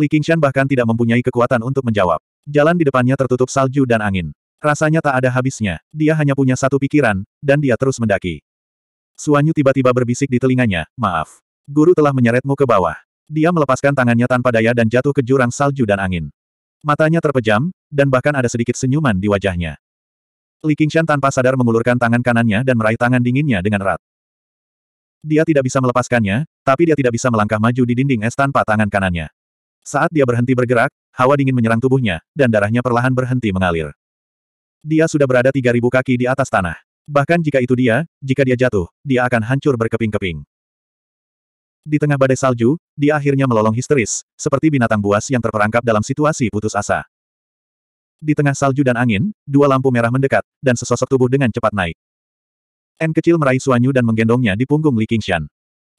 Li Qingshan bahkan tidak mempunyai kekuatan untuk menjawab. Jalan di depannya tertutup salju dan angin. Rasanya tak ada habisnya, dia hanya punya satu pikiran, dan dia terus mendaki. Suanyu tiba-tiba berbisik di telinganya, maaf. Guru telah menyeretmu ke bawah. Dia melepaskan tangannya tanpa daya dan jatuh ke jurang salju dan angin. Matanya terpejam, dan bahkan ada sedikit senyuman di wajahnya. Li Qingshan tanpa sadar mengulurkan tangan kanannya dan meraih tangan dinginnya dengan erat. Dia tidak bisa melepaskannya, tapi dia tidak bisa melangkah maju di dinding es tanpa tangan kanannya. Saat dia berhenti bergerak, hawa dingin menyerang tubuhnya, dan darahnya perlahan berhenti mengalir. Dia sudah berada 3.000 kaki di atas tanah. Bahkan jika itu dia, jika dia jatuh, dia akan hancur berkeping-keping. Di tengah badai salju, dia akhirnya melolong histeris, seperti binatang buas yang terperangkap dalam situasi putus asa. Di tengah salju dan angin, dua lampu merah mendekat, dan sesosok tubuh dengan cepat naik. N kecil meraih Suanyu dan menggendongnya di punggung Li Qingshan.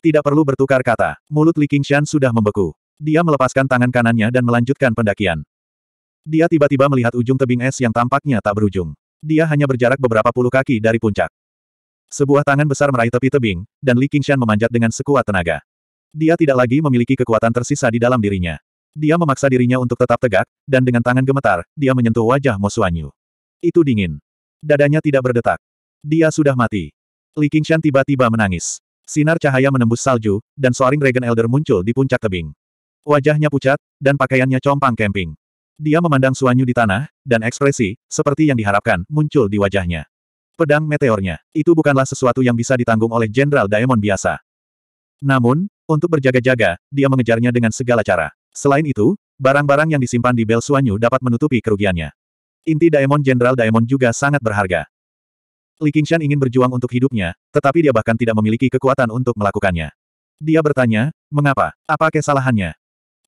Tidak perlu bertukar kata, mulut Li Qingshan sudah membeku. Dia melepaskan tangan kanannya dan melanjutkan pendakian. Dia tiba-tiba melihat ujung tebing es yang tampaknya tak berujung. Dia hanya berjarak beberapa puluh kaki dari puncak. Sebuah tangan besar meraih tepi tebing, dan Li Qingshan memanjat dengan sekuat tenaga. Dia tidak lagi memiliki kekuatan tersisa di dalam dirinya. Dia memaksa dirinya untuk tetap tegak, dan dengan tangan gemetar, dia menyentuh wajah Mo Suanyu. Itu dingin. Dadanya tidak berdetak. Dia sudah mati. Li Qingshan tiba-tiba menangis. Sinar cahaya menembus salju, dan Soaring Regen Elder muncul di puncak tebing. Wajahnya pucat, dan pakaiannya compang camping. Dia memandang Suanyu di tanah, dan ekspresi, seperti yang diharapkan, muncul di wajahnya. Pedang meteornya, itu bukanlah sesuatu yang bisa ditanggung oleh Jenderal Daemon biasa. Namun, untuk berjaga-jaga, dia mengejarnya dengan segala cara. Selain itu, barang-barang yang disimpan di bel Suanyu dapat menutupi kerugiannya. Inti Daemon Jenderal Daemon juga sangat berharga. Li Qingshan ingin berjuang untuk hidupnya, tetapi dia bahkan tidak memiliki kekuatan untuk melakukannya. Dia bertanya, mengapa? Apa kesalahannya?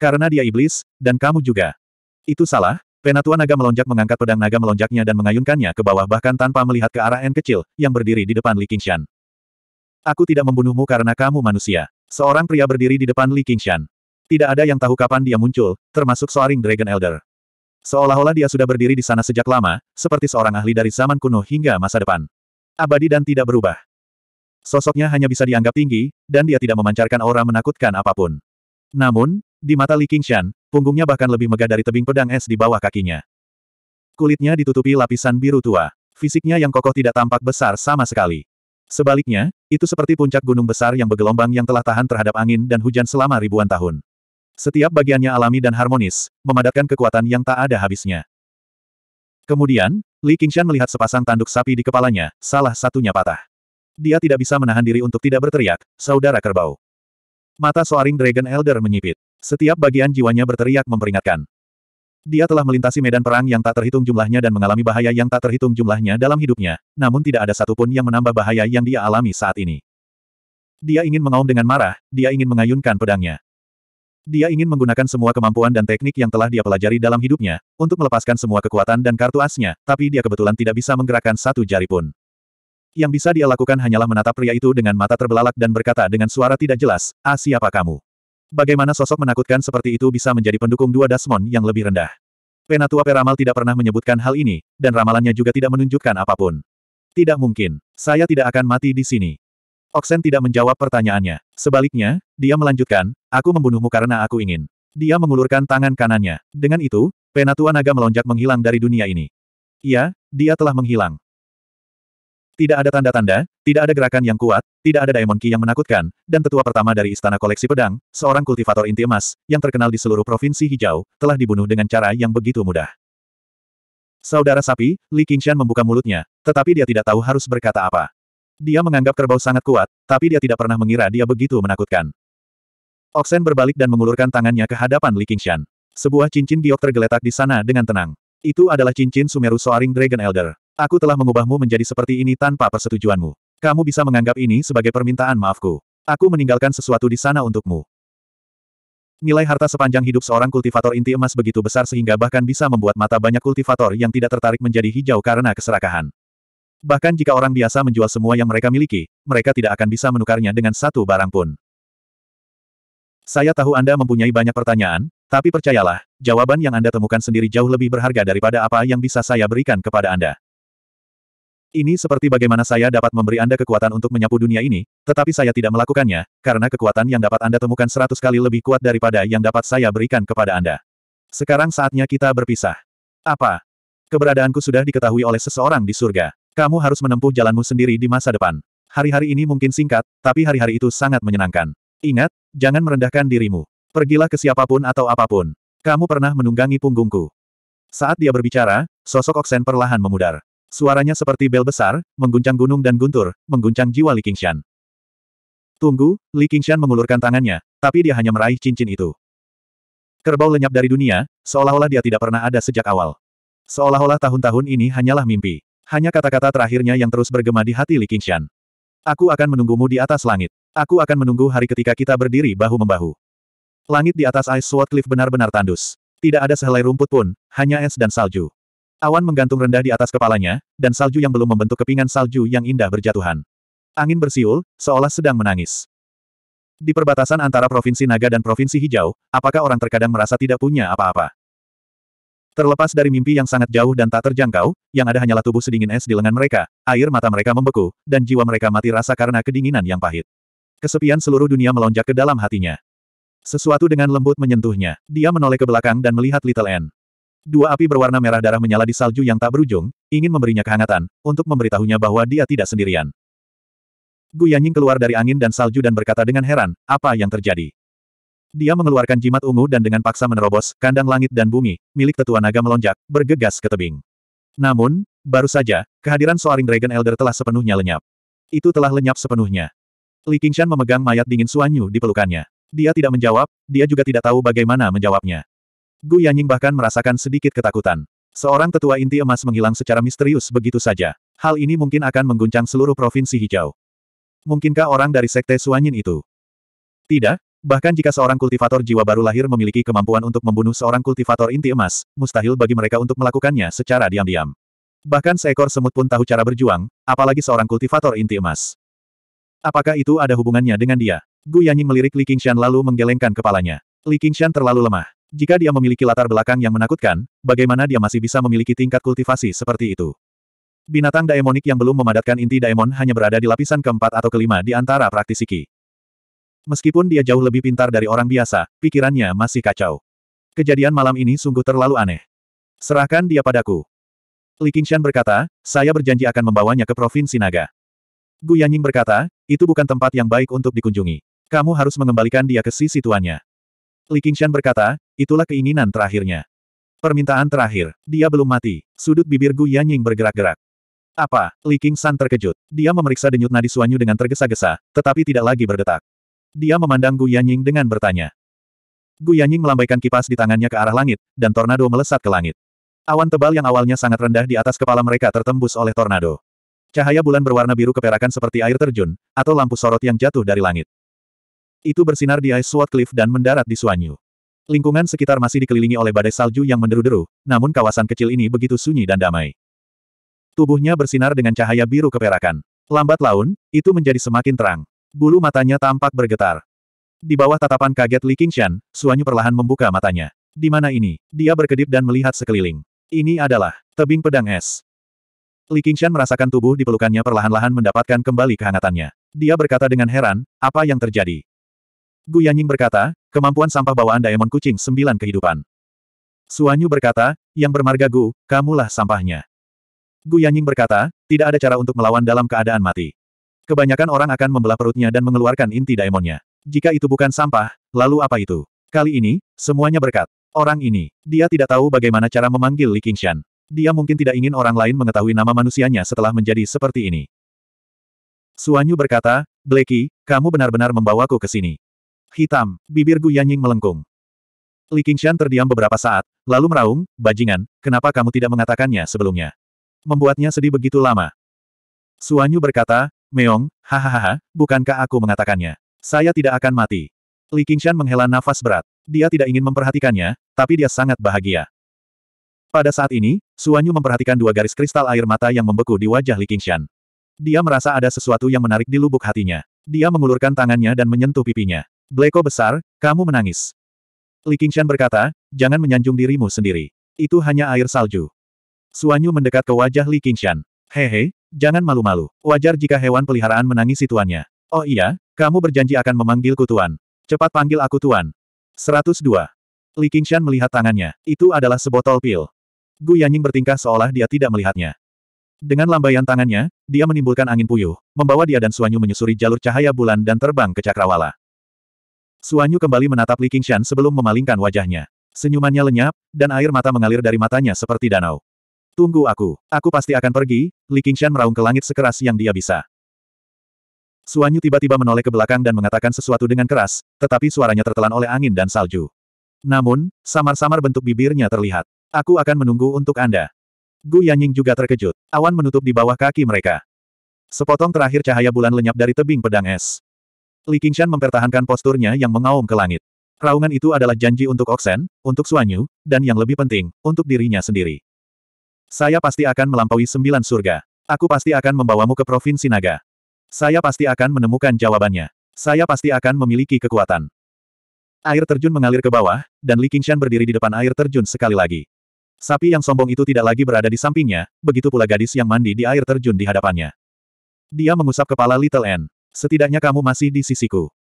Karena dia iblis, dan kamu juga. Itu salah, Penatua naga melonjak mengangkat pedang naga melonjaknya dan mengayunkannya ke bawah bahkan tanpa melihat ke arah N kecil, yang berdiri di depan Li Qingshan. Aku tidak membunuhmu karena kamu manusia. Seorang pria berdiri di depan Li Qingshan. Tidak ada yang tahu kapan dia muncul, termasuk Soaring Dragon Elder. Seolah-olah dia sudah berdiri di sana sejak lama, seperti seorang ahli dari zaman kuno hingga masa depan. Abadi dan tidak berubah. Sosoknya hanya bisa dianggap tinggi, dan dia tidak memancarkan aura menakutkan apapun. Namun, di mata Li Qingshan, punggungnya bahkan lebih megah dari tebing pedang es di bawah kakinya. Kulitnya ditutupi lapisan biru tua. Fisiknya yang kokoh tidak tampak besar sama sekali. Sebaliknya, itu seperti puncak gunung besar yang bergelombang yang telah tahan terhadap angin dan hujan selama ribuan tahun. Setiap bagiannya alami dan harmonis, memadatkan kekuatan yang tak ada habisnya. Kemudian, Li Qingshan melihat sepasang tanduk sapi di kepalanya, salah satunya patah. Dia tidak bisa menahan diri untuk tidak berteriak, saudara kerbau. Mata Soaring Dragon Elder menyipit. Setiap bagian jiwanya berteriak memperingatkan. Dia telah melintasi medan perang yang tak terhitung jumlahnya dan mengalami bahaya yang tak terhitung jumlahnya dalam hidupnya, namun tidak ada satupun yang menambah bahaya yang dia alami saat ini. Dia ingin mengaum dengan marah, dia ingin mengayunkan pedangnya. Dia ingin menggunakan semua kemampuan dan teknik yang telah dia pelajari dalam hidupnya, untuk melepaskan semua kekuatan dan kartu asnya, tapi dia kebetulan tidak bisa menggerakkan satu jari pun. Yang bisa dia lakukan hanyalah menatap pria itu dengan mata terbelalak dan berkata dengan suara tidak jelas, Ah siapa kamu? Bagaimana sosok menakutkan seperti itu bisa menjadi pendukung dua Dasmon yang lebih rendah? Penatua Peramal tidak pernah menyebutkan hal ini, dan ramalannya juga tidak menunjukkan apapun. Tidak mungkin. Saya tidak akan mati di sini. Oksen tidak menjawab pertanyaannya. Sebaliknya, dia melanjutkan, aku membunuhmu karena aku ingin. Dia mengulurkan tangan kanannya. Dengan itu, Penatua Naga melonjak menghilang dari dunia ini. Iya, dia telah menghilang. Tidak ada tanda-tanda, tidak ada gerakan yang kuat, tidak ada Diamond Ki yang menakutkan, dan tetua pertama dari Istana Koleksi Pedang, seorang kultivator inti emas, yang terkenal di seluruh Provinsi Hijau, telah dibunuh dengan cara yang begitu mudah. Saudara sapi, Li Qingshan membuka mulutnya, tetapi dia tidak tahu harus berkata apa. Dia menganggap kerbau sangat kuat, tapi dia tidak pernah mengira dia begitu menakutkan. Oksen berbalik dan mengulurkan tangannya ke hadapan Li Qingshan. Sebuah cincin giok tergeletak di sana dengan tenang. Itu adalah cincin Sumeru Soaring Dragon Elder. Aku telah mengubahmu menjadi seperti ini tanpa persetujuanmu. Kamu bisa menganggap ini sebagai permintaan maafku. Aku meninggalkan sesuatu di sana untukmu. Nilai harta sepanjang hidup seorang kultivator inti emas begitu besar sehingga bahkan bisa membuat mata banyak kultivator yang tidak tertarik menjadi hijau karena keserakahan. Bahkan jika orang biasa menjual semua yang mereka miliki, mereka tidak akan bisa menukarnya dengan satu barang pun. Saya tahu Anda mempunyai banyak pertanyaan, tapi percayalah, jawaban yang Anda temukan sendiri jauh lebih berharga daripada apa yang bisa saya berikan kepada Anda. Ini seperti bagaimana saya dapat memberi Anda kekuatan untuk menyapu dunia ini, tetapi saya tidak melakukannya, karena kekuatan yang dapat Anda temukan seratus kali lebih kuat daripada yang dapat saya berikan kepada Anda. Sekarang saatnya kita berpisah. Apa? Keberadaanku sudah diketahui oleh seseorang di surga. Kamu harus menempuh jalanmu sendiri di masa depan. Hari-hari ini mungkin singkat, tapi hari-hari itu sangat menyenangkan. Ingat, jangan merendahkan dirimu. Pergilah ke siapapun atau apapun. Kamu pernah menunggangi punggungku. Saat dia berbicara, sosok Oksen perlahan memudar. Suaranya seperti bel besar, mengguncang gunung dan guntur, mengguncang jiwa Li Qingshan. Tunggu, Li Qingshan mengulurkan tangannya, tapi dia hanya meraih cincin itu. Kerbau lenyap dari dunia, seolah-olah dia tidak pernah ada sejak awal. Seolah-olah tahun-tahun ini hanyalah mimpi. Hanya kata-kata terakhirnya yang terus bergema di hati Li Qingshan. Aku akan menunggumu di atas langit. Aku akan menunggu hari ketika kita berdiri bahu-membahu. Langit di atas Ice Sword Cliff benar-benar tandus. Tidak ada sehelai rumput pun, hanya es dan salju. Awan menggantung rendah di atas kepalanya, dan salju yang belum membentuk kepingan salju yang indah berjatuhan. Angin bersiul, seolah sedang menangis. Di perbatasan antara Provinsi Naga dan Provinsi Hijau, apakah orang terkadang merasa tidak punya apa-apa? Terlepas dari mimpi yang sangat jauh dan tak terjangkau, yang ada hanyalah tubuh sedingin es di lengan mereka, air mata mereka membeku, dan jiwa mereka mati rasa karena kedinginan yang pahit. Kesepian seluruh dunia melonjak ke dalam hatinya. Sesuatu dengan lembut menyentuhnya. Dia menoleh ke belakang dan melihat Little N. Dua api berwarna merah darah menyala di salju yang tak berujung, ingin memberinya kehangatan, untuk memberitahunya bahwa dia tidak sendirian. Gu Yanying keluar dari angin dan salju dan berkata dengan heran, apa yang terjadi? Dia mengeluarkan jimat ungu dan dengan paksa menerobos kandang langit dan bumi, milik tetua naga melonjak, bergegas ke tebing. Namun, baru saja, kehadiran Soaring Dragon Elder telah sepenuhnya lenyap. Itu telah lenyap sepenuhnya. Li Qingshan memegang mayat dingin Suanyu di pelukannya. Dia tidak menjawab, dia juga tidak tahu bagaimana menjawabnya. Gu Yanying bahkan merasakan sedikit ketakutan. Seorang tetua inti emas menghilang secara misterius begitu saja. Hal ini mungkin akan mengguncang seluruh provinsi hijau. Mungkinkah orang dari sekte Suanyin itu? Tidak, bahkan jika seorang kultivator jiwa baru lahir memiliki kemampuan untuk membunuh seorang kultivator inti emas, mustahil bagi mereka untuk melakukannya secara diam-diam. Bahkan seekor semut pun tahu cara berjuang, apalagi seorang kultivator inti emas. Apakah itu ada hubungannya dengan dia? Gu Yanying melirik Li Qingshan lalu menggelengkan kepalanya. Li Qingshan terlalu lemah. Jika dia memiliki latar belakang yang menakutkan, bagaimana dia masih bisa memiliki tingkat kultivasi seperti itu? Binatang daemonik yang belum memadatkan inti daemon hanya berada di lapisan keempat atau kelima di antara praktisi Qi. Meskipun dia jauh lebih pintar dari orang biasa, pikirannya masih kacau. Kejadian malam ini sungguh terlalu aneh. Serahkan dia padaku. Li Qingshan berkata, saya berjanji akan membawanya ke Provinsi Naga. Gu Yanying berkata, itu bukan tempat yang baik untuk dikunjungi. Kamu harus mengembalikan dia ke sisi tuannya. Li Qingshan berkata, Itulah keinginan terakhirnya. Permintaan terakhir, dia belum mati. Sudut bibir Gu Yanying bergerak-gerak. Apa? Li King San terkejut. Dia memeriksa denyut nadi suanyu dengan tergesa-gesa, tetapi tidak lagi berdetak. Dia memandang Gu Yanying dengan bertanya. Gu Yanying melambaikan kipas di tangannya ke arah langit, dan tornado melesat ke langit. Awan tebal yang awalnya sangat rendah di atas kepala mereka tertembus oleh tornado. Cahaya bulan berwarna biru keperakan seperti air terjun, atau lampu sorot yang jatuh dari langit. Itu bersinar di Ice Sword Cliff dan mendarat di Suanyu. Lingkungan sekitar masih dikelilingi oleh badai salju yang menderu-deru, namun kawasan kecil ini begitu sunyi dan damai. Tubuhnya bersinar dengan cahaya biru keperakan. Lambat laun, itu menjadi semakin terang. Bulu matanya tampak bergetar. Di bawah tatapan kaget Li Qingshan, Suanyu perlahan membuka matanya. Di mana ini? Dia berkedip dan melihat sekeliling. Ini adalah tebing pedang es. Li Qingshan merasakan tubuh di pelukannya perlahan-lahan mendapatkan kembali kehangatannya. Dia berkata dengan heran, apa yang terjadi? Gu Yanying berkata, kemampuan sampah bawaan Daemon Kucing sembilan kehidupan. Suanyu berkata, yang bermarga Gu, kamulah sampahnya. Gu Yanying berkata, tidak ada cara untuk melawan dalam keadaan mati. Kebanyakan orang akan membelah perutnya dan mengeluarkan inti daemonnya. Jika itu bukan sampah, lalu apa itu? Kali ini, semuanya berkat. Orang ini, dia tidak tahu bagaimana cara memanggil Li Qingshan. Dia mungkin tidak ingin orang lain mengetahui nama manusianya setelah menjadi seperti ini. Suanyu berkata, Bleki, kamu benar-benar membawaku ke sini. Hitam, bibir Yanying melengkung. Li Qingshan terdiam beberapa saat, lalu meraung, bajingan, kenapa kamu tidak mengatakannya sebelumnya? Membuatnya sedih begitu lama. Suanyu berkata, Meong, hahaha, bukankah aku mengatakannya? Saya tidak akan mati. Li Qingshan menghela nafas berat. Dia tidak ingin memperhatikannya, tapi dia sangat bahagia. Pada saat ini, Suanyu memperhatikan dua garis kristal air mata yang membeku di wajah Li Qingshan. Dia merasa ada sesuatu yang menarik di lubuk hatinya. Dia mengulurkan tangannya dan menyentuh pipinya. Bleko besar, kamu menangis. Li Qingshan berkata, jangan menyanjung dirimu sendiri. Itu hanya air salju. Suanyu mendekat ke wajah Li Qingshan. Hehe, jangan malu-malu. Wajar jika hewan peliharaan menangisi tuannya. Oh iya, kamu berjanji akan memanggilku tuan. Cepat panggil aku tuan. 102. Li Qingshan melihat tangannya. Itu adalah sebotol pil. Gu Yanying bertingkah seolah dia tidak melihatnya. Dengan lambaian tangannya, dia menimbulkan angin puyuh, membawa dia dan Suanyu menyusuri jalur cahaya bulan dan terbang ke Cakrawala. Suanyu kembali menatap Li Qingshan sebelum memalingkan wajahnya. Senyumannya lenyap, dan air mata mengalir dari matanya seperti danau. Tunggu aku, aku pasti akan pergi, Li Qingshan meraung ke langit sekeras yang dia bisa. Suanyu tiba-tiba menoleh ke belakang dan mengatakan sesuatu dengan keras, tetapi suaranya tertelan oleh angin dan salju. Namun, samar-samar bentuk bibirnya terlihat. Aku akan menunggu untuk Anda. Gu Yanying juga terkejut. Awan menutup di bawah kaki mereka. Sepotong terakhir cahaya bulan lenyap dari tebing pedang es. Li Qingshan mempertahankan posturnya yang mengaum ke langit. Raungan itu adalah janji untuk Oksen, untuk Suanyu, dan yang lebih penting, untuk dirinya sendiri. Saya pasti akan melampaui sembilan surga. Aku pasti akan membawamu ke Provinsi Naga. Saya pasti akan menemukan jawabannya. Saya pasti akan memiliki kekuatan. Air terjun mengalir ke bawah, dan Li Qingshan berdiri di depan air terjun sekali lagi. Sapi yang sombong itu tidak lagi berada di sampingnya, begitu pula gadis yang mandi di air terjun di hadapannya. Dia mengusap kepala Little N. Setidaknya kamu masih di sisiku.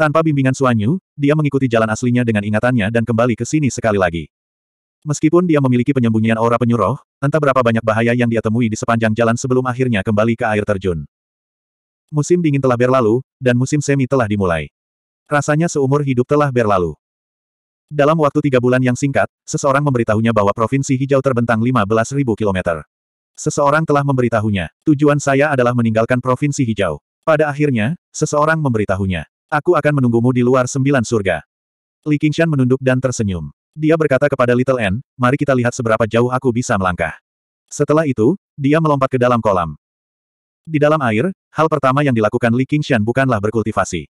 Tanpa bimbingan Suanyu, dia mengikuti jalan aslinya dengan ingatannya dan kembali ke sini sekali lagi. Meskipun dia memiliki penyembunyian aura penyuruh, entah berapa banyak bahaya yang dia temui di sepanjang jalan sebelum akhirnya kembali ke air terjun. Musim dingin telah berlalu, dan musim semi telah dimulai. Rasanya seumur hidup telah berlalu. Dalam waktu tiga bulan yang singkat, seseorang memberitahunya bahwa Provinsi Hijau terbentang 15.000 km. Seseorang telah memberitahunya, tujuan saya adalah meninggalkan Provinsi Hijau. Pada akhirnya, seseorang memberitahunya. Aku akan menunggumu di luar sembilan surga. Li Qingshan menunduk dan tersenyum. Dia berkata kepada Little N, mari kita lihat seberapa jauh aku bisa melangkah. Setelah itu, dia melompat ke dalam kolam. Di dalam air, hal pertama yang dilakukan Li Qingshan bukanlah berkultivasi.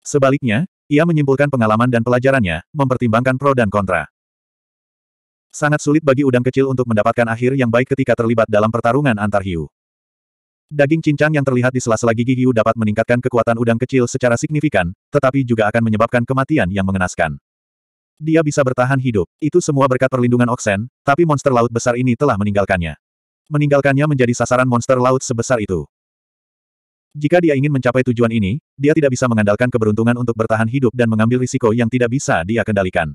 Sebaliknya, ia menyimpulkan pengalaman dan pelajarannya, mempertimbangkan pro dan kontra. Sangat sulit bagi udang kecil untuk mendapatkan akhir yang baik ketika terlibat dalam pertarungan antar hiu. Daging cincang yang terlihat di sela-sela gigi Hiu dapat meningkatkan kekuatan udang kecil secara signifikan, tetapi juga akan menyebabkan kematian yang mengenaskan. Dia bisa bertahan hidup. Itu semua berkat perlindungan Oksen, tapi monster laut besar ini telah meninggalkannya. Meninggalkannya menjadi sasaran monster laut sebesar itu. Jika dia ingin mencapai tujuan ini, dia tidak bisa mengandalkan keberuntungan untuk bertahan hidup dan mengambil risiko yang tidak bisa dia kendalikan.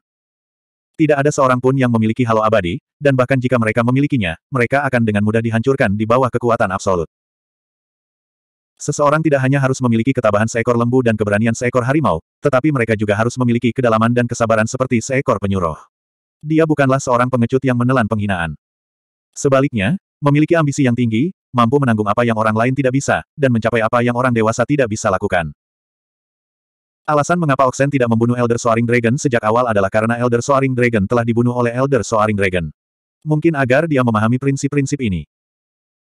Tidak ada seorang pun yang memiliki halo abadi, dan bahkan jika mereka memilikinya, mereka akan dengan mudah dihancurkan di bawah kekuatan absolut. Seseorang tidak hanya harus memiliki ketabahan seekor lembu dan keberanian seekor harimau, tetapi mereka juga harus memiliki kedalaman dan kesabaran seperti seekor penyuruh. Dia bukanlah seorang pengecut yang menelan penghinaan. Sebaliknya, memiliki ambisi yang tinggi, mampu menanggung apa yang orang lain tidak bisa, dan mencapai apa yang orang dewasa tidak bisa lakukan. Alasan mengapa Oxen tidak membunuh Elder Soaring Dragon sejak awal adalah karena Elder Soaring Dragon telah dibunuh oleh Elder Soaring Dragon. Mungkin agar dia memahami prinsip-prinsip ini.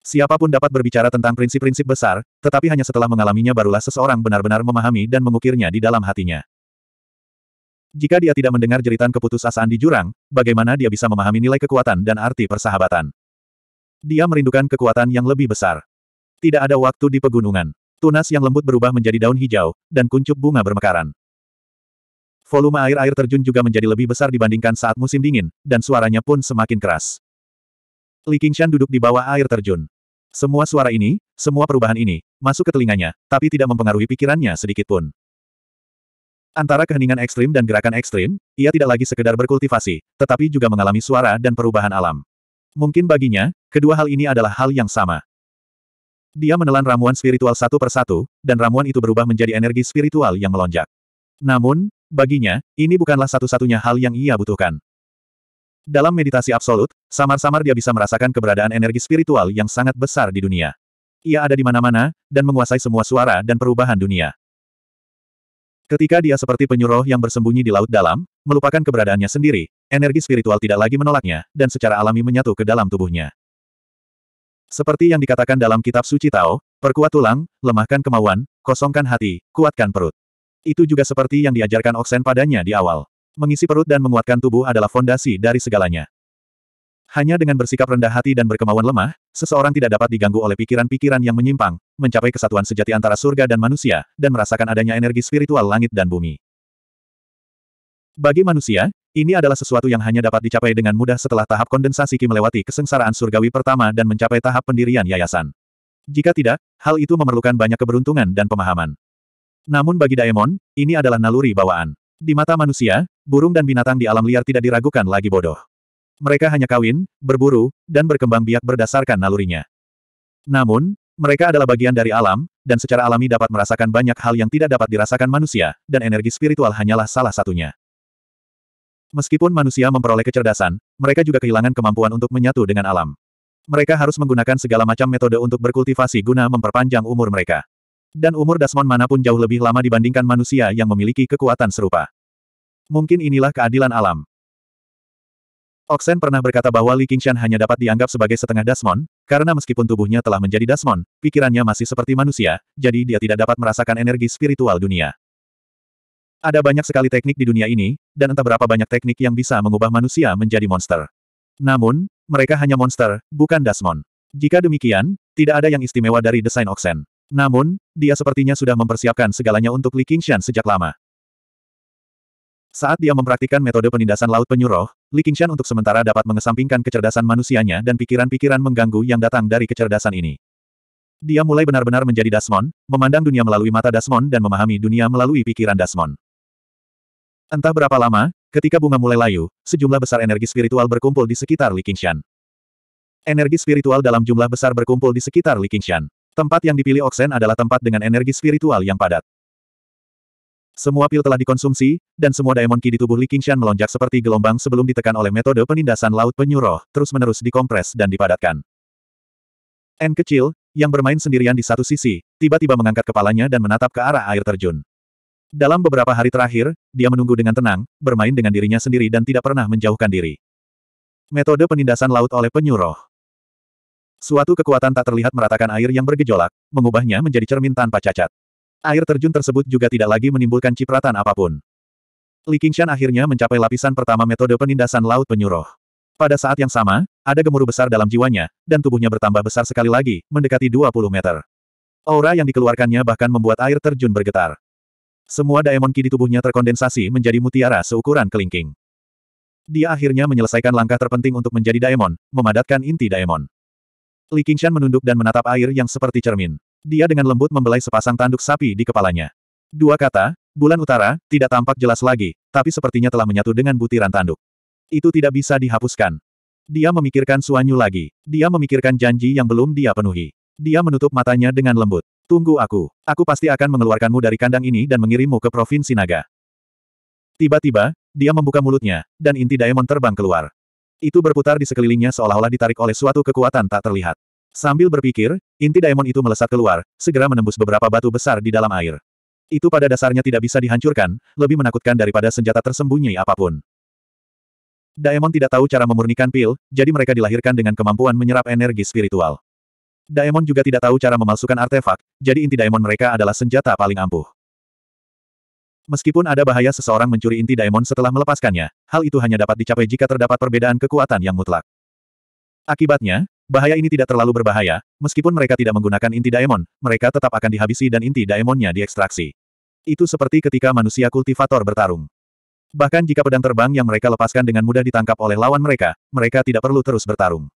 Siapapun dapat berbicara tentang prinsip-prinsip besar, tetapi hanya setelah mengalaminya barulah seseorang benar-benar memahami dan mengukirnya di dalam hatinya. Jika dia tidak mendengar jeritan keputusasaan di jurang, bagaimana dia bisa memahami nilai kekuatan dan arti persahabatan? Dia merindukan kekuatan yang lebih besar. Tidak ada waktu di pegunungan. Tunas yang lembut berubah menjadi daun hijau, dan kuncup bunga bermekaran. Volume air-air terjun juga menjadi lebih besar dibandingkan saat musim dingin, dan suaranya pun semakin keras. Li Qingshan duduk di bawah air terjun. Semua suara ini, semua perubahan ini, masuk ke telinganya, tapi tidak mempengaruhi pikirannya sedikit pun. Antara keheningan ekstrim dan gerakan ekstrim, ia tidak lagi sekedar berkultivasi, tetapi juga mengalami suara dan perubahan alam. Mungkin baginya, kedua hal ini adalah hal yang sama. Dia menelan ramuan spiritual satu persatu, dan ramuan itu berubah menjadi energi spiritual yang melonjak. Namun, baginya, ini bukanlah satu-satunya hal yang ia butuhkan. Dalam meditasi absolut, samar-samar dia bisa merasakan keberadaan energi spiritual yang sangat besar di dunia. Ia ada di mana-mana, dan menguasai semua suara dan perubahan dunia. Ketika dia seperti penyuruh yang bersembunyi di laut dalam, melupakan keberadaannya sendiri, energi spiritual tidak lagi menolaknya, dan secara alami menyatu ke dalam tubuhnya. Seperti yang dikatakan dalam kitab suci Tao, perkuat tulang, lemahkan kemauan, kosongkan hati, kuatkan perut. Itu juga seperti yang diajarkan Oksen padanya di awal. Mengisi perut dan menguatkan tubuh adalah fondasi dari segalanya. Hanya dengan bersikap rendah hati dan berkemauan lemah, seseorang tidak dapat diganggu oleh pikiran-pikiran yang menyimpang, mencapai kesatuan sejati antara surga dan manusia, dan merasakan adanya energi spiritual langit dan bumi. Bagi manusia, ini adalah sesuatu yang hanya dapat dicapai dengan mudah setelah tahap kondensasi Ki melewati kesengsaraan surgawi pertama dan mencapai tahap pendirian yayasan. Jika tidak, hal itu memerlukan banyak keberuntungan dan pemahaman. Namun bagi Daemon, ini adalah naluri bawaan. Di mata manusia, burung dan binatang di alam liar tidak diragukan lagi bodoh. Mereka hanya kawin, berburu, dan berkembang biak berdasarkan nalurinya. Namun, mereka adalah bagian dari alam, dan secara alami dapat merasakan banyak hal yang tidak dapat dirasakan manusia, dan energi spiritual hanyalah salah satunya. Meskipun manusia memperoleh kecerdasan, mereka juga kehilangan kemampuan untuk menyatu dengan alam. Mereka harus menggunakan segala macam metode untuk berkultivasi guna memperpanjang umur mereka. Dan umur Dasmon manapun jauh lebih lama dibandingkan manusia yang memiliki kekuatan serupa. Mungkin inilah keadilan alam. Oxen pernah berkata bahwa Li Qingshan hanya dapat dianggap sebagai setengah Dasmon, karena meskipun tubuhnya telah menjadi Dasmon, pikirannya masih seperti manusia, jadi dia tidak dapat merasakan energi spiritual dunia. Ada banyak sekali teknik di dunia ini, dan entah berapa banyak teknik yang bisa mengubah manusia menjadi monster. Namun, mereka hanya monster, bukan Dasmon. Jika demikian, tidak ada yang istimewa dari desain Oxen. Namun, dia sepertinya sudah mempersiapkan segalanya untuk Li Qingshan sejak lama. Saat dia mempraktikkan metode penindasan laut penyuruh, Li Qingshan untuk sementara dapat mengesampingkan kecerdasan manusianya dan pikiran-pikiran mengganggu yang datang dari kecerdasan ini. Dia mulai benar-benar menjadi Dasmon, memandang dunia melalui mata Dasmon dan memahami dunia melalui pikiran Dasmon. Entah berapa lama, ketika bunga mulai layu, sejumlah besar energi spiritual berkumpul di sekitar Li Qingshan. Energi spiritual dalam jumlah besar berkumpul di sekitar Li Qingshan. Tempat yang dipilih Oksen adalah tempat dengan energi spiritual yang padat. Semua pil telah dikonsumsi, dan semua daemon ki di tubuh Li Qingshan melonjak seperti gelombang sebelum ditekan oleh metode penindasan laut penyuruh terus-menerus dikompres dan dipadatkan. N kecil, yang bermain sendirian di satu sisi, tiba-tiba mengangkat kepalanya dan menatap ke arah air terjun. Dalam beberapa hari terakhir, dia menunggu dengan tenang, bermain dengan dirinya sendiri dan tidak pernah menjauhkan diri. Metode penindasan laut oleh penyuruh. Suatu kekuatan tak terlihat meratakan air yang bergejolak, mengubahnya menjadi cermin tanpa cacat. Air terjun tersebut juga tidak lagi menimbulkan cipratan apapun. Li Qingshan akhirnya mencapai lapisan pertama metode penindasan laut penyuruh. Pada saat yang sama, ada gemuruh besar dalam jiwanya, dan tubuhnya bertambah besar sekali lagi, mendekati 20 meter. Aura yang dikeluarkannya bahkan membuat air terjun bergetar. Semua daemon ki di tubuhnya terkondensasi menjadi mutiara seukuran kelingking. Dia akhirnya menyelesaikan langkah terpenting untuk menjadi daemon, memadatkan inti daemon. Li Qingshan menunduk dan menatap air yang seperti cermin. Dia dengan lembut membelai sepasang tanduk sapi di kepalanya. Dua kata, bulan utara, tidak tampak jelas lagi, tapi sepertinya telah menyatu dengan butiran tanduk. Itu tidak bisa dihapuskan. Dia memikirkan Suanyu lagi. Dia memikirkan janji yang belum dia penuhi. Dia menutup matanya dengan lembut. Tunggu aku. Aku pasti akan mengeluarkanmu dari kandang ini dan mengirimmu ke Provinsi Naga. Tiba-tiba, dia membuka mulutnya, dan inti Daemon terbang keluar. Itu berputar di sekelilingnya seolah-olah ditarik oleh suatu kekuatan tak terlihat. Sambil berpikir, inti daemon itu melesat keluar, segera menembus beberapa batu besar di dalam air. Itu pada dasarnya tidak bisa dihancurkan, lebih menakutkan daripada senjata tersembunyi apapun. Daemon tidak tahu cara memurnikan pil, jadi mereka dilahirkan dengan kemampuan menyerap energi spiritual. Daemon juga tidak tahu cara memalsukan artefak, jadi inti daemon mereka adalah senjata paling ampuh. Meskipun ada bahaya seseorang mencuri inti daemon setelah melepaskannya, hal itu hanya dapat dicapai jika terdapat perbedaan kekuatan yang mutlak. Akibatnya, Bahaya ini tidak terlalu berbahaya, meskipun mereka tidak menggunakan inti daemon, mereka tetap akan dihabisi dan inti daemonnya diekstraksi. Itu seperti ketika manusia kultivator bertarung. Bahkan jika pedang terbang yang mereka lepaskan dengan mudah ditangkap oleh lawan mereka, mereka tidak perlu terus bertarung.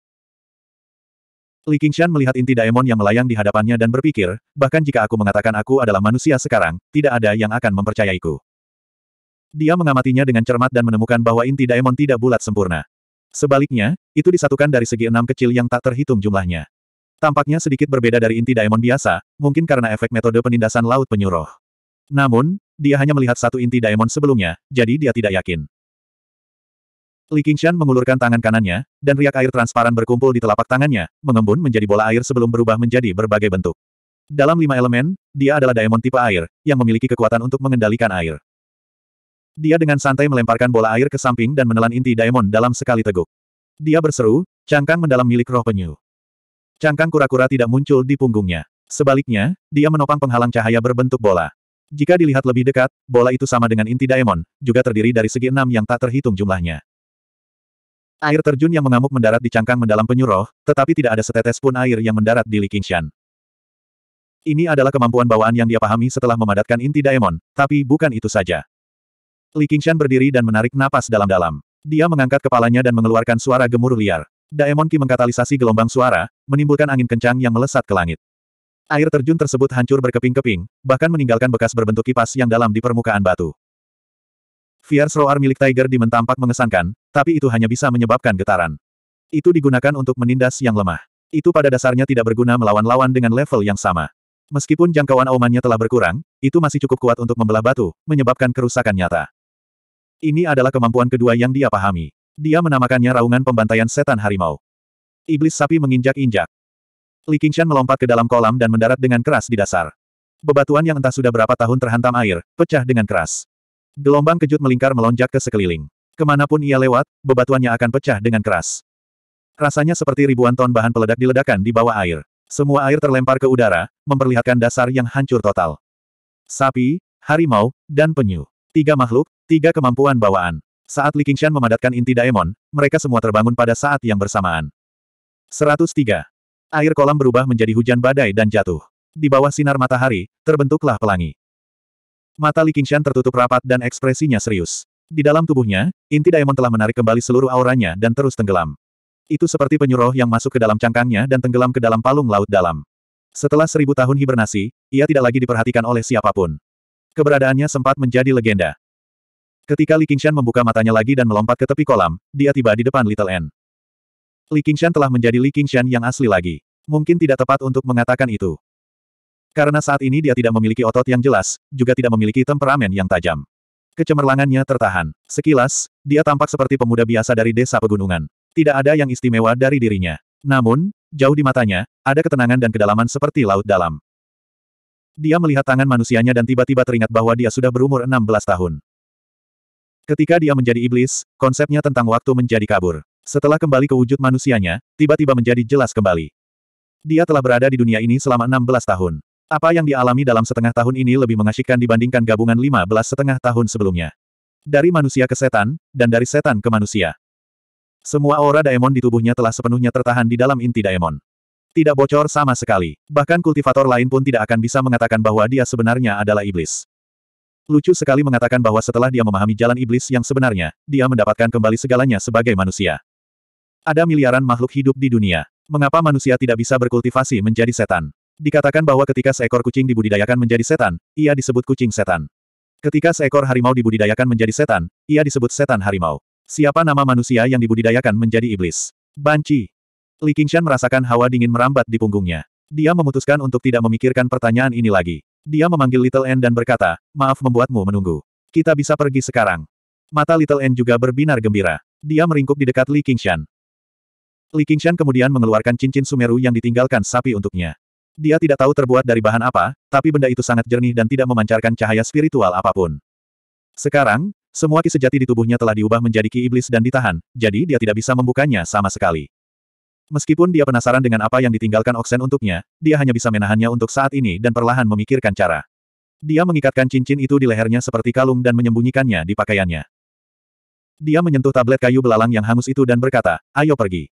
Li Qingshan melihat inti daemon yang melayang di hadapannya dan berpikir, bahkan jika aku mengatakan aku adalah manusia sekarang, tidak ada yang akan mempercayaiku. Dia mengamatinya dengan cermat dan menemukan bahwa inti daemon tidak bulat sempurna. Sebaliknya, itu disatukan dari segi enam kecil yang tak terhitung jumlahnya. Tampaknya sedikit berbeda dari inti diamond biasa, mungkin karena efek metode penindasan laut penyuruh. Namun, dia hanya melihat satu inti diamond sebelumnya, jadi dia tidak yakin. Li Qingshan mengulurkan tangan kanannya, dan riak air transparan berkumpul di telapak tangannya, mengembun menjadi bola air sebelum berubah menjadi berbagai bentuk. Dalam lima elemen, dia adalah diamond tipe air, yang memiliki kekuatan untuk mengendalikan air. Dia dengan santai melemparkan bola air ke samping dan menelan inti daemon dalam sekali teguk. Dia berseru, cangkang mendalam milik roh penyu. Cangkang kura-kura tidak muncul di punggungnya. Sebaliknya, dia menopang penghalang cahaya berbentuk bola. Jika dilihat lebih dekat, bola itu sama dengan inti daemon, juga terdiri dari segi enam yang tak terhitung jumlahnya. Air terjun yang mengamuk mendarat di cangkang mendalam penyu roh, tetapi tidak ada setetes pun air yang mendarat di Li Qingshan. Ini adalah kemampuan bawaan yang dia pahami setelah memadatkan inti daemon, tapi bukan itu saja. Li Qingshan berdiri dan menarik napas dalam-dalam. Dia mengangkat kepalanya dan mengeluarkan suara gemuruh liar. Daemon Ki mengkatalisasi gelombang suara, menimbulkan angin kencang yang melesat ke langit. Air terjun tersebut hancur berkeping-keping, bahkan meninggalkan bekas berbentuk kipas yang dalam di permukaan batu. Fierce Roar milik Tiger Demon tampak mengesankan, tapi itu hanya bisa menyebabkan getaran. Itu digunakan untuk menindas yang lemah. Itu pada dasarnya tidak berguna melawan lawan dengan level yang sama. Meskipun jangkauan aumannya telah berkurang, itu masih cukup kuat untuk membelah batu, menyebabkan kerusakan nyata. Ini adalah kemampuan kedua yang dia pahami. Dia menamakannya raungan pembantaian setan harimau. Iblis sapi menginjak-injak. Li Qingshan melompat ke dalam kolam dan mendarat dengan keras di dasar. Bebatuan yang entah sudah berapa tahun terhantam air, pecah dengan keras. Gelombang kejut melingkar melonjak ke sekeliling. Kemanapun ia lewat, bebatuannya akan pecah dengan keras. Rasanya seperti ribuan ton bahan peledak diledakkan di bawah air. Semua air terlempar ke udara, memperlihatkan dasar yang hancur total. Sapi, harimau, dan penyu. Tiga makhluk, tiga kemampuan bawaan. Saat Li Qingshan memadatkan inti Daemon, mereka semua terbangun pada saat yang bersamaan. 103. Air kolam berubah menjadi hujan badai dan jatuh. Di bawah sinar matahari, terbentuklah pelangi. Mata Li Qingshan tertutup rapat dan ekspresinya serius. Di dalam tubuhnya, inti Daemon telah menarik kembali seluruh auranya dan terus tenggelam. Itu seperti penyuruh yang masuk ke dalam cangkangnya dan tenggelam ke dalam palung laut dalam. Setelah seribu tahun hibernasi, ia tidak lagi diperhatikan oleh siapapun. Keberadaannya sempat menjadi legenda. Ketika Li Qingshan membuka matanya lagi dan melompat ke tepi kolam, dia tiba di depan Little N. Li Qingshan telah menjadi Li Qingshan yang asli lagi. Mungkin tidak tepat untuk mengatakan itu. Karena saat ini dia tidak memiliki otot yang jelas, juga tidak memiliki temperamen yang tajam. Kecemerlangannya tertahan. Sekilas, dia tampak seperti pemuda biasa dari desa pegunungan. Tidak ada yang istimewa dari dirinya. Namun, jauh di matanya, ada ketenangan dan kedalaman seperti laut dalam. Dia melihat tangan manusianya dan tiba-tiba teringat bahwa dia sudah berumur 16 tahun. Ketika dia menjadi iblis, konsepnya tentang waktu menjadi kabur. Setelah kembali ke wujud manusianya, tiba-tiba menjadi jelas kembali. Dia telah berada di dunia ini selama 16 tahun. Apa yang dialami dalam setengah tahun ini lebih mengasyikkan dibandingkan gabungan 15 setengah tahun sebelumnya. Dari manusia ke setan, dan dari setan ke manusia. Semua aura daemon di tubuhnya telah sepenuhnya tertahan di dalam inti daemon. Tidak bocor sama sekali. Bahkan kultivator lain pun tidak akan bisa mengatakan bahwa dia sebenarnya adalah iblis. Lucu sekali mengatakan bahwa setelah dia memahami jalan iblis yang sebenarnya, dia mendapatkan kembali segalanya sebagai manusia. Ada miliaran makhluk hidup di dunia. Mengapa manusia tidak bisa berkultivasi menjadi setan? Dikatakan bahwa ketika seekor kucing dibudidayakan menjadi setan, ia disebut kucing setan. Ketika seekor harimau dibudidayakan menjadi setan, ia disebut setan harimau. Siapa nama manusia yang dibudidayakan menjadi iblis? Banci. Li Qingshan merasakan hawa dingin merambat di punggungnya. Dia memutuskan untuk tidak memikirkan pertanyaan ini lagi. Dia memanggil Little N dan berkata, maaf membuatmu menunggu. Kita bisa pergi sekarang. Mata Little N juga berbinar gembira. Dia meringkuk di dekat Li Qingshan. Li Qingshan kemudian mengeluarkan cincin Sumeru yang ditinggalkan sapi untuknya. Dia tidak tahu terbuat dari bahan apa, tapi benda itu sangat jernih dan tidak memancarkan cahaya spiritual apapun. Sekarang, semua ki sejati di tubuhnya telah diubah menjadi ki iblis dan ditahan, jadi dia tidak bisa membukanya sama sekali. Meskipun dia penasaran dengan apa yang ditinggalkan Oksen untuknya, dia hanya bisa menahannya untuk saat ini dan perlahan memikirkan cara. Dia mengikatkan cincin itu di lehernya seperti kalung dan menyembunyikannya di pakaiannya. Dia menyentuh tablet kayu belalang yang hangus itu dan berkata, ayo pergi.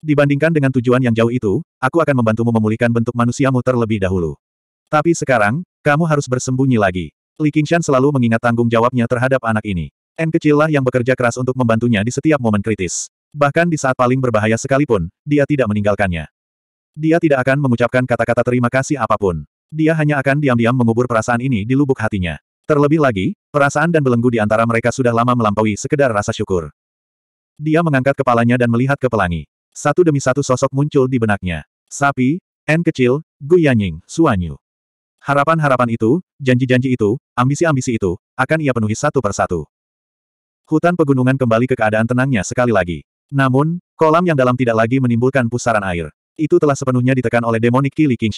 Dibandingkan dengan tujuan yang jauh itu, aku akan membantumu memulihkan bentuk manusiamu terlebih dahulu. Tapi sekarang, kamu harus bersembunyi lagi. Li Qingshan selalu mengingat tanggung jawabnya terhadap anak ini. N kecillah yang bekerja keras untuk membantunya di setiap momen kritis. Bahkan di saat paling berbahaya sekalipun, dia tidak meninggalkannya. Dia tidak akan mengucapkan kata-kata terima kasih apapun. Dia hanya akan diam-diam mengubur perasaan ini di lubuk hatinya. Terlebih lagi, perasaan dan belenggu di antara mereka sudah lama melampaui sekedar rasa syukur. Dia mengangkat kepalanya dan melihat ke pelangi. Satu demi satu sosok muncul di benaknya. Sapi, N kecil, Gu Yanying, Suanyu. Harapan-harapan itu, janji-janji itu, ambisi-ambisi itu, akan ia penuhi satu persatu. Hutan pegunungan kembali ke keadaan tenangnya sekali lagi. Namun, kolam yang dalam tidak lagi menimbulkan pusaran air. Itu telah sepenuhnya ditekan oleh demonik Kili Li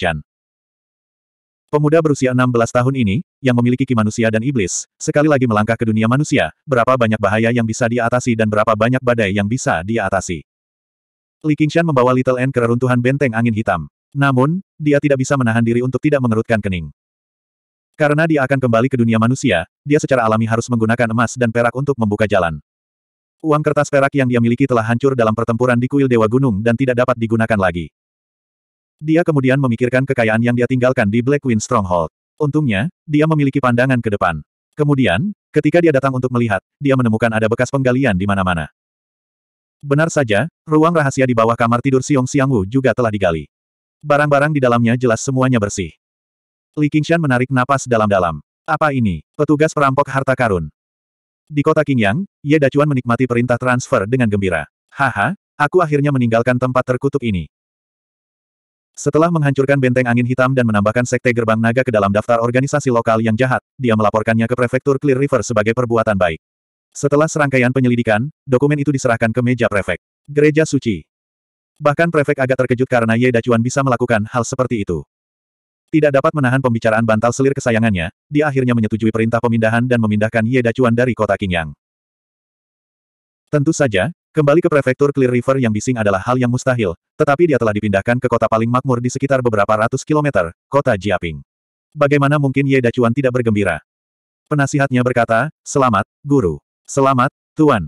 Pemuda berusia 16 tahun ini, yang memiliki ki manusia dan iblis, sekali lagi melangkah ke dunia manusia, berapa banyak bahaya yang bisa diatasi dan berapa banyak badai yang bisa diatasi? atasi. Li Qingshan membawa Little N ke reruntuhan benteng angin hitam. Namun, dia tidak bisa menahan diri untuk tidak mengerutkan kening. Karena dia akan kembali ke dunia manusia, dia secara alami harus menggunakan emas dan perak untuk membuka jalan. Uang kertas perak yang dia miliki telah hancur dalam pertempuran di kuil Dewa Gunung dan tidak dapat digunakan lagi. Dia kemudian memikirkan kekayaan yang dia tinggalkan di Black Wind Stronghold. Untungnya, dia memiliki pandangan ke depan. Kemudian, ketika dia datang untuk melihat, dia menemukan ada bekas penggalian di mana-mana. Benar saja, ruang rahasia di bawah kamar tidur Siong Wu juga telah digali. Barang-barang di dalamnya jelas semuanya bersih. Li Qingshan menarik napas dalam-dalam. Apa ini? Petugas perampok harta karun. Di kota Qingyang, Ye Dacuan menikmati perintah transfer dengan gembira. Haha, aku akhirnya meninggalkan tempat terkutuk ini. Setelah menghancurkan benteng angin hitam dan menambahkan sekte gerbang naga ke dalam daftar organisasi lokal yang jahat, dia melaporkannya ke prefektur Clear River sebagai perbuatan baik. Setelah serangkaian penyelidikan, dokumen itu diserahkan ke meja prefek. Gereja suci. Bahkan prefek agak terkejut karena Ye Dacuan bisa melakukan hal seperti itu. Tidak dapat menahan pembicaraan bantal selir kesayangannya, dia akhirnya menyetujui perintah pemindahan dan memindahkan Ye Dacuan dari kota Qingyang. Tentu saja, kembali ke prefektur Clear River yang bising adalah hal yang mustahil, tetapi dia telah dipindahkan ke kota paling makmur di sekitar beberapa ratus kilometer, kota Jiaping. Bagaimana mungkin Ye Dacuan tidak bergembira? Penasihatnya berkata, Selamat, Guru. Selamat, Tuan.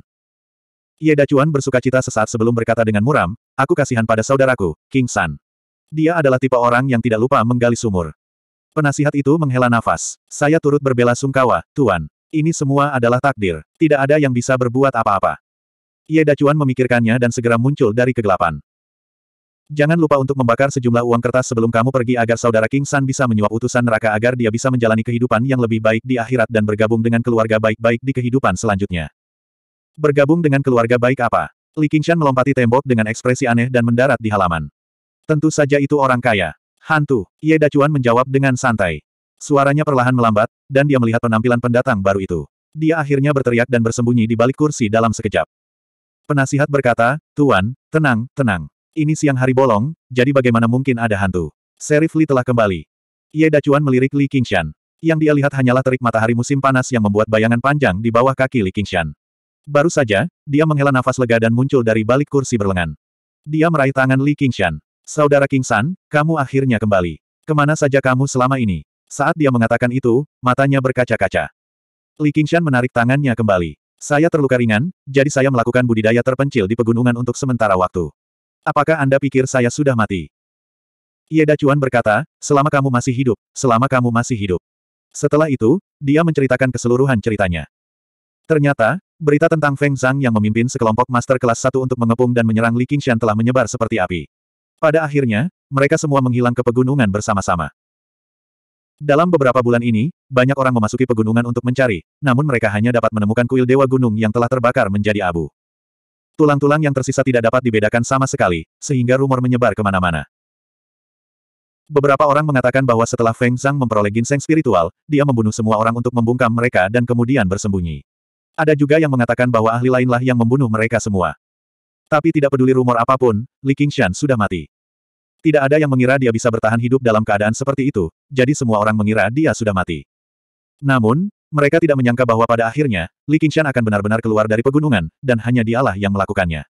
Ye Dacuan bersuka cita sesaat sebelum berkata dengan muram, Aku kasihan pada saudaraku, King San. Dia adalah tipe orang yang tidak lupa menggali sumur. Penasihat itu menghela nafas. Saya turut berbela sungkawa, Tuan. Ini semua adalah takdir. Tidak ada yang bisa berbuat apa-apa. Ye Dacuan memikirkannya dan segera muncul dari kegelapan. Jangan lupa untuk membakar sejumlah uang kertas sebelum kamu pergi agar saudara King San bisa menyuap utusan neraka agar dia bisa menjalani kehidupan yang lebih baik di akhirat dan bergabung dengan keluarga baik-baik di kehidupan selanjutnya. Bergabung dengan keluarga baik apa? Li Qingshan melompati tembok dengan ekspresi aneh dan mendarat di halaman. Tentu saja itu orang kaya. Hantu, Ye Dacuan menjawab dengan santai. Suaranya perlahan melambat, dan dia melihat penampilan pendatang baru itu. Dia akhirnya berteriak dan bersembunyi di balik kursi dalam sekejap. Penasihat berkata, Tuan, tenang, tenang. Ini siang hari bolong, jadi bagaimana mungkin ada hantu? Serif Li telah kembali. Ye Dacuan melirik Li Qingshan. Yang dia lihat hanyalah terik matahari musim panas yang membuat bayangan panjang di bawah kaki Li Qingshan. Baru saja, dia menghela nafas lega dan muncul dari balik kursi berlengan. Dia meraih tangan Li Qingshan. Saudara King San, kamu akhirnya kembali. Kemana saja kamu selama ini? Saat dia mengatakan itu, matanya berkaca-kaca. Li Qingshan menarik tangannya kembali. Saya terluka ringan, jadi saya melakukan budidaya terpencil di pegunungan untuk sementara waktu. Apakah Anda pikir saya sudah mati? Ye Dacuan berkata, selama kamu masih hidup, selama kamu masih hidup. Setelah itu, dia menceritakan keseluruhan ceritanya. Ternyata, berita tentang Feng Zhang yang memimpin sekelompok master kelas 1 untuk mengepung dan menyerang Li Qingshan telah menyebar seperti api. Pada akhirnya, mereka semua menghilang ke pegunungan bersama-sama. Dalam beberapa bulan ini, banyak orang memasuki pegunungan untuk mencari, namun mereka hanya dapat menemukan kuil dewa gunung yang telah terbakar menjadi abu. Tulang-tulang yang tersisa tidak dapat dibedakan sama sekali, sehingga rumor menyebar kemana-mana. Beberapa orang mengatakan bahwa setelah Feng Zhang memperoleh ginseng spiritual, dia membunuh semua orang untuk membungkam mereka dan kemudian bersembunyi. Ada juga yang mengatakan bahwa ahli lainlah yang membunuh mereka semua. Tapi tidak peduli rumor apapun, Li Qingshan sudah mati. Tidak ada yang mengira dia bisa bertahan hidup dalam keadaan seperti itu, jadi semua orang mengira dia sudah mati. Namun, mereka tidak menyangka bahwa pada akhirnya, Li Qingshan akan benar-benar keluar dari pegunungan, dan hanya dialah yang melakukannya.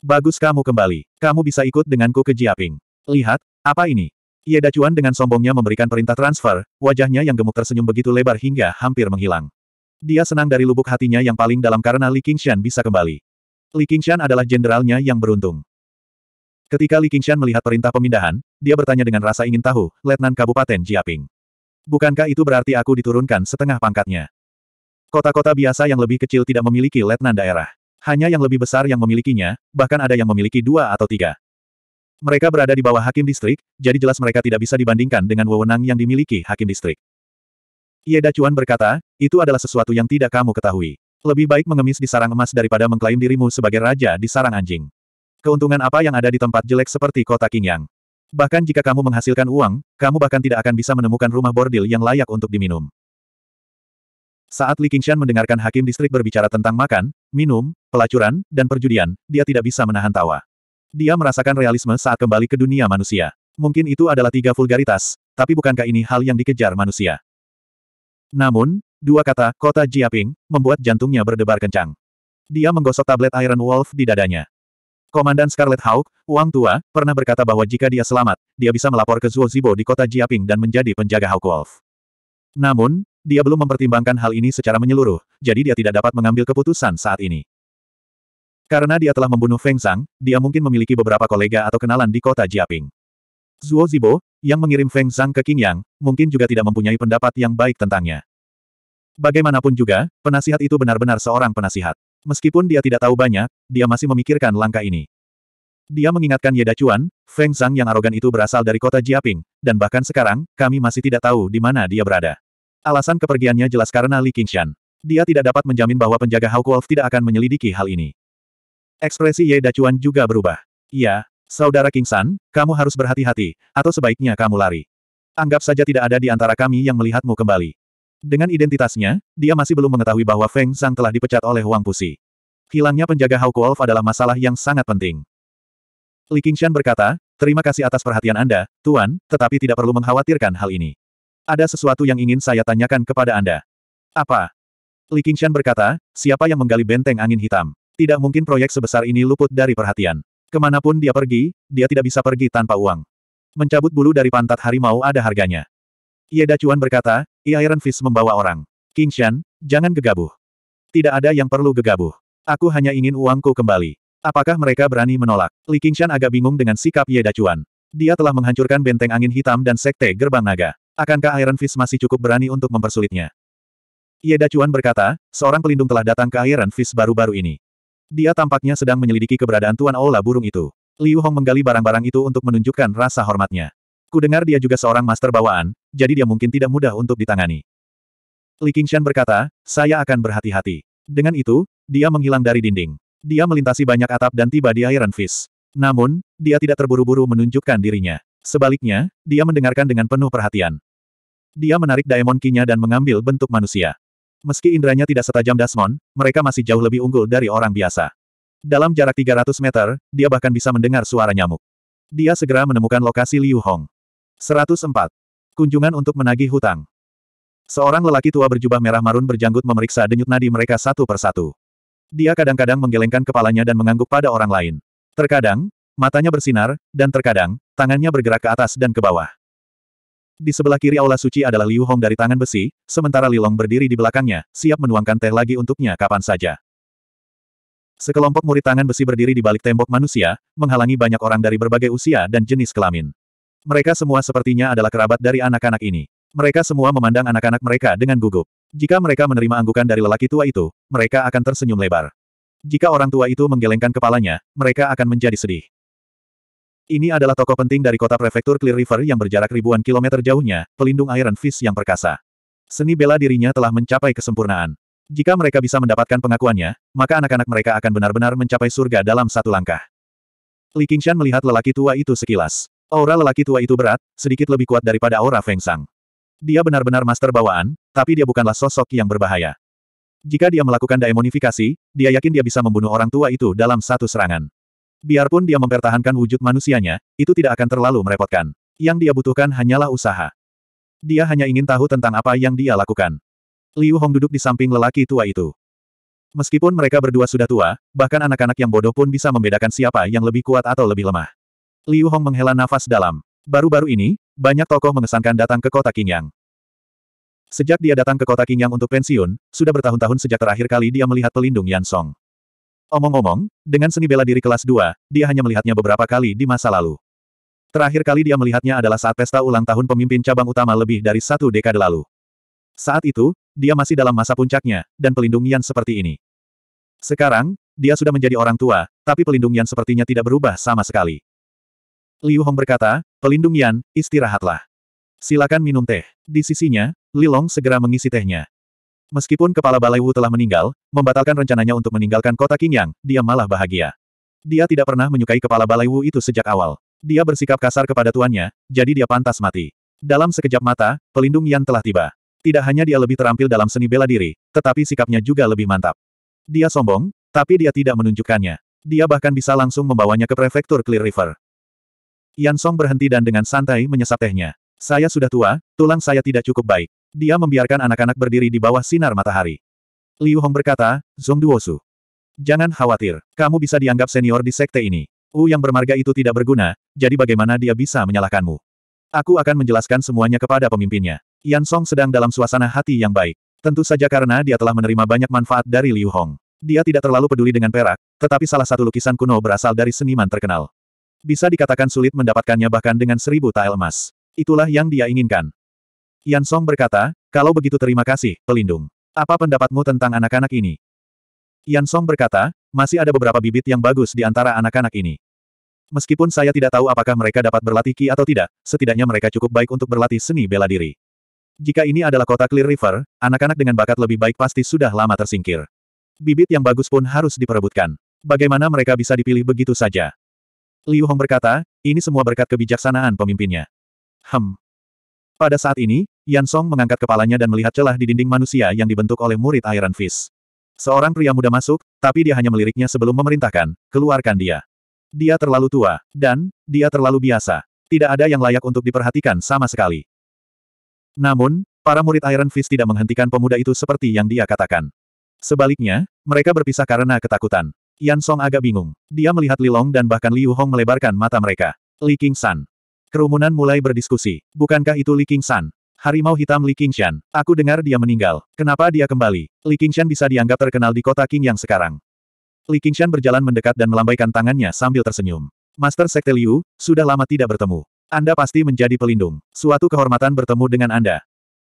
Bagus kamu kembali. Kamu bisa ikut denganku ke Jiaping. Lihat, apa ini? Ye Dacuan dengan sombongnya memberikan perintah transfer, wajahnya yang gemuk tersenyum begitu lebar hingga hampir menghilang. Dia senang dari lubuk hatinya yang paling dalam karena Li Qingshan bisa kembali. Li Qingshan adalah jenderalnya yang beruntung. Ketika Li Qingshan melihat perintah pemindahan, dia bertanya dengan rasa ingin tahu, Letnan Kabupaten Jiaping. Bukankah itu berarti aku diturunkan setengah pangkatnya? Kota-kota biasa yang lebih kecil tidak memiliki letnan daerah. Hanya yang lebih besar yang memilikinya, bahkan ada yang memiliki dua atau tiga. Mereka berada di bawah hakim distrik, jadi jelas mereka tidak bisa dibandingkan dengan wewenang yang dimiliki hakim distrik. Ye Chuan berkata, itu adalah sesuatu yang tidak kamu ketahui. Lebih baik mengemis di sarang emas daripada mengklaim dirimu sebagai raja di sarang anjing. Keuntungan apa yang ada di tempat jelek seperti kota Qingyang? Bahkan jika kamu menghasilkan uang, kamu bahkan tidak akan bisa menemukan rumah bordil yang layak untuk diminum. Saat Li Qingshan mendengarkan hakim distrik berbicara tentang makan, minum, pelacuran, dan perjudian, dia tidak bisa menahan tawa. Dia merasakan realisme saat kembali ke dunia manusia. Mungkin itu adalah tiga vulgaritas, tapi bukankah ini hal yang dikejar manusia? Namun, dua kata, kota Jiaping, membuat jantungnya berdebar kencang. Dia menggosok tablet Iron Wolf di dadanya. Komandan Scarlet Hawk, Wang Tua, pernah berkata bahwa jika dia selamat, dia bisa melapor ke Zuo Zibo di kota Jiaping dan menjadi penjaga Hawk Wolf. Namun, dia belum mempertimbangkan hal ini secara menyeluruh, jadi dia tidak dapat mengambil keputusan saat ini. Karena dia telah membunuh Feng Zhang, dia mungkin memiliki beberapa kolega atau kenalan di kota Jiaping. Zuo Zibo, yang mengirim Feng Zhang ke Qingyang, mungkin juga tidak mempunyai pendapat yang baik tentangnya. Bagaimanapun juga, penasihat itu benar-benar seorang penasihat. Meskipun dia tidak tahu banyak, dia masih memikirkan langkah ini. Dia mengingatkan Ye Dacuan, Feng Zhang yang arogan itu berasal dari kota Jiaping, dan bahkan sekarang, kami masih tidak tahu di mana dia berada. Alasan kepergiannya jelas karena Li Qingshan. Dia tidak dapat menjamin bahwa penjaga Hawk Wolf tidak akan menyelidiki hal ini. Ekspresi Ye Dacuan juga berubah. Ya, Saudara Kingsan, kamu harus berhati-hati, atau sebaiknya kamu lari. Anggap saja tidak ada di antara kami yang melihatmu kembali. Dengan identitasnya, dia masih belum mengetahui bahwa Feng Zhang telah dipecat oleh Huang Pusi. Hilangnya penjaga Hao Kuolf adalah masalah yang sangat penting. Li Qingshan berkata, terima kasih atas perhatian Anda, Tuan, tetapi tidak perlu mengkhawatirkan hal ini. Ada sesuatu yang ingin saya tanyakan kepada Anda. Apa? Li Qingshan berkata, siapa yang menggali benteng angin hitam? Tidak mungkin proyek sebesar ini luput dari perhatian. Kemanapun dia pergi, dia tidak bisa pergi tanpa uang. Mencabut bulu dari pantat harimau ada harganya. Ye iya, Dacuan berkata, I iya, Iron Fist membawa orang. King Shan, jangan gegabuh. Tidak ada yang perlu gegabuh. Aku hanya ingin uangku kembali. Apakah mereka berani menolak? Li Qingshan agak bingung dengan sikap Ye iya, Dacuan. Dia telah menghancurkan benteng angin hitam dan sekte gerbang naga. Akankah Iron Fist masih cukup berani untuk mempersulitnya? Ye Dacuan berkata, seorang pelindung telah datang ke Iron Fist baru-baru ini. Dia tampaknya sedang menyelidiki keberadaan Tuan Aula burung itu. Liu Hong menggali barang-barang itu untuk menunjukkan rasa hormatnya. Ku dengar dia juga seorang master bawaan, jadi dia mungkin tidak mudah untuk ditangani. Li Qingshan berkata, saya akan berhati-hati. Dengan itu, dia menghilang dari dinding. Dia melintasi banyak atap dan tiba di Iron Fist. Namun, dia tidak terburu-buru menunjukkan dirinya. Sebaliknya, dia mendengarkan dengan penuh perhatian. Dia menarik daemon kinya dan mengambil bentuk manusia. Meski indranya tidak setajam Dasmon, mereka masih jauh lebih unggul dari orang biasa. Dalam jarak 300 meter, dia bahkan bisa mendengar suara nyamuk. Dia segera menemukan lokasi Liu Hong. 104. Kunjungan untuk menagih hutang. Seorang lelaki tua berjubah merah marun berjanggut memeriksa denyut nadi mereka satu persatu. Dia kadang-kadang menggelengkan kepalanya dan mengangguk pada orang lain. Terkadang, matanya bersinar, dan terkadang, tangannya bergerak ke atas dan ke bawah. Di sebelah kiri aula suci adalah Liu Hong dari tangan besi, sementara Lilong berdiri di belakangnya, siap menuangkan teh lagi untuknya kapan saja. Sekelompok murid tangan besi berdiri di balik tembok manusia, menghalangi banyak orang dari berbagai usia dan jenis kelamin. Mereka semua sepertinya adalah kerabat dari anak-anak ini. Mereka semua memandang anak-anak mereka dengan gugup. Jika mereka menerima anggukan dari lelaki tua itu, mereka akan tersenyum lebar. Jika orang tua itu menggelengkan kepalanya, mereka akan menjadi sedih. Ini adalah tokoh penting dari kota prefektur Clear River yang berjarak ribuan kilometer jauhnya, pelindung Iron Fist yang perkasa. Seni bela dirinya telah mencapai kesempurnaan. Jika mereka bisa mendapatkan pengakuannya, maka anak-anak mereka akan benar-benar mencapai surga dalam satu langkah. Li Qingshan melihat lelaki tua itu sekilas. Aura lelaki tua itu berat, sedikit lebih kuat daripada aura Feng Sang. Dia benar-benar master bawaan, tapi dia bukanlah sosok yang berbahaya. Jika dia melakukan daemonifikasi, dia yakin dia bisa membunuh orang tua itu dalam satu serangan. Biarpun dia mempertahankan wujud manusianya, itu tidak akan terlalu merepotkan. Yang dia butuhkan hanyalah usaha. Dia hanya ingin tahu tentang apa yang dia lakukan. Liu Hong duduk di samping lelaki tua itu. Meskipun mereka berdua sudah tua, bahkan anak-anak yang bodoh pun bisa membedakan siapa yang lebih kuat atau lebih lemah. Liu Hong menghela nafas dalam. Baru-baru ini, banyak tokoh mengesankan datang ke kota Qingyang. Sejak dia datang ke kota Qingyang untuk pensiun, sudah bertahun-tahun sejak terakhir kali dia melihat pelindung Yan Song. Omong-omong, dengan seni bela diri kelas 2, dia hanya melihatnya beberapa kali di masa lalu. Terakhir kali dia melihatnya adalah saat pesta ulang tahun pemimpin cabang utama lebih dari satu dekade lalu. Saat itu, dia masih dalam masa puncaknya, dan pelindung Yan seperti ini. Sekarang, dia sudah menjadi orang tua, tapi pelindung Yan sepertinya tidak berubah sama sekali. Liu Hong berkata, pelindung Yan, istirahatlah. Silakan minum teh. Di sisinya, Li Long segera mengisi tehnya. Meskipun kepala Balai Wu telah meninggal, membatalkan rencananya untuk meninggalkan kota Qingyang, dia malah bahagia. Dia tidak pernah menyukai kepala Balai Wu itu sejak awal. Dia bersikap kasar kepada tuannya, jadi dia pantas mati. Dalam sekejap mata, pelindung Yan telah tiba. Tidak hanya dia lebih terampil dalam seni bela diri, tetapi sikapnya juga lebih mantap. Dia sombong, tapi dia tidak menunjukkannya. Dia bahkan bisa langsung membawanya ke prefektur Clear River. Yan Song berhenti dan dengan santai menyesap tehnya. Saya sudah tua, tulang saya tidak cukup baik. Dia membiarkan anak-anak berdiri di bawah sinar matahari. Liu Hong berkata, Zong Duosu. Jangan khawatir, kamu bisa dianggap senior di sekte ini. U yang bermarga itu tidak berguna, jadi bagaimana dia bisa menyalahkanmu? Aku akan menjelaskan semuanya kepada pemimpinnya. Yan Song sedang dalam suasana hati yang baik. Tentu saja karena dia telah menerima banyak manfaat dari Liu Hong. Dia tidak terlalu peduli dengan perak, tetapi salah satu lukisan kuno berasal dari seniman terkenal. Bisa dikatakan sulit mendapatkannya bahkan dengan seribu tael emas. Itulah yang dia inginkan. Yan Song berkata, kalau begitu terima kasih, pelindung. Apa pendapatmu tentang anak-anak ini? Yan Song berkata, masih ada beberapa bibit yang bagus di antara anak-anak ini. Meskipun saya tidak tahu apakah mereka dapat berlatih Ki atau tidak, setidaknya mereka cukup baik untuk berlatih seni bela diri. Jika ini adalah kota Clear River, anak-anak dengan bakat lebih baik pasti sudah lama tersingkir. Bibit yang bagus pun harus diperebutkan. Bagaimana mereka bisa dipilih begitu saja? Liu Hong berkata, ini semua berkat kebijaksanaan pemimpinnya. Hem. Pada saat ini, Yan Song mengangkat kepalanya dan melihat celah di dinding manusia yang dibentuk oleh murid Iron Fist. Seorang pria muda masuk, tapi dia hanya meliriknya sebelum memerintahkan, keluarkan dia. Dia terlalu tua, dan, dia terlalu biasa. Tidak ada yang layak untuk diperhatikan sama sekali. Namun, para murid Iron Fist tidak menghentikan pemuda itu seperti yang dia katakan. Sebaliknya, mereka berpisah karena ketakutan. Yan Song agak bingung. Dia melihat Li Long dan bahkan Liu Hong melebarkan mata mereka. Li King San. Kerumunan mulai berdiskusi. Bukankah itu Li King San? Harimau hitam Li Shan. Aku dengar dia meninggal. Kenapa dia kembali? Li Shan bisa dianggap terkenal di kota King yang sekarang. Li Shan berjalan mendekat dan melambaikan tangannya sambil tersenyum. Master Sekte Liu, sudah lama tidak bertemu. Anda pasti menjadi pelindung. Suatu kehormatan bertemu dengan Anda.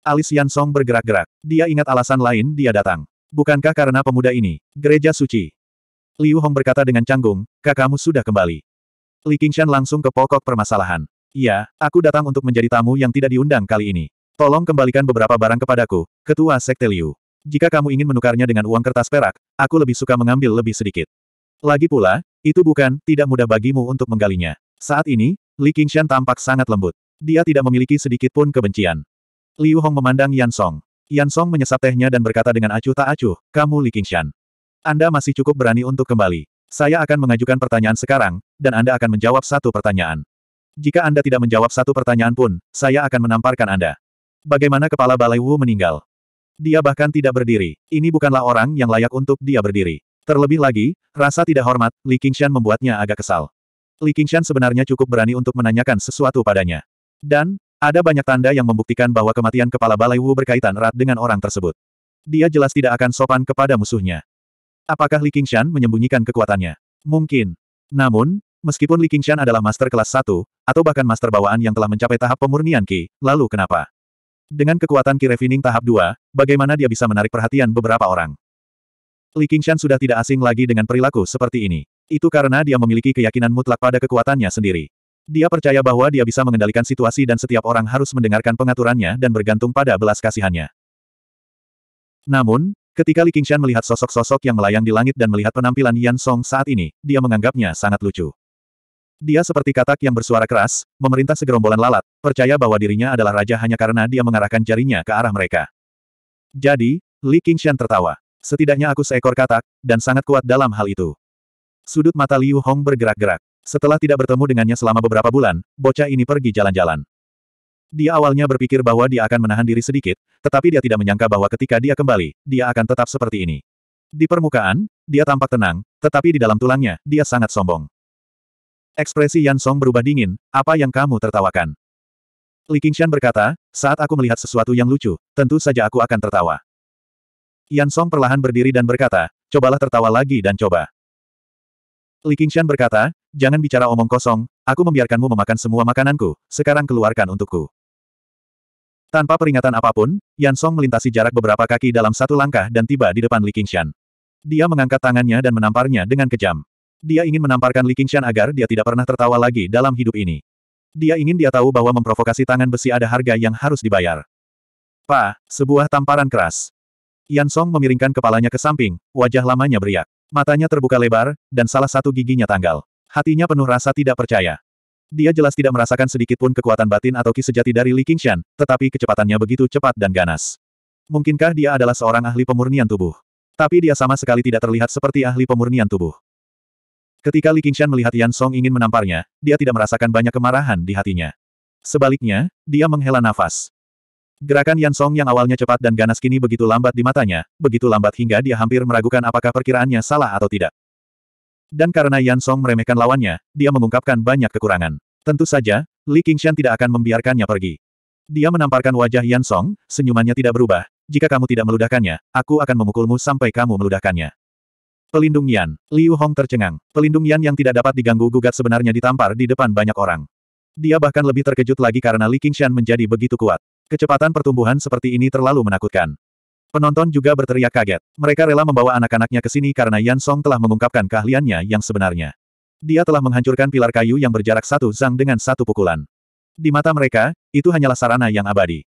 Alis Yan Song bergerak-gerak. Dia ingat alasan lain dia datang. Bukankah karena pemuda ini? Gereja suci. Liu Hong berkata dengan canggung, kakakmu sudah kembali. Li Qingshan langsung ke pokok permasalahan. Iya, aku datang untuk menjadi tamu yang tidak diundang kali ini. Tolong kembalikan beberapa barang kepadaku, Ketua Sekte Liu. Jika kamu ingin menukarnya dengan uang kertas perak, aku lebih suka mengambil lebih sedikit. Lagi pula, itu bukan, tidak mudah bagimu untuk menggalinya. Saat ini, Li Qingshan tampak sangat lembut. Dia tidak memiliki sedikit pun kebencian. Liu Hong memandang Yan Song. Yan Song menyesap tehnya dan berkata dengan acuh tak acuh, kamu Li Qingshan. Anda masih cukup berani untuk kembali. Saya akan mengajukan pertanyaan sekarang, dan Anda akan menjawab satu pertanyaan. Jika Anda tidak menjawab satu pertanyaan pun, saya akan menamparkan Anda. Bagaimana kepala Balai Wu meninggal? Dia bahkan tidak berdiri. Ini bukanlah orang yang layak untuk dia berdiri. Terlebih lagi, rasa tidak hormat, Li Qingshan membuatnya agak kesal. Li Qingshan sebenarnya cukup berani untuk menanyakan sesuatu padanya. Dan, ada banyak tanda yang membuktikan bahwa kematian kepala Balai Wu berkaitan erat dengan orang tersebut. Dia jelas tidak akan sopan kepada musuhnya. Apakah Li Qingshan menyembunyikan kekuatannya? Mungkin. Namun, meskipun Li Qingshan adalah master kelas 1, atau bahkan master bawaan yang telah mencapai tahap pemurnian Ki, lalu kenapa? Dengan kekuatan Ki Refining tahap 2, bagaimana dia bisa menarik perhatian beberapa orang? Li Qingshan sudah tidak asing lagi dengan perilaku seperti ini. Itu karena dia memiliki keyakinan mutlak pada kekuatannya sendiri. Dia percaya bahwa dia bisa mengendalikan situasi dan setiap orang harus mendengarkan pengaturannya dan bergantung pada belas kasihannya. Namun, Ketika Li Qingshan melihat sosok-sosok yang melayang di langit dan melihat penampilan Yan Song saat ini, dia menganggapnya sangat lucu. Dia seperti katak yang bersuara keras, memerintah segerombolan lalat, percaya bahwa dirinya adalah raja hanya karena dia mengarahkan jarinya ke arah mereka. Jadi, Li Qingshan tertawa. Setidaknya aku seekor katak, dan sangat kuat dalam hal itu. Sudut mata Liu Hong bergerak-gerak. Setelah tidak bertemu dengannya selama beberapa bulan, bocah ini pergi jalan-jalan. Dia awalnya berpikir bahwa dia akan menahan diri sedikit, tetapi dia tidak menyangka bahwa ketika dia kembali, dia akan tetap seperti ini. Di permukaan, dia tampak tenang, tetapi di dalam tulangnya, dia sangat sombong. Ekspresi Yan Song berubah dingin, apa yang kamu tertawakan? Li Qingshan berkata, saat aku melihat sesuatu yang lucu, tentu saja aku akan tertawa. Yan Song perlahan berdiri dan berkata, cobalah tertawa lagi dan coba. Li Qingshan berkata, jangan bicara omong kosong, aku membiarkanmu memakan semua makananku, sekarang keluarkan untukku. Tanpa peringatan apapun, Yan Song melintasi jarak beberapa kaki dalam satu langkah dan tiba di depan Li Qingshan. Dia mengangkat tangannya dan menamparnya dengan kejam. Dia ingin menamparkan Li Qingshan agar dia tidak pernah tertawa lagi dalam hidup ini. Dia ingin dia tahu bahwa memprovokasi tangan besi ada harga yang harus dibayar. Pa, sebuah tamparan keras. Yan Song memiringkan kepalanya ke samping, wajah lamanya beriak. Matanya terbuka lebar, dan salah satu giginya tanggal. Hatinya penuh rasa tidak percaya. Dia jelas tidak merasakan sedikit pun kekuatan batin atau ki sejati dari Li Qingshan, tetapi kecepatannya begitu cepat dan ganas. Mungkinkah dia adalah seorang ahli pemurnian tubuh? Tapi dia sama sekali tidak terlihat seperti ahli pemurnian tubuh. Ketika Li Qingshan melihat Yan Song ingin menamparnya, dia tidak merasakan banyak kemarahan di hatinya. Sebaliknya, dia menghela nafas. Gerakan Yan Song yang awalnya cepat dan ganas kini begitu lambat di matanya, begitu lambat hingga dia hampir meragukan apakah perkiraannya salah atau tidak. Dan karena Yan Song meremehkan lawannya, dia mengungkapkan banyak kekurangan. Tentu saja, Li Qingshan tidak akan membiarkannya pergi. Dia menamparkan wajah Yan Song, senyumannya tidak berubah. Jika kamu tidak meludahkannya, aku akan memukulmu sampai kamu meludahkannya. Pelindung Yan, Liu Hong tercengang. Pelindung Yan yang tidak dapat diganggu gugat sebenarnya ditampar di depan banyak orang. Dia bahkan lebih terkejut lagi karena Li Qingshan menjadi begitu kuat. Kecepatan pertumbuhan seperti ini terlalu menakutkan. Penonton juga berteriak kaget. Mereka rela membawa anak-anaknya ke sini karena Yan Song telah mengungkapkan keahliannya yang sebenarnya. Dia telah menghancurkan pilar kayu yang berjarak satu zang dengan satu pukulan. Di mata mereka, itu hanyalah sarana yang abadi.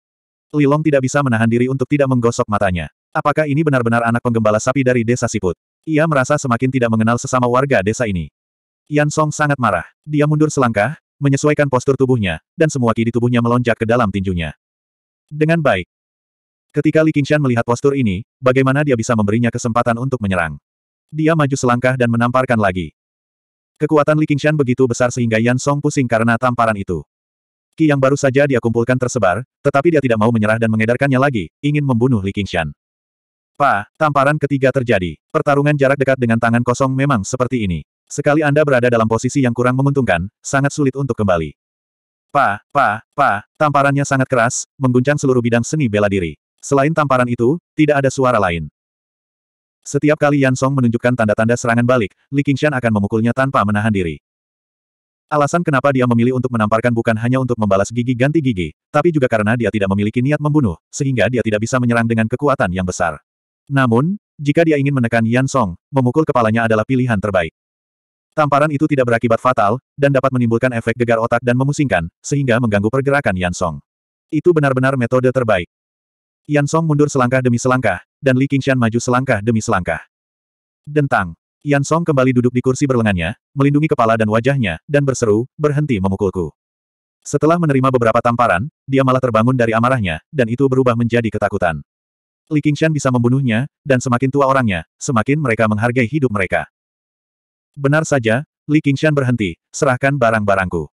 Li Long tidak bisa menahan diri untuk tidak menggosok matanya. Apakah ini benar-benar anak penggembala sapi dari desa Siput? Ia merasa semakin tidak mengenal sesama warga desa ini. Yan Song sangat marah. Dia mundur selangkah, menyesuaikan postur tubuhnya, dan semua ki di tubuhnya melonjak ke dalam tinjunya. Dengan baik, Ketika Li Qingshan melihat postur ini, bagaimana dia bisa memberinya kesempatan untuk menyerang? Dia maju selangkah dan menamparkan lagi. Kekuatan Li Qingshan begitu besar sehingga Yan Song pusing karena tamparan itu. Ki yang baru saja dia kumpulkan tersebar, tetapi dia tidak mau menyerah dan mengedarkannya lagi, ingin membunuh Li Qingshan. Pa, tamparan ketiga terjadi. Pertarungan jarak dekat dengan tangan kosong memang seperti ini. Sekali Anda berada dalam posisi yang kurang menguntungkan, sangat sulit untuk kembali. Pa, pa, pa, tamparannya sangat keras, mengguncang seluruh bidang seni bela diri. Selain tamparan itu, tidak ada suara lain. Setiap kali Yan Song menunjukkan tanda-tanda serangan balik, Li Qingshan akan memukulnya tanpa menahan diri. Alasan kenapa dia memilih untuk menamparkan bukan hanya untuk membalas gigi ganti gigi, tapi juga karena dia tidak memiliki niat membunuh, sehingga dia tidak bisa menyerang dengan kekuatan yang besar. Namun, jika dia ingin menekan Yan Song, memukul kepalanya adalah pilihan terbaik. Tamparan itu tidak berakibat fatal, dan dapat menimbulkan efek gegar otak dan memusingkan, sehingga mengganggu pergerakan Yan Song. Itu benar-benar metode terbaik. Yan Song mundur selangkah demi selangkah, dan Li Qingshan maju selangkah demi selangkah. Dentang. Yan Song kembali duduk di kursi berlengannya, melindungi kepala dan wajahnya, dan berseru, berhenti memukulku. Setelah menerima beberapa tamparan, dia malah terbangun dari amarahnya, dan itu berubah menjadi ketakutan. Li Qingshan bisa membunuhnya, dan semakin tua orangnya, semakin mereka menghargai hidup mereka. Benar saja, Li Qingshan berhenti, serahkan barang-barangku.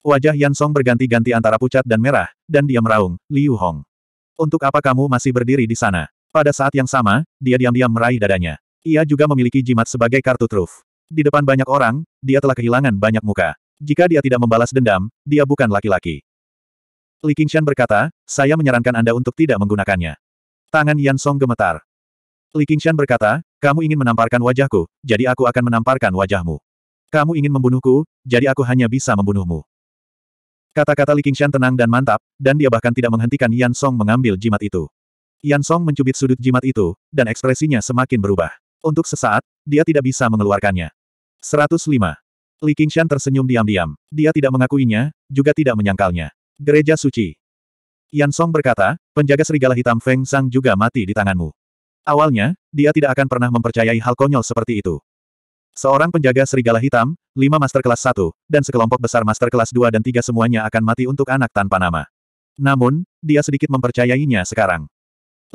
Wajah Yan Song berganti-ganti antara pucat dan merah, dan dia meraung, Liu Hong. Untuk apa kamu masih berdiri di sana? Pada saat yang sama, dia diam-diam meraih dadanya. Ia juga memiliki jimat sebagai kartu truf. Di depan banyak orang, dia telah kehilangan banyak muka. Jika dia tidak membalas dendam, dia bukan laki-laki. Li Qingshan berkata, saya menyarankan Anda untuk tidak menggunakannya. Tangan Yan Song gemetar. Li Qingshan berkata, kamu ingin menamparkan wajahku, jadi aku akan menamparkan wajahmu. Kamu ingin membunuhku, jadi aku hanya bisa membunuhmu. Kata-kata Li Qingshan tenang dan mantap, dan dia bahkan tidak menghentikan Yan Song mengambil jimat itu. Yan Song mencubit sudut jimat itu, dan ekspresinya semakin berubah. Untuk sesaat, dia tidak bisa mengeluarkannya. 105. Li Qingshan tersenyum diam-diam. Dia tidak mengakuinya, juga tidak menyangkalnya. Gereja Suci. Yan Song berkata, penjaga serigala hitam Feng Sang juga mati di tanganmu. Awalnya, dia tidak akan pernah mempercayai hal konyol seperti itu. Seorang penjaga serigala hitam, lima master kelas satu, dan sekelompok besar master kelas dua dan tiga semuanya akan mati untuk anak tanpa nama. Namun, dia sedikit mempercayainya sekarang.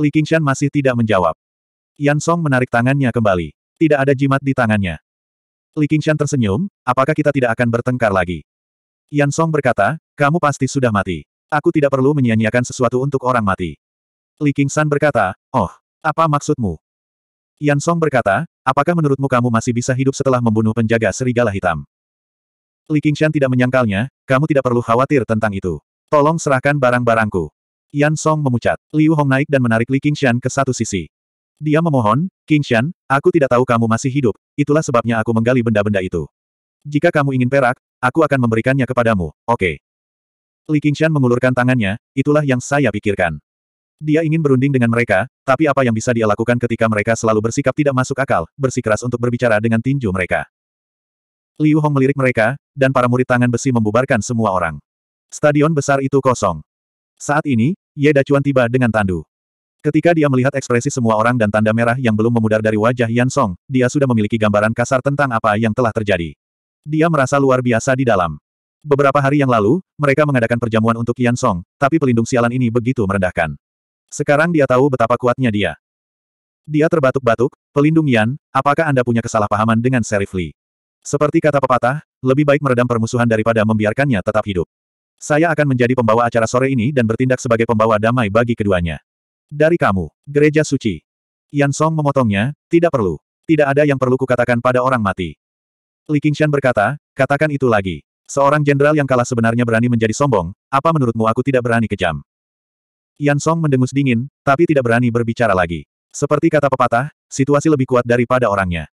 Li Qingshan masih tidak menjawab. Yan Song menarik tangannya kembali. Tidak ada jimat di tangannya. Li Qingshan tersenyum, apakah kita tidak akan bertengkar lagi? Yan Song berkata, kamu pasti sudah mati. Aku tidak perlu menyia-nyiakan sesuatu untuk orang mati. Li Qingshan berkata, oh, apa maksudmu? Yan Song berkata, apakah menurutmu kamu masih bisa hidup setelah membunuh penjaga serigala hitam? Li Qingshan tidak menyangkalnya, kamu tidak perlu khawatir tentang itu. Tolong serahkan barang-barangku. Yan Song memucat. Liu Hong naik dan menarik Li Qingshan ke satu sisi. Dia memohon, Qingshan, aku tidak tahu kamu masih hidup, itulah sebabnya aku menggali benda-benda itu. Jika kamu ingin perak, aku akan memberikannya kepadamu, oke. Okay. Li Qingshan mengulurkan tangannya, itulah yang saya pikirkan. Dia ingin berunding dengan mereka, tapi apa yang bisa dia lakukan ketika mereka selalu bersikap tidak masuk akal, bersikeras untuk berbicara dengan tinju mereka. Liu Hong melirik mereka, dan para murid tangan besi membubarkan semua orang. Stadion besar itu kosong. Saat ini, Ye Dacuan tiba dengan tandu. Ketika dia melihat ekspresi semua orang dan tanda merah yang belum memudar dari wajah Yan Song, dia sudah memiliki gambaran kasar tentang apa yang telah terjadi. Dia merasa luar biasa di dalam. Beberapa hari yang lalu, mereka mengadakan perjamuan untuk Yan Song, tapi pelindung sialan ini begitu merendahkan. Sekarang dia tahu betapa kuatnya dia. Dia terbatuk-batuk, pelindung Yan, apakah Anda punya kesalahpahaman dengan Serif Lee? Seperti kata pepatah, lebih baik meredam permusuhan daripada membiarkannya tetap hidup. Saya akan menjadi pembawa acara sore ini dan bertindak sebagai pembawa damai bagi keduanya. Dari kamu, gereja suci. Yan Song memotongnya, tidak perlu. Tidak ada yang perlu kukatakan pada orang mati. Li Qingshan berkata, katakan itu lagi. Seorang jenderal yang kalah sebenarnya berani menjadi sombong, apa menurutmu aku tidak berani kejam? Yan Song mendengus dingin, tapi tidak berani berbicara lagi. Seperti kata pepatah, situasi lebih kuat daripada orangnya.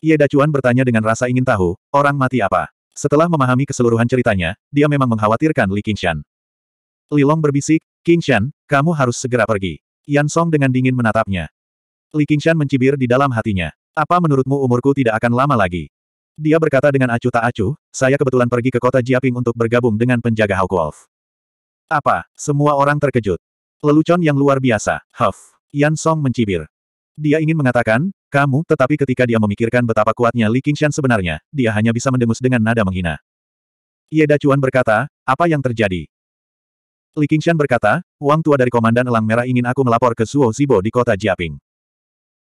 Ye Dacuan bertanya dengan rasa ingin tahu, orang mati apa? Setelah memahami keseluruhan ceritanya, dia memang mengkhawatirkan Li Qingshan. Li Long berbisik, Qingshan, kamu harus segera pergi. Yan Song dengan dingin menatapnya. Li Qingshan mencibir di dalam hatinya. Apa menurutmu umurku tidak akan lama lagi? Dia berkata dengan acuh tak acuh, saya kebetulan pergi ke kota Jiaping untuk bergabung dengan penjaga Hawk Wolf. Apa? Semua orang terkejut. Lelucon yang luar biasa, Huff. Yan Song mencibir. Dia ingin mengatakan, kamu, tetapi ketika dia memikirkan betapa kuatnya Li Qingshan sebenarnya, dia hanya bisa mendengus dengan nada menghina. Ye Dacuan berkata, apa yang terjadi? Li Qingshan berkata, uang tua dari Komandan Elang Merah ingin aku melapor ke Suo Zibo di kota Jiaping.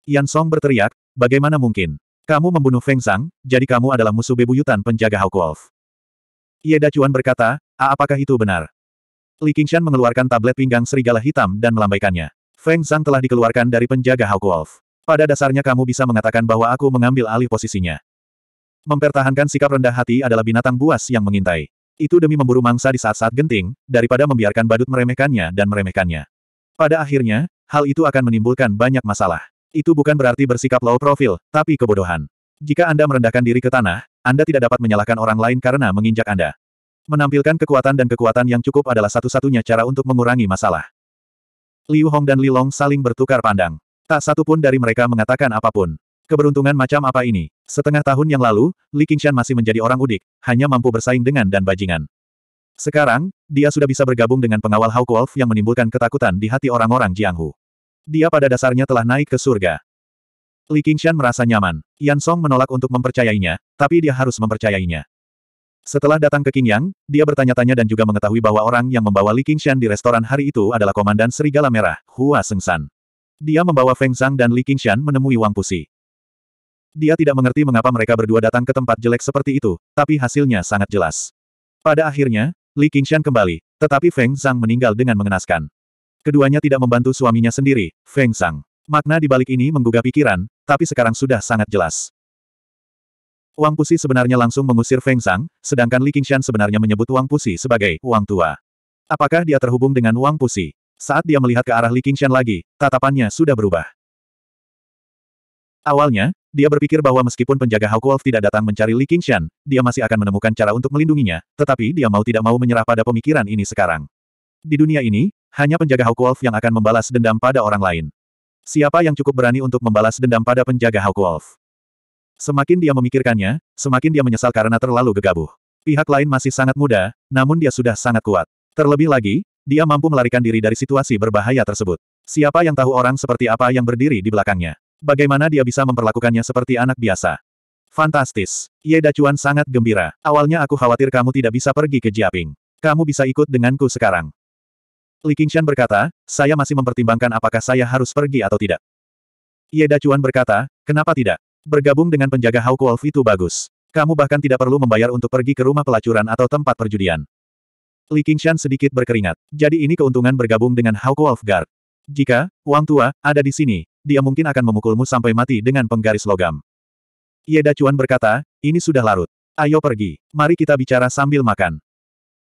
Yan Song berteriak, bagaimana mungkin? Kamu membunuh Feng Sang, jadi kamu adalah musuh bebuyutan penjaga Hawk Wolf. Ye Dacuan berkata, A apakah itu benar? Li Qingshan mengeluarkan tablet pinggang serigala hitam dan melambaikannya. Feng Zhang telah dikeluarkan dari penjaga Hawk Wolf. Pada dasarnya kamu bisa mengatakan bahwa aku mengambil alih posisinya. Mempertahankan sikap rendah hati adalah binatang buas yang mengintai. Itu demi memburu mangsa di saat-saat genting, daripada membiarkan badut meremehkannya dan meremehkannya. Pada akhirnya, hal itu akan menimbulkan banyak masalah. Itu bukan berarti bersikap low profil, tapi kebodohan. Jika Anda merendahkan diri ke tanah, Anda tidak dapat menyalahkan orang lain karena menginjak Anda. Menampilkan kekuatan dan kekuatan yang cukup adalah satu-satunya cara untuk mengurangi masalah. Liu Hong dan Li Long saling bertukar pandang. Tak satu pun dari mereka mengatakan apapun. Keberuntungan macam apa ini? Setengah tahun yang lalu, Li Qingshan masih menjadi orang udik, hanya mampu bersaing dengan dan bajingan. Sekarang, dia sudah bisa bergabung dengan pengawal Hawk Wolf yang menimbulkan ketakutan di hati orang-orang Jianghu. Dia pada dasarnya telah naik ke surga. Li Qingshan merasa nyaman. Yan Song menolak untuk mempercayainya, tapi dia harus mempercayainya. Setelah datang ke Qingyang, dia bertanya-tanya dan juga mengetahui bahwa orang yang membawa Li Qingshan di restoran hari itu adalah Komandan Serigala Merah, Hua Sengsan. Dia membawa Feng Zhang dan Li Qingshan menemui Wang Pusi. Dia tidak mengerti mengapa mereka berdua datang ke tempat jelek seperti itu, tapi hasilnya sangat jelas. Pada akhirnya, Li Qingshan kembali, tetapi Feng Zhang meninggal dengan mengenaskan. Keduanya tidak membantu suaminya sendiri, Feng Zhang. Makna di balik ini menggugah pikiran, tapi sekarang sudah sangat jelas. Wang Pusi sebenarnya langsung mengusir Feng Sang, sedangkan Li Qingshan sebenarnya menyebut Wang Pusi sebagai Wang Tua. Apakah dia terhubung dengan Wang Pusi? Saat dia melihat ke arah Li Qingshan lagi, tatapannya sudah berubah. Awalnya, dia berpikir bahwa meskipun penjaga Hawk Wolf tidak datang mencari Li Qingshan, dia masih akan menemukan cara untuk melindunginya, tetapi dia mau tidak mau menyerah pada pemikiran ini sekarang. Di dunia ini, hanya penjaga Hawk Wolf yang akan membalas dendam pada orang lain. Siapa yang cukup berani untuk membalas dendam pada penjaga Hawk Wolf? Semakin dia memikirkannya, semakin dia menyesal karena terlalu gegabah. Pihak lain masih sangat muda, namun dia sudah sangat kuat. Terlebih lagi, dia mampu melarikan diri dari situasi berbahaya tersebut. Siapa yang tahu orang seperti apa yang berdiri di belakangnya? Bagaimana dia bisa memperlakukannya seperti anak biasa? Fantastis. Ye Dacuan sangat gembira. Awalnya aku khawatir kamu tidak bisa pergi ke Jiaping. Kamu bisa ikut denganku sekarang. Li Qingshan berkata, saya masih mempertimbangkan apakah saya harus pergi atau tidak. Ye Dacuan berkata, kenapa tidak? Bergabung dengan penjaga Hau Wolf itu bagus. Kamu bahkan tidak perlu membayar untuk pergi ke rumah pelacuran atau tempat perjudian. Li Qingshan sedikit berkeringat. Jadi ini keuntungan bergabung dengan Hau Wolf Guard. Jika, Wang Tua, ada di sini, dia mungkin akan memukulmu sampai mati dengan penggaris logam. Ye Dacuan berkata, ini sudah larut. Ayo pergi, mari kita bicara sambil makan.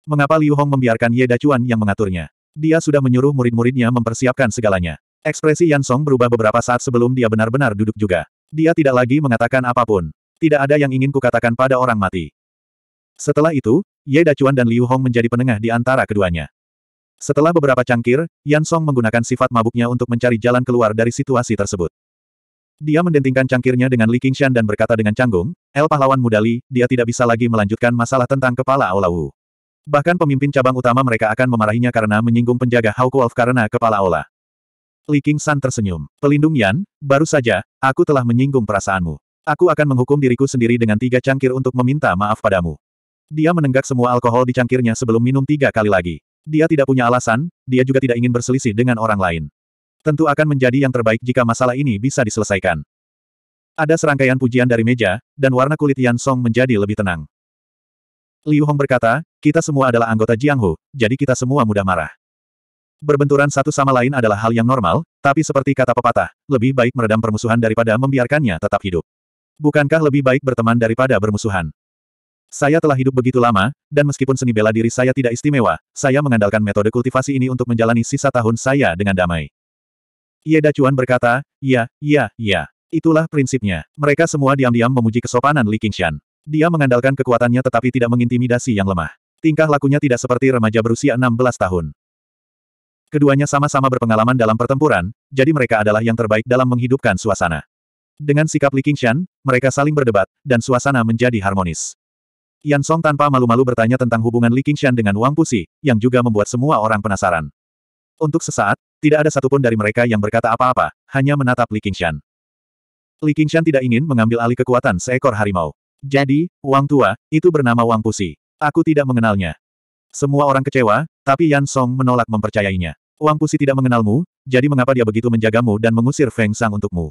Mengapa Liu Hong membiarkan Ye Dacuan yang mengaturnya? Dia sudah menyuruh murid-muridnya mempersiapkan segalanya. Ekspresi Yan Song berubah beberapa saat sebelum dia benar-benar duduk juga. Dia tidak lagi mengatakan apapun. Tidak ada yang ingin kukatakan pada orang mati. Setelah itu, Ye Dacuan dan Liu Hong menjadi penengah di antara keduanya. Setelah beberapa cangkir, Yan Song menggunakan sifat mabuknya untuk mencari jalan keluar dari situasi tersebut. Dia mendentingkan cangkirnya dengan Li Qingshan dan berkata dengan canggung, El pahlawan mudali, dia tidak bisa lagi melanjutkan masalah tentang kepala Aula Wu. Bahkan pemimpin cabang utama mereka akan memarahinya karena menyinggung penjaga Hawk Wolf karena kepala Aula. Li San tersenyum. Pelindung Yan, baru saja, aku telah menyinggung perasaanmu. Aku akan menghukum diriku sendiri dengan tiga cangkir untuk meminta maaf padamu. Dia menenggak semua alkohol di cangkirnya sebelum minum tiga kali lagi. Dia tidak punya alasan, dia juga tidak ingin berselisih dengan orang lain. Tentu akan menjadi yang terbaik jika masalah ini bisa diselesaikan. Ada serangkaian pujian dari meja, dan warna kulit Yan Song menjadi lebih tenang. Liu Hong berkata, kita semua adalah anggota Jianghu, jadi kita semua mudah marah. Berbenturan satu sama lain adalah hal yang normal, tapi seperti kata pepatah, lebih baik meredam permusuhan daripada membiarkannya tetap hidup. Bukankah lebih baik berteman daripada bermusuhan? Saya telah hidup begitu lama, dan meskipun seni bela diri saya tidak istimewa, saya mengandalkan metode kultivasi ini untuk menjalani sisa tahun saya dengan damai. Ye Dacuan berkata, ya, ya, ya. Itulah prinsipnya. Mereka semua diam-diam memuji kesopanan Li Qingshan. Dia mengandalkan kekuatannya tetapi tidak mengintimidasi yang lemah. Tingkah lakunya tidak seperti remaja berusia 16 tahun. Keduanya sama-sama berpengalaman dalam pertempuran, jadi mereka adalah yang terbaik dalam menghidupkan suasana. Dengan sikap Li Qingshan, mereka saling berdebat, dan suasana menjadi harmonis. Yan Song tanpa malu-malu bertanya tentang hubungan Li Qingshan dengan Wang Pusi, yang juga membuat semua orang penasaran. Untuk sesaat, tidak ada satupun dari mereka yang berkata apa-apa, hanya menatap Li Qingshan. Li Qingshan tidak ingin mengambil alih kekuatan seekor harimau. Jadi, Wang Tua, itu bernama Wang Pusi. Aku tidak mengenalnya. Semua orang kecewa, tapi Yan Song menolak mempercayainya. Wang Pusi tidak mengenalmu, jadi mengapa dia begitu menjagamu dan mengusir Feng Sang untukmu?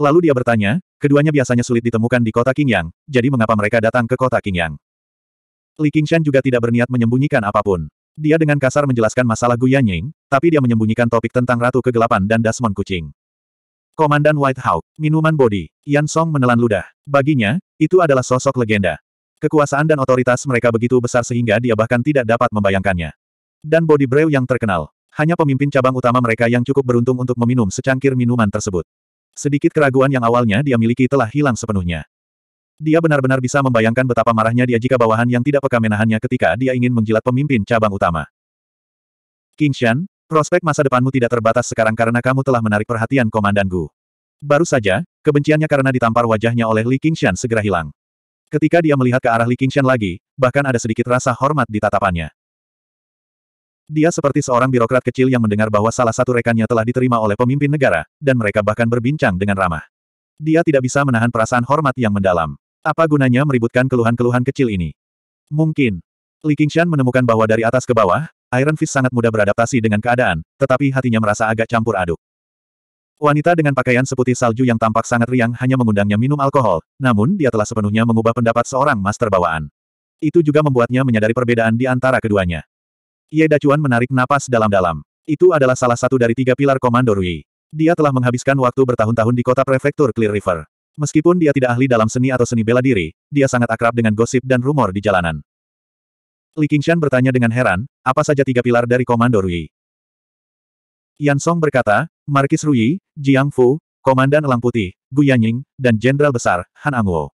Lalu dia bertanya, keduanya biasanya sulit ditemukan di kota Qingyang, jadi mengapa mereka datang ke kota Qingyang? Li Qingshan juga tidak berniat menyembunyikan apapun. Dia dengan kasar menjelaskan masalah Guyan Ying, tapi dia menyembunyikan topik tentang Ratu Kegelapan dan Dasmon Kucing. Komandan White Hawk, minuman bodi, Yan Song menelan ludah. Baginya, itu adalah sosok legenda. Kekuasaan dan otoritas mereka begitu besar sehingga dia bahkan tidak dapat membayangkannya. Dan Body Brew yang terkenal. Hanya pemimpin cabang utama mereka yang cukup beruntung untuk meminum secangkir minuman tersebut. Sedikit keraguan yang awalnya dia miliki telah hilang sepenuhnya. Dia benar-benar bisa membayangkan betapa marahnya dia jika bawahan yang tidak peka menahannya ketika dia ingin menjilat pemimpin cabang utama. King Shan, prospek masa depanmu tidak terbatas sekarang karena kamu telah menarik perhatian Komandan Gu. Baru saja, kebenciannya karena ditampar wajahnya oleh Li King Shan segera hilang. Ketika dia melihat ke arah Li Qingshan lagi, bahkan ada sedikit rasa hormat di tatapannya. Dia seperti seorang birokrat kecil yang mendengar bahwa salah satu rekannya telah diterima oleh pemimpin negara, dan mereka bahkan berbincang dengan ramah. Dia tidak bisa menahan perasaan hormat yang mendalam. Apa gunanya meributkan keluhan-keluhan kecil ini? Mungkin. Li Qingshan menemukan bahwa dari atas ke bawah, Iron Fist sangat mudah beradaptasi dengan keadaan, tetapi hatinya merasa agak campur aduk. Wanita dengan pakaian seputih salju yang tampak sangat riang hanya mengundangnya minum alkohol, namun dia telah sepenuhnya mengubah pendapat seorang master bawaan. Itu juga membuatnya menyadari perbedaan di antara keduanya. Ye Dacuan menarik napas dalam-dalam. Itu adalah salah satu dari tiga pilar komando Rui. Dia telah menghabiskan waktu bertahun-tahun di kota prefektur Clear River. Meskipun dia tidak ahli dalam seni atau seni bela diri, dia sangat akrab dengan gosip dan rumor di jalanan. Li Qingshan bertanya dengan heran, apa saja tiga pilar dari komando Rui? Yan Song berkata, Markis Rui, Jiang Fu, Komandan Elang Putih, Gu Yanying, dan Jenderal Besar, Han Angwo.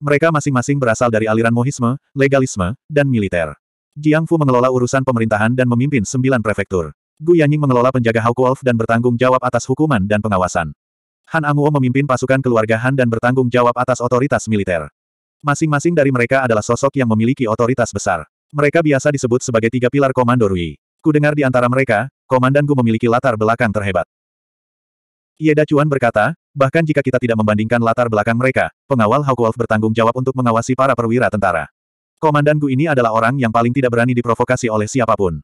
Mereka masing-masing berasal dari aliran mohisme, legalisme, dan militer. Jiang Fu mengelola urusan pemerintahan dan memimpin sembilan prefektur. Gu Yanying mengelola penjaga Hawk Wolf dan bertanggung jawab atas hukuman dan pengawasan. Han Angwo memimpin pasukan keluarga Han dan bertanggung jawab atas otoritas militer. Masing-masing dari mereka adalah sosok yang memiliki otoritas besar. Mereka biasa disebut sebagai tiga pilar komando Rui. Kudengar di antara mereka, komandanku memiliki latar belakang terhebat. Yeda Dacuan berkata, bahkan jika kita tidak membandingkan latar belakang mereka, pengawal Hawkwolf bertanggung jawab untuk mengawasi para perwira tentara. Komandanku ini adalah orang yang paling tidak berani diprovokasi oleh siapapun.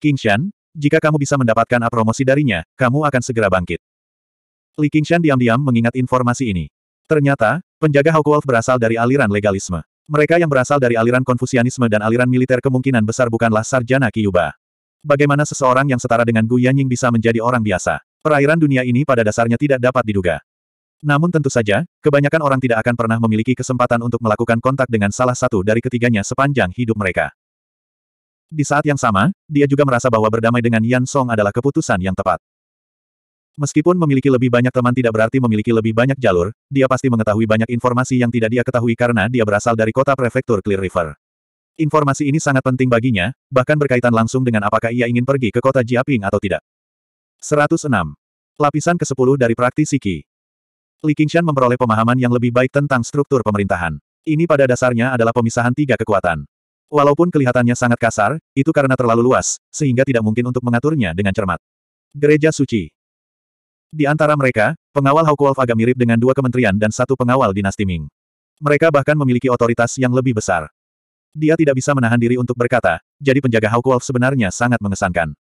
King Shan, jika kamu bisa mendapatkan apromosi darinya, kamu akan segera bangkit. Li King Shan diam-diam mengingat informasi ini. Ternyata, penjaga Hawkwolf berasal dari aliran legalisme. Mereka yang berasal dari aliran konfusianisme dan aliran militer kemungkinan besar bukanlah sarjana Kyuba. Bagaimana seseorang yang setara dengan Gu Yanying bisa menjadi orang biasa? Perairan dunia ini pada dasarnya tidak dapat diduga. Namun tentu saja, kebanyakan orang tidak akan pernah memiliki kesempatan untuk melakukan kontak dengan salah satu dari ketiganya sepanjang hidup mereka. Di saat yang sama, dia juga merasa bahwa berdamai dengan Yan Song adalah keputusan yang tepat. Meskipun memiliki lebih banyak teman tidak berarti memiliki lebih banyak jalur, dia pasti mengetahui banyak informasi yang tidak dia ketahui karena dia berasal dari kota prefektur Clear River. Informasi ini sangat penting baginya, bahkan berkaitan langsung dengan apakah ia ingin pergi ke kota Jiaping atau tidak. 106. Lapisan ke-10 dari praktisi Qi. Li Qingshan memperoleh pemahaman yang lebih baik tentang struktur pemerintahan. Ini pada dasarnya adalah pemisahan tiga kekuatan. Walaupun kelihatannya sangat kasar, itu karena terlalu luas, sehingga tidak mungkin untuk mengaturnya dengan cermat. Gereja Suci Di antara mereka, pengawal Hawkwolf agak mirip dengan dua kementerian dan satu pengawal dinasti Ming. Mereka bahkan memiliki otoritas yang lebih besar. Dia tidak bisa menahan diri untuk berkata, jadi penjaga Hawk Wolf sebenarnya sangat mengesankan.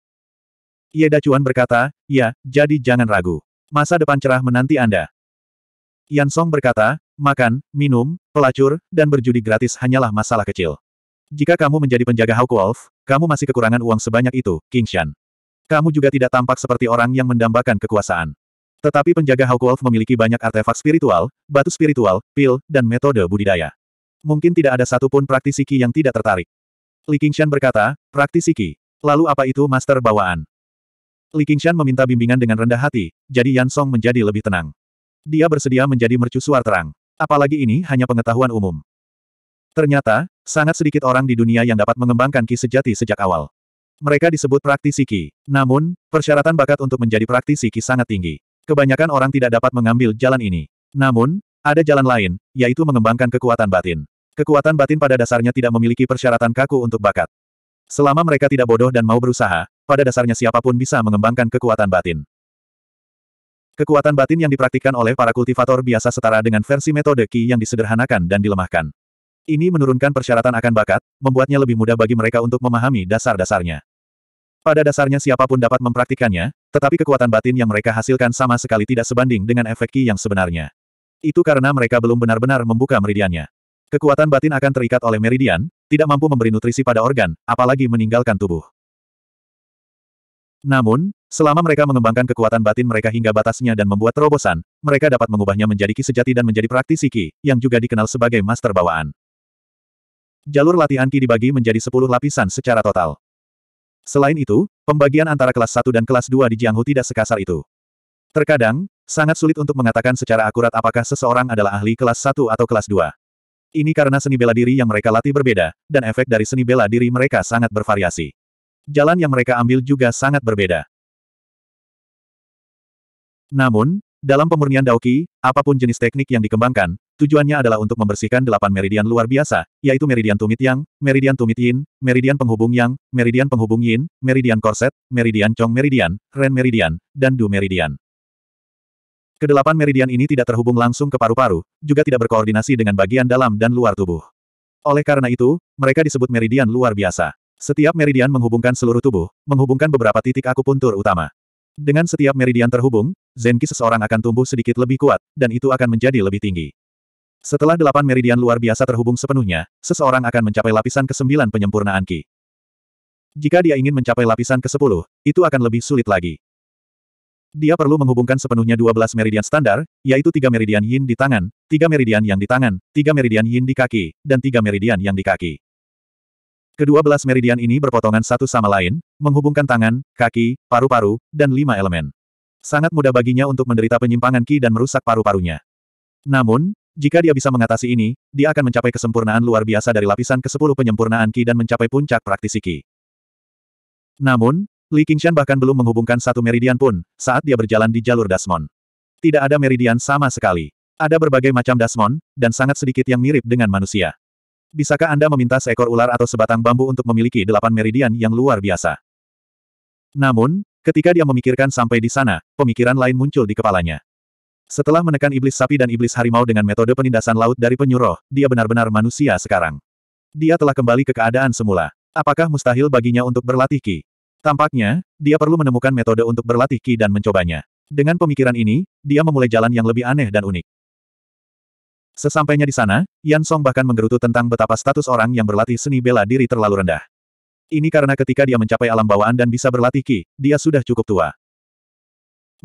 Ye Dacuan berkata, ya, jadi jangan ragu. Masa depan cerah menanti Anda. Yan Song berkata, makan, minum, pelacur, dan berjudi gratis hanyalah masalah kecil. Jika kamu menjadi penjaga Hawk Wolf, kamu masih kekurangan uang sebanyak itu, King Shan. Kamu juga tidak tampak seperti orang yang mendambakan kekuasaan. Tetapi penjaga Hawk Wolf memiliki banyak artefak spiritual, batu spiritual, pil, dan metode budidaya. Mungkin tidak ada satupun praktisi Qi yang tidak tertarik. Li Qingshan berkata, praktisi Qi. Lalu apa itu master bawaan? Li Qingshan meminta bimbingan dengan rendah hati, jadi Yan Song menjadi lebih tenang. Dia bersedia menjadi mercusuar terang. Apalagi ini hanya pengetahuan umum. Ternyata, sangat sedikit orang di dunia yang dapat mengembangkan Qi sejati sejak awal. Mereka disebut praktisi Qi. Namun, persyaratan bakat untuk menjadi praktisi Qi sangat tinggi. Kebanyakan orang tidak dapat mengambil jalan ini. Namun, ada jalan lain, yaitu mengembangkan kekuatan batin. Kekuatan batin pada dasarnya tidak memiliki persyaratan kaku untuk bakat. Selama mereka tidak bodoh dan mau berusaha, pada dasarnya siapapun bisa mengembangkan kekuatan batin. Kekuatan batin yang dipraktikkan oleh para kultivator biasa setara dengan versi metode Qi yang disederhanakan dan dilemahkan. Ini menurunkan persyaratan akan bakat, membuatnya lebih mudah bagi mereka untuk memahami dasar-dasarnya. Pada dasarnya siapapun dapat mempraktikkannya, tetapi kekuatan batin yang mereka hasilkan sama sekali tidak sebanding dengan efek Qi yang sebenarnya. Itu karena mereka belum benar-benar membuka meridiannya. Kekuatan batin akan terikat oleh meridian, tidak mampu memberi nutrisi pada organ, apalagi meninggalkan tubuh. Namun, selama mereka mengembangkan kekuatan batin mereka hingga batasnya dan membuat terobosan, mereka dapat mengubahnya menjadi ki sejati dan menjadi praktisi ki, yang juga dikenal sebagai master bawaan. Jalur latihan ki dibagi menjadi 10 lapisan secara total. Selain itu, pembagian antara kelas 1 dan kelas 2 di Jianghu tidak sekasar itu. Terkadang, sangat sulit untuk mengatakan secara akurat apakah seseorang adalah ahli kelas 1 atau kelas 2. Ini karena seni bela diri yang mereka latih berbeda, dan efek dari seni bela diri mereka sangat bervariasi. Jalan yang mereka ambil juga sangat berbeda. Namun, dalam pemurnian Daoki, apapun jenis teknik yang dikembangkan, tujuannya adalah untuk membersihkan delapan meridian luar biasa, yaitu meridian tumit yang, meridian tumit yin, meridian penghubung yang, meridian penghubung yin, meridian korset, meridian chong meridian, ren meridian, dan du meridian. Kedelapan meridian ini tidak terhubung langsung ke paru-paru, juga tidak berkoordinasi dengan bagian dalam dan luar tubuh. Oleh karena itu, mereka disebut meridian luar biasa. Setiap meridian menghubungkan seluruh tubuh, menghubungkan beberapa titik akupuntur utama. Dengan setiap meridian terhubung, Zenki seseorang akan tumbuh sedikit lebih kuat, dan itu akan menjadi lebih tinggi. Setelah delapan meridian luar biasa terhubung sepenuhnya, seseorang akan mencapai lapisan ke-9 penyempurnaan Ki. Jika dia ingin mencapai lapisan ke-10, itu akan lebih sulit lagi. Dia perlu menghubungkan sepenuhnya 12 meridian standar, yaitu tiga meridian yin di tangan, tiga meridian yang di tangan, tiga meridian yin di kaki, dan tiga meridian yang di kaki. Kedua belas meridian ini berpotongan satu sama lain, menghubungkan tangan, kaki, paru-paru, dan lima elemen. Sangat mudah baginya untuk menderita penyimpangan ki dan merusak paru-parunya. Namun, jika dia bisa mengatasi ini, dia akan mencapai kesempurnaan luar biasa dari lapisan ke-10 penyempurnaan ki dan mencapai puncak praktisi ki. Namun, Li Qingshan bahkan belum menghubungkan satu meridian pun, saat dia berjalan di jalur Dasmon. Tidak ada meridian sama sekali. Ada berbagai macam Dasmon, dan sangat sedikit yang mirip dengan manusia. Bisakah Anda meminta seekor ular atau sebatang bambu untuk memiliki delapan meridian yang luar biasa? Namun, ketika dia memikirkan sampai di sana, pemikiran lain muncul di kepalanya. Setelah menekan iblis sapi dan iblis harimau dengan metode penindasan laut dari penyuruh, dia benar-benar manusia sekarang. Dia telah kembali ke keadaan semula. Apakah mustahil baginya untuk berlatih Ki? Tampaknya, dia perlu menemukan metode untuk berlatih Ki dan mencobanya. Dengan pemikiran ini, dia memulai jalan yang lebih aneh dan unik. Sesampainya di sana, Yan Song bahkan menggerutu tentang betapa status orang yang berlatih seni bela diri terlalu rendah. Ini karena ketika dia mencapai alam bawaan dan bisa berlatih Ki, dia sudah cukup tua.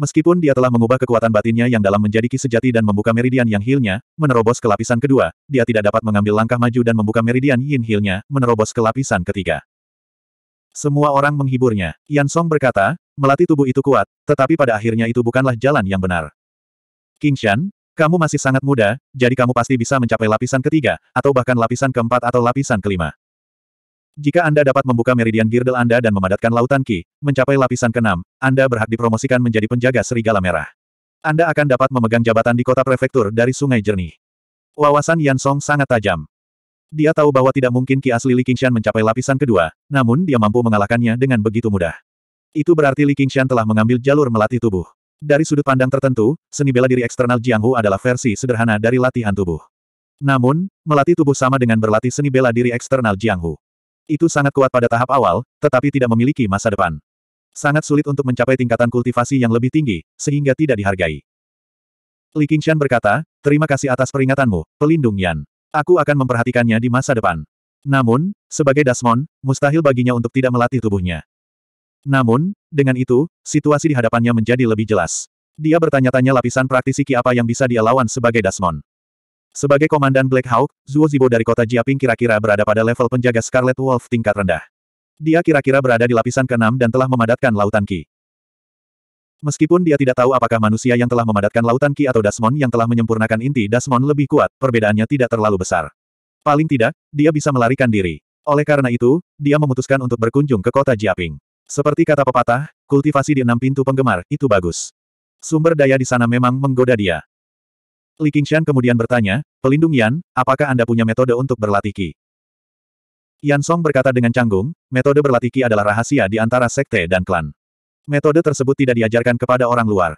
Meskipun dia telah mengubah kekuatan batinnya yang dalam menjadi Ki sejati dan membuka meridian yang hilnya, menerobos ke lapisan kedua, dia tidak dapat mengambil langkah maju dan membuka meridian yin hilnya, menerobos ke lapisan ketiga. Semua orang menghiburnya. Yan Song berkata, melatih tubuh itu kuat, tetapi pada akhirnya itu bukanlah jalan yang benar. King Shan, kamu masih sangat muda, jadi kamu pasti bisa mencapai lapisan ketiga, atau bahkan lapisan keempat atau lapisan kelima. Jika Anda dapat membuka meridian girdle Anda dan memadatkan lautan Ki, mencapai lapisan keenam, Anda berhak dipromosikan menjadi penjaga serigala merah. Anda akan dapat memegang jabatan di kota prefektur dari Sungai Jernih. Wawasan Yan Song sangat tajam. Dia tahu bahwa tidak mungkin Ki asli Li Qingshan mencapai lapisan kedua, namun dia mampu mengalahkannya dengan begitu mudah. Itu berarti Li Qingshan telah mengambil jalur melatih tubuh. Dari sudut pandang tertentu, seni bela diri eksternal Jiang Hu adalah versi sederhana dari latihan tubuh. Namun, melatih tubuh sama dengan berlatih seni bela diri eksternal Jiang Hu. Itu sangat kuat pada tahap awal, tetapi tidak memiliki masa depan. Sangat sulit untuk mencapai tingkatan kultivasi yang lebih tinggi, sehingga tidak dihargai. Li Qingshan berkata, terima kasih atas peringatanmu, pelindung Yan. Aku akan memperhatikannya di masa depan. Namun, sebagai Dasmon, mustahil baginya untuk tidak melatih tubuhnya. Namun, dengan itu, situasi di hadapannya menjadi lebih jelas. Dia bertanya-tanya lapisan praktisi Ki apa yang bisa dia lawan sebagai Dasmon. Sebagai komandan Black Hawk, Zuo Zibo dari kota Jiaping kira-kira berada pada level penjaga Scarlet Wolf tingkat rendah. Dia kira-kira berada di lapisan ke dan telah memadatkan lautan Ki. Meskipun dia tidak tahu apakah manusia yang telah memadatkan lautan Ki atau Dasmon yang telah menyempurnakan inti Dasmon lebih kuat, perbedaannya tidak terlalu besar. Paling tidak, dia bisa melarikan diri. Oleh karena itu, dia memutuskan untuk berkunjung ke kota Jiaping. Seperti kata pepatah, kultivasi di enam pintu penggemar, itu bagus. Sumber daya di sana memang menggoda dia. Li Qingshan kemudian bertanya, Pelindung Yan, apakah Anda punya metode untuk berlatih Ki? Yan Song berkata dengan canggung, metode berlatih Ki adalah rahasia di antara sekte dan klan. Metode tersebut tidak diajarkan kepada orang luar.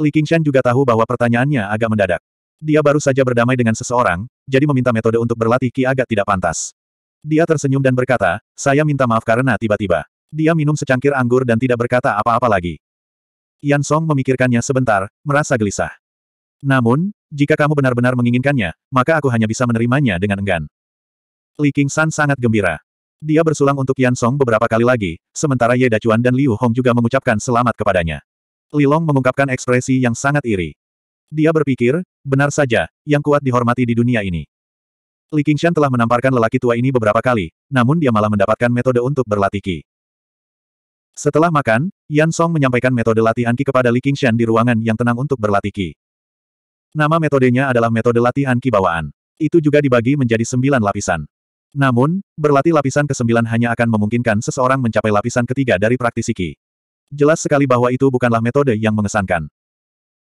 Li Qingshan juga tahu bahwa pertanyaannya agak mendadak. Dia baru saja berdamai dengan seseorang, jadi meminta metode untuk berlatih Ki agak tidak pantas. Dia tersenyum dan berkata, saya minta maaf karena tiba-tiba. Dia minum secangkir anggur dan tidak berkata apa-apa lagi. Yan Song memikirkannya sebentar, merasa gelisah. Namun, jika kamu benar-benar menginginkannya, maka aku hanya bisa menerimanya dengan enggan. Li Qingshan sangat gembira. Dia bersulang untuk Yan Song beberapa kali lagi, sementara Ye Dacuan dan Liu Hong juga mengucapkan selamat kepadanya. Li Long mengungkapkan ekspresi yang sangat iri. Dia berpikir, benar saja, yang kuat dihormati di dunia ini. Li Qingshan telah menamparkan lelaki tua ini beberapa kali, namun dia malah mendapatkan metode untuk berlatih Qi. Setelah makan, Yan Song menyampaikan metode latihan Qi kepada Li Qingshan di ruangan yang tenang untuk berlatih Qi. Nama metodenya adalah metode latihan Qi bawaan. Itu juga dibagi menjadi sembilan lapisan. Namun, berlatih lapisan ke-9 hanya akan memungkinkan seseorang mencapai lapisan ketiga dari praktisi Qi. Jelas sekali bahwa itu bukanlah metode yang mengesankan.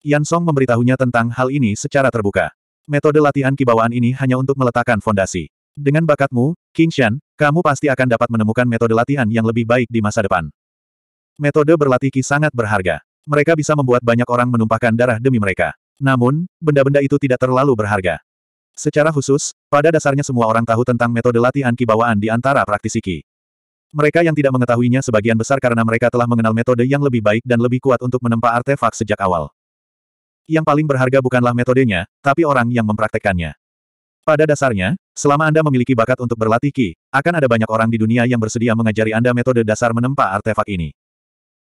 Yan Song memberitahunya tentang hal ini secara terbuka. Metode latihan kibawaan ini hanya untuk meletakkan fondasi. Dengan bakatmu, King Shan, kamu pasti akan dapat menemukan metode latihan yang lebih baik di masa depan. Metode berlatih Qi sangat berharga. Mereka bisa membuat banyak orang menumpahkan darah demi mereka. Namun, benda-benda itu tidak terlalu berharga. Secara khusus, pada dasarnya semua orang tahu tentang metode latihan kibawaan di antara praktisi Qi. Mereka yang tidak mengetahuinya sebagian besar karena mereka telah mengenal metode yang lebih baik dan lebih kuat untuk menempa artefak sejak awal. Yang paling berharga bukanlah metodenya, tapi orang yang mempraktekkannya. Pada dasarnya, selama Anda memiliki bakat untuk berlatih Qi, akan ada banyak orang di dunia yang bersedia mengajari Anda metode dasar menempa artefak ini.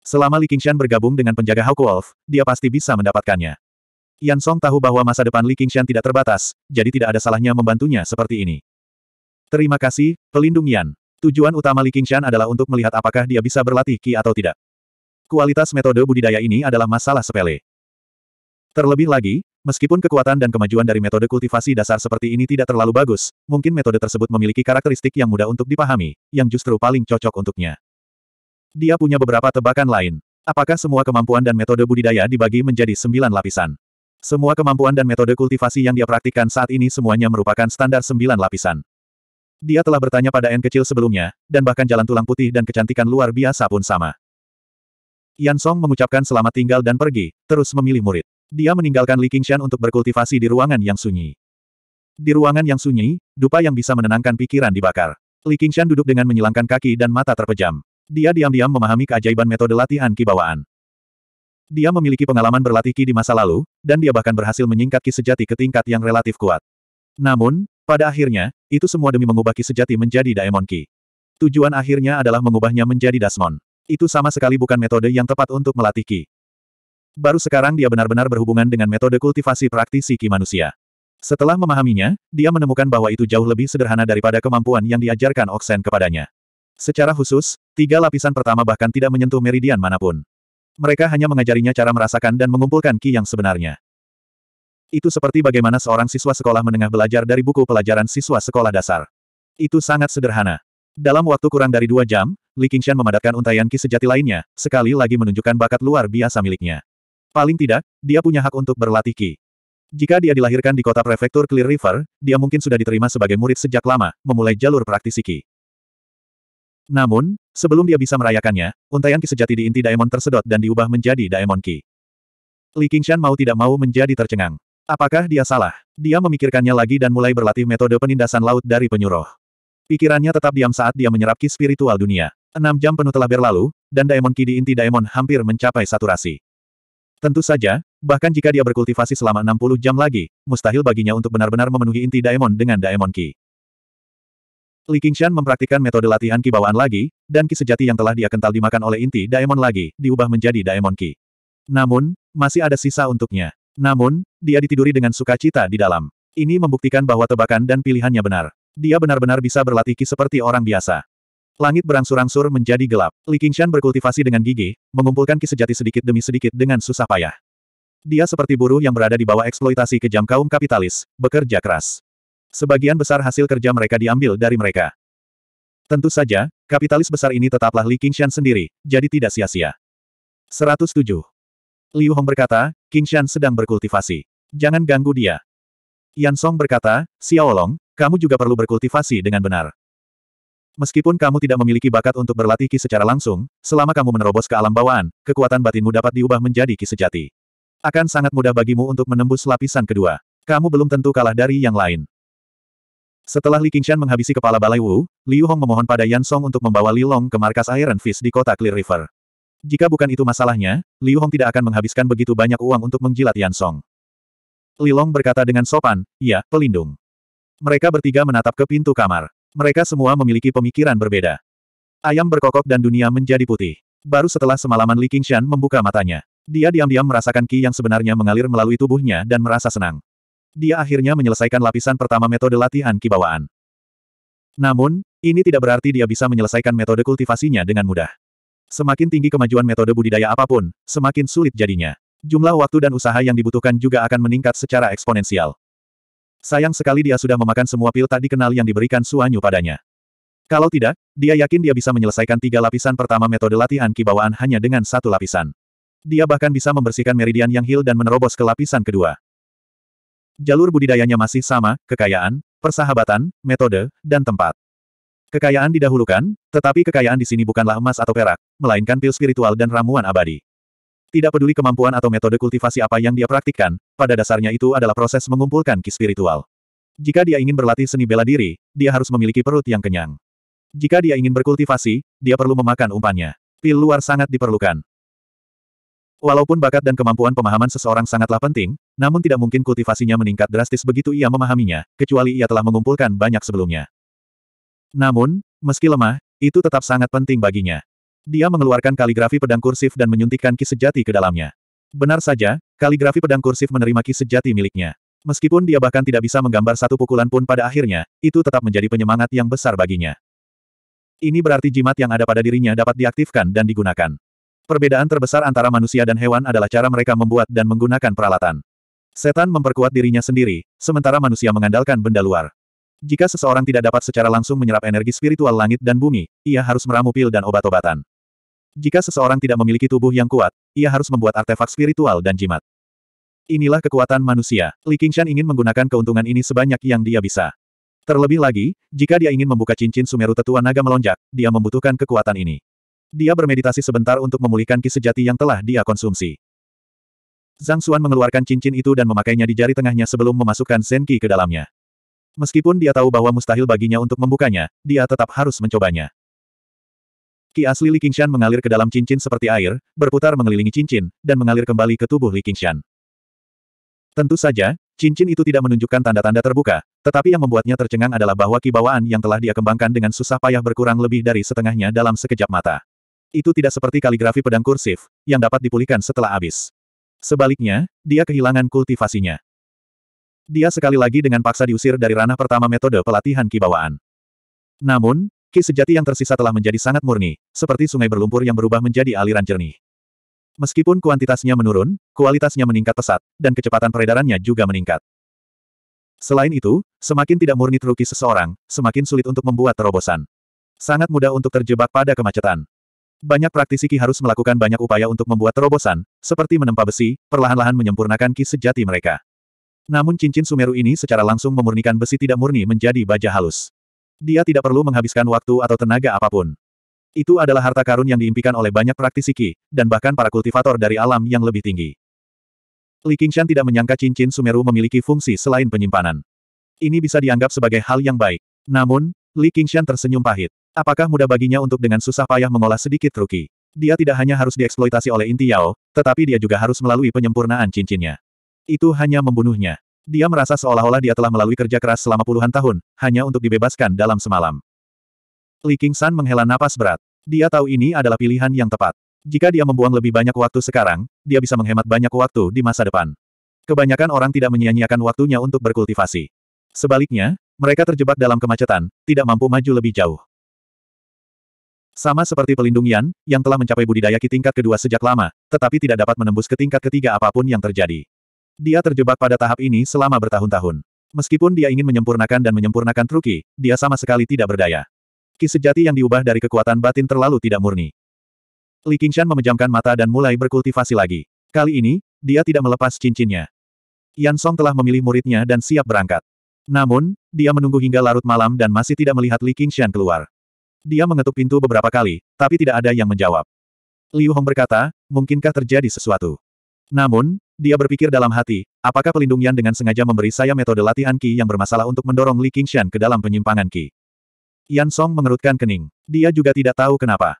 Selama Li Qingshan bergabung dengan penjaga Hawk Wolf, dia pasti bisa mendapatkannya. Yan Song tahu bahwa masa depan Li Qingshan tidak terbatas, jadi tidak ada salahnya membantunya seperti ini. Terima kasih, pelindung Yan. Tujuan utama Li Qingshan adalah untuk melihat apakah dia bisa berlatih Qi atau tidak. Kualitas metode budidaya ini adalah masalah sepele. Terlebih lagi, meskipun kekuatan dan kemajuan dari metode kultivasi dasar seperti ini tidak terlalu bagus, mungkin metode tersebut memiliki karakteristik yang mudah untuk dipahami, yang justru paling cocok untuknya. Dia punya beberapa tebakan lain. Apakah semua kemampuan dan metode budidaya dibagi menjadi sembilan lapisan? Semua kemampuan dan metode kultivasi yang dia praktikkan saat ini semuanya merupakan standar sembilan lapisan. Dia telah bertanya pada N kecil sebelumnya, dan bahkan jalan tulang putih dan kecantikan luar biasa pun sama. Yan Song mengucapkan selamat tinggal dan pergi, terus memilih murid. Dia meninggalkan Li Qingshan untuk berkultivasi di ruangan yang sunyi. Di ruangan yang sunyi, dupa yang bisa menenangkan pikiran dibakar. Li Qingshan duduk dengan menyilangkan kaki dan mata terpejam. Dia diam-diam memahami keajaiban metode latihan kibawaan. Dia memiliki pengalaman berlatih Ki di masa lalu, dan dia bahkan berhasil menyingkat Ki sejati ke tingkat yang relatif kuat. Namun, pada akhirnya, itu semua demi mengubah Ki sejati menjadi Daemon Ki. Tujuan akhirnya adalah mengubahnya menjadi Dasmon. Itu sama sekali bukan metode yang tepat untuk melatih Ki. Baru sekarang dia benar-benar berhubungan dengan metode kultivasi praktisi Ki manusia. Setelah memahaminya, dia menemukan bahwa itu jauh lebih sederhana daripada kemampuan yang diajarkan Oksen kepadanya. Secara khusus, tiga lapisan pertama bahkan tidak menyentuh meridian manapun mereka hanya mengajarinya cara merasakan dan mengumpulkan ki yang sebenarnya. Itu seperti bagaimana seorang siswa sekolah menengah belajar dari buku pelajaran siswa sekolah dasar. Itu sangat sederhana. Dalam waktu kurang dari dua jam, Li Qingshan memadatkan untayan ki sejati lainnya, sekali lagi menunjukkan bakat luar biasa miliknya. Paling tidak, dia punya hak untuk berlatih ki. Jika dia dilahirkan di kota prefektur Clear River, dia mungkin sudah diterima sebagai murid sejak lama, memulai jalur praktisi Ki. Namun, sebelum dia bisa merayakannya, untaian ki sejati di inti Daemon tersedot dan diubah menjadi Daemon Ki. Li Qingshan mau tidak mau menjadi tercengang. Apakah dia salah? Dia memikirkannya lagi dan mulai berlatih metode penindasan laut dari penyuruh. Pikirannya tetap diam saat dia menyerap ki spiritual dunia. Enam jam penuh telah berlalu, dan Daemon Ki di inti Daemon hampir mencapai saturasi. Tentu saja, bahkan jika dia berkultivasi selama 60 jam lagi, mustahil baginya untuk benar-benar memenuhi inti Daemon dengan Daemon Ki. Li Qingshan mempraktikkan metode latihan Ki bawaan lagi, dan Ki sejati yang telah dia kental dimakan oleh inti Daemon lagi, diubah menjadi Daemon Ki. Namun, masih ada sisa untuknya. Namun, dia ditiduri dengan sukacita di dalam. Ini membuktikan bahwa tebakan dan pilihannya benar. Dia benar-benar bisa berlatih Ki seperti orang biasa. Langit berangsur-angsur menjadi gelap. Li Qingshan berkultivasi dengan gigi, mengumpulkan ki sejati sedikit demi sedikit dengan susah payah. Dia seperti buruh yang berada di bawah eksploitasi kejam kaum kapitalis, bekerja keras. Sebagian besar hasil kerja mereka diambil dari mereka. Tentu saja, kapitalis besar ini tetaplah Li Qingshan sendiri, jadi tidak sia-sia. 107. Liu Hong berkata, Qingshan sedang berkultivasi. Jangan ganggu dia. Yan Song berkata, Xiaolong, kamu juga perlu berkultivasi dengan benar. Meskipun kamu tidak memiliki bakat untuk berlatih ki secara langsung, selama kamu menerobos ke alam bawaan, kekuatan batinmu dapat diubah menjadi ki sejati. Akan sangat mudah bagimu untuk menembus lapisan kedua. Kamu belum tentu kalah dari yang lain. Setelah Li Qingshan menghabisi kepala Balai Wu, Liu Hong memohon pada Yan Song untuk membawa Li Long ke markas Iron Fist di kota Clear River. Jika bukan itu masalahnya, Liu Hong tidak akan menghabiskan begitu banyak uang untuk menjilat Yan Song. Li Long berkata dengan sopan, ya, pelindung. Mereka bertiga menatap ke pintu kamar. Mereka semua memiliki pemikiran berbeda. Ayam berkokok dan dunia menjadi putih. Baru setelah semalaman Li Qingshan membuka matanya. Dia diam-diam merasakan ki yang sebenarnya mengalir melalui tubuhnya dan merasa senang. Dia akhirnya menyelesaikan lapisan pertama metode latihan kibawaan. Namun, ini tidak berarti dia bisa menyelesaikan metode kultivasinya dengan mudah. Semakin tinggi kemajuan metode budidaya apapun, semakin sulit jadinya. Jumlah waktu dan usaha yang dibutuhkan juga akan meningkat secara eksponensial. Sayang sekali dia sudah memakan semua pil tak dikenal yang diberikan Suanyu padanya. Kalau tidak, dia yakin dia bisa menyelesaikan tiga lapisan pertama metode latihan kibawaan hanya dengan satu lapisan. Dia bahkan bisa membersihkan meridian yang hil dan menerobos ke lapisan kedua. Jalur budidayanya masih sama, kekayaan, persahabatan, metode, dan tempat. Kekayaan didahulukan, tetapi kekayaan di sini bukanlah emas atau perak, melainkan pil spiritual dan ramuan abadi. Tidak peduli kemampuan atau metode kultivasi apa yang dia praktikkan, pada dasarnya itu adalah proses mengumpulkan ki spiritual. Jika dia ingin berlatih seni bela diri, dia harus memiliki perut yang kenyang. Jika dia ingin berkultivasi, dia perlu memakan umpannya. Pil luar sangat diperlukan. Walaupun bakat dan kemampuan pemahaman seseorang sangatlah penting, namun tidak mungkin kultivasinya meningkat drastis begitu ia memahaminya, kecuali ia telah mengumpulkan banyak sebelumnya. Namun, meski lemah, itu tetap sangat penting baginya. Dia mengeluarkan kaligrafi pedang kursif dan menyuntikkan ki sejati ke dalamnya. Benar saja, kaligrafi pedang kursif menerima ki sejati miliknya. Meskipun dia bahkan tidak bisa menggambar satu pukulan pun pada akhirnya, itu tetap menjadi penyemangat yang besar baginya. Ini berarti jimat yang ada pada dirinya dapat diaktifkan dan digunakan. Perbedaan terbesar antara manusia dan hewan adalah cara mereka membuat dan menggunakan peralatan. Setan memperkuat dirinya sendiri, sementara manusia mengandalkan benda luar. Jika seseorang tidak dapat secara langsung menyerap energi spiritual langit dan bumi, ia harus meramu pil dan obat-obatan. Jika seseorang tidak memiliki tubuh yang kuat, ia harus membuat artefak spiritual dan jimat. Inilah kekuatan manusia. Li Qingshan ingin menggunakan keuntungan ini sebanyak yang dia bisa. Terlebih lagi, jika dia ingin membuka cincin Sumeru Tetua Naga melonjak, dia membutuhkan kekuatan ini. Dia bermeditasi sebentar untuk memulihkan ki sejati yang telah dia konsumsi. Zhang Xuan mengeluarkan cincin itu dan memakainya di jari tengahnya sebelum memasukkan Zen Qi ke dalamnya. Meskipun dia tahu bahwa mustahil baginya untuk membukanya, dia tetap harus mencobanya. Ki asli Li Qingshan mengalir ke dalam cincin seperti air, berputar mengelilingi cincin, dan mengalir kembali ke tubuh Li Qingshan. Tentu saja, cincin itu tidak menunjukkan tanda-tanda terbuka, tetapi yang membuatnya tercengang adalah bahwa kibawaan yang telah dia kembangkan dengan susah payah berkurang lebih dari setengahnya dalam sekejap mata. Itu tidak seperti kaligrafi pedang kursif, yang dapat dipulihkan setelah habis. Sebaliknya, dia kehilangan kultivasinya. Dia sekali lagi dengan paksa diusir dari ranah pertama metode pelatihan kibawaan. Namun, ki sejati yang tersisa telah menjadi sangat murni, seperti sungai berlumpur yang berubah menjadi aliran jernih. Meskipun kuantitasnya menurun, kualitasnya meningkat pesat, dan kecepatan peredarannya juga meningkat. Selain itu, semakin tidak murni truki seseorang, semakin sulit untuk membuat terobosan. Sangat mudah untuk terjebak pada kemacetan. Banyak praktisi Ki harus melakukan banyak upaya untuk membuat terobosan, seperti menempa besi, perlahan-lahan menyempurnakan Ki sejati mereka. Namun cincin Sumeru ini secara langsung memurnikan besi tidak murni menjadi baja halus. Dia tidak perlu menghabiskan waktu atau tenaga apapun. Itu adalah harta karun yang diimpikan oleh banyak praktisi Ki, dan bahkan para kultivator dari alam yang lebih tinggi. Li Qingshan tidak menyangka cincin Sumeru memiliki fungsi selain penyimpanan. Ini bisa dianggap sebagai hal yang baik. Namun, Li Qingshan tersenyum pahit. Apakah mudah baginya untuk dengan susah payah mengolah sedikit ruki? Dia tidak hanya harus dieksploitasi oleh inti Yao, tetapi dia juga harus melalui penyempurnaan cincinnya. Itu hanya membunuhnya. Dia merasa seolah-olah dia telah melalui kerja keras selama puluhan tahun, hanya untuk dibebaskan dalam semalam. Li San menghela napas berat. Dia tahu ini adalah pilihan yang tepat. Jika dia membuang lebih banyak waktu sekarang, dia bisa menghemat banyak waktu di masa depan. Kebanyakan orang tidak menyia-nyiakan waktunya untuk berkultivasi. Sebaliknya, mereka terjebak dalam kemacetan, tidak mampu maju lebih jauh. Sama seperti pelindung Yan, yang telah mencapai budidaya ki tingkat kedua sejak lama, tetapi tidak dapat menembus ke tingkat ketiga apapun yang terjadi. Dia terjebak pada tahap ini selama bertahun-tahun. Meskipun dia ingin menyempurnakan dan menyempurnakan truki, dia sama sekali tidak berdaya. Ki sejati yang diubah dari kekuatan batin terlalu tidak murni. Li Qingshan memejamkan mata dan mulai berkultivasi lagi. Kali ini, dia tidak melepas cincinnya. Yan Song telah memilih muridnya dan siap berangkat. Namun, dia menunggu hingga larut malam dan masih tidak melihat Li Qingshan keluar. Dia mengetuk pintu beberapa kali, tapi tidak ada yang menjawab. Liu Hong berkata, mungkinkah terjadi sesuatu? Namun, dia berpikir dalam hati, apakah pelindung Yan dengan sengaja memberi saya metode latihan Qi yang bermasalah untuk mendorong Li Qingshan ke dalam penyimpangan Qi? Yan Song mengerutkan kening. Dia juga tidak tahu kenapa.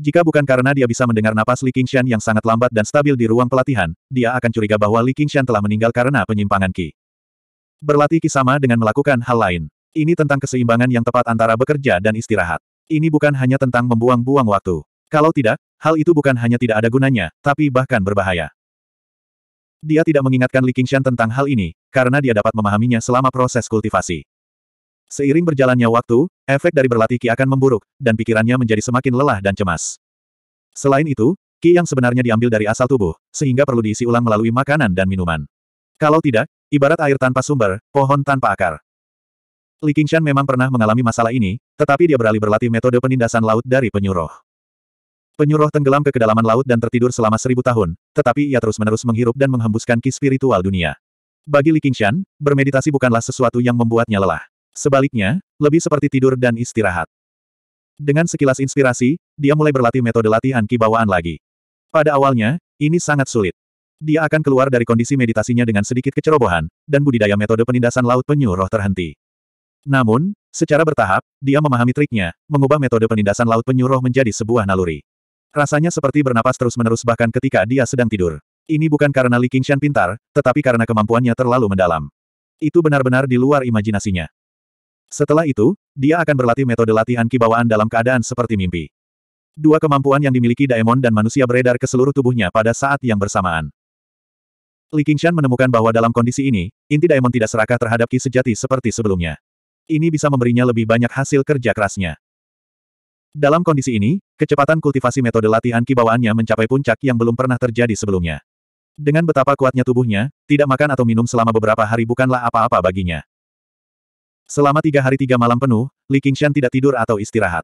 Jika bukan karena dia bisa mendengar napas Li Qingshan yang sangat lambat dan stabil di ruang pelatihan, dia akan curiga bahwa Li Qingshan telah meninggal karena penyimpangan Qi. Berlatih Qi sama dengan melakukan hal lain. Ini tentang keseimbangan yang tepat antara bekerja dan istirahat. Ini bukan hanya tentang membuang-buang waktu. Kalau tidak, hal itu bukan hanya tidak ada gunanya, tapi bahkan berbahaya. Dia tidak mengingatkan Li Qingshan tentang hal ini, karena dia dapat memahaminya selama proses kultivasi. Seiring berjalannya waktu, efek dari berlatih Ki akan memburuk, dan pikirannya menjadi semakin lelah dan cemas. Selain itu, Ki yang sebenarnya diambil dari asal tubuh, sehingga perlu diisi ulang melalui makanan dan minuman. Kalau tidak, ibarat air tanpa sumber, pohon tanpa akar. Li Qingshan memang pernah mengalami masalah ini, tetapi dia beralih berlatih metode penindasan laut dari penyuruh. Penyuruh tenggelam ke kedalaman laut dan tertidur selama seribu tahun, tetapi ia terus-menerus menghirup dan menghembuskan ki spiritual dunia. Bagi Li Qingshan, bermeditasi bukanlah sesuatu yang membuatnya lelah. Sebaliknya, lebih seperti tidur dan istirahat. Dengan sekilas inspirasi, dia mulai berlatih metode latihan ki bawaan lagi. Pada awalnya, ini sangat sulit. Dia akan keluar dari kondisi meditasinya dengan sedikit kecerobohan, dan budidaya metode penindasan laut penyuruh terhenti. Namun, secara bertahap, dia memahami triknya, mengubah metode penindasan laut penyuruh menjadi sebuah naluri. Rasanya seperti bernapas terus-menerus bahkan ketika dia sedang tidur. Ini bukan karena Li Qingshan pintar, tetapi karena kemampuannya terlalu mendalam. Itu benar-benar di luar imajinasinya. Setelah itu, dia akan berlatih metode latihan kibawaan dalam keadaan seperti mimpi. Dua kemampuan yang dimiliki Daemon dan manusia beredar ke seluruh tubuhnya pada saat yang bersamaan. Li Qingshan menemukan bahwa dalam kondisi ini, inti Daemon tidak serakah terhadap ki sejati seperti sebelumnya ini bisa memberinya lebih banyak hasil kerja kerasnya. Dalam kondisi ini, kecepatan kultivasi metode latihan kibawaannya mencapai puncak yang belum pernah terjadi sebelumnya. Dengan betapa kuatnya tubuhnya, tidak makan atau minum selama beberapa hari bukanlah apa-apa baginya. Selama tiga hari tiga malam penuh, Li Qingshan tidak tidur atau istirahat.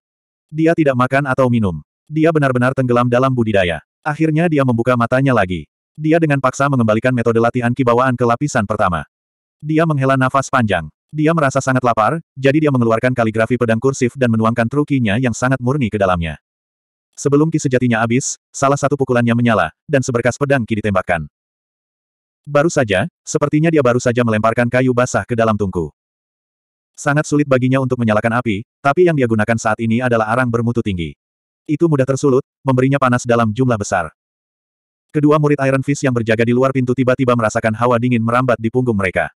Dia tidak makan atau minum. Dia benar-benar tenggelam dalam budidaya. Akhirnya dia membuka matanya lagi. Dia dengan paksa mengembalikan metode latihan kibawaan ke lapisan pertama. Dia menghela nafas panjang. Dia merasa sangat lapar, jadi dia mengeluarkan kaligrafi pedang kursif dan menuangkan trukinya yang sangat murni ke dalamnya. Sebelum ki sejatinya habis, salah satu pukulannya menyala, dan seberkas pedang ki ditembakkan. Baru saja, sepertinya dia baru saja melemparkan kayu basah ke dalam tungku. Sangat sulit baginya untuk menyalakan api, tapi yang dia gunakan saat ini adalah arang bermutu tinggi. Itu mudah tersulut, memberinya panas dalam jumlah besar. Kedua murid Iron Fist yang berjaga di luar pintu tiba-tiba merasakan hawa dingin merambat di punggung mereka.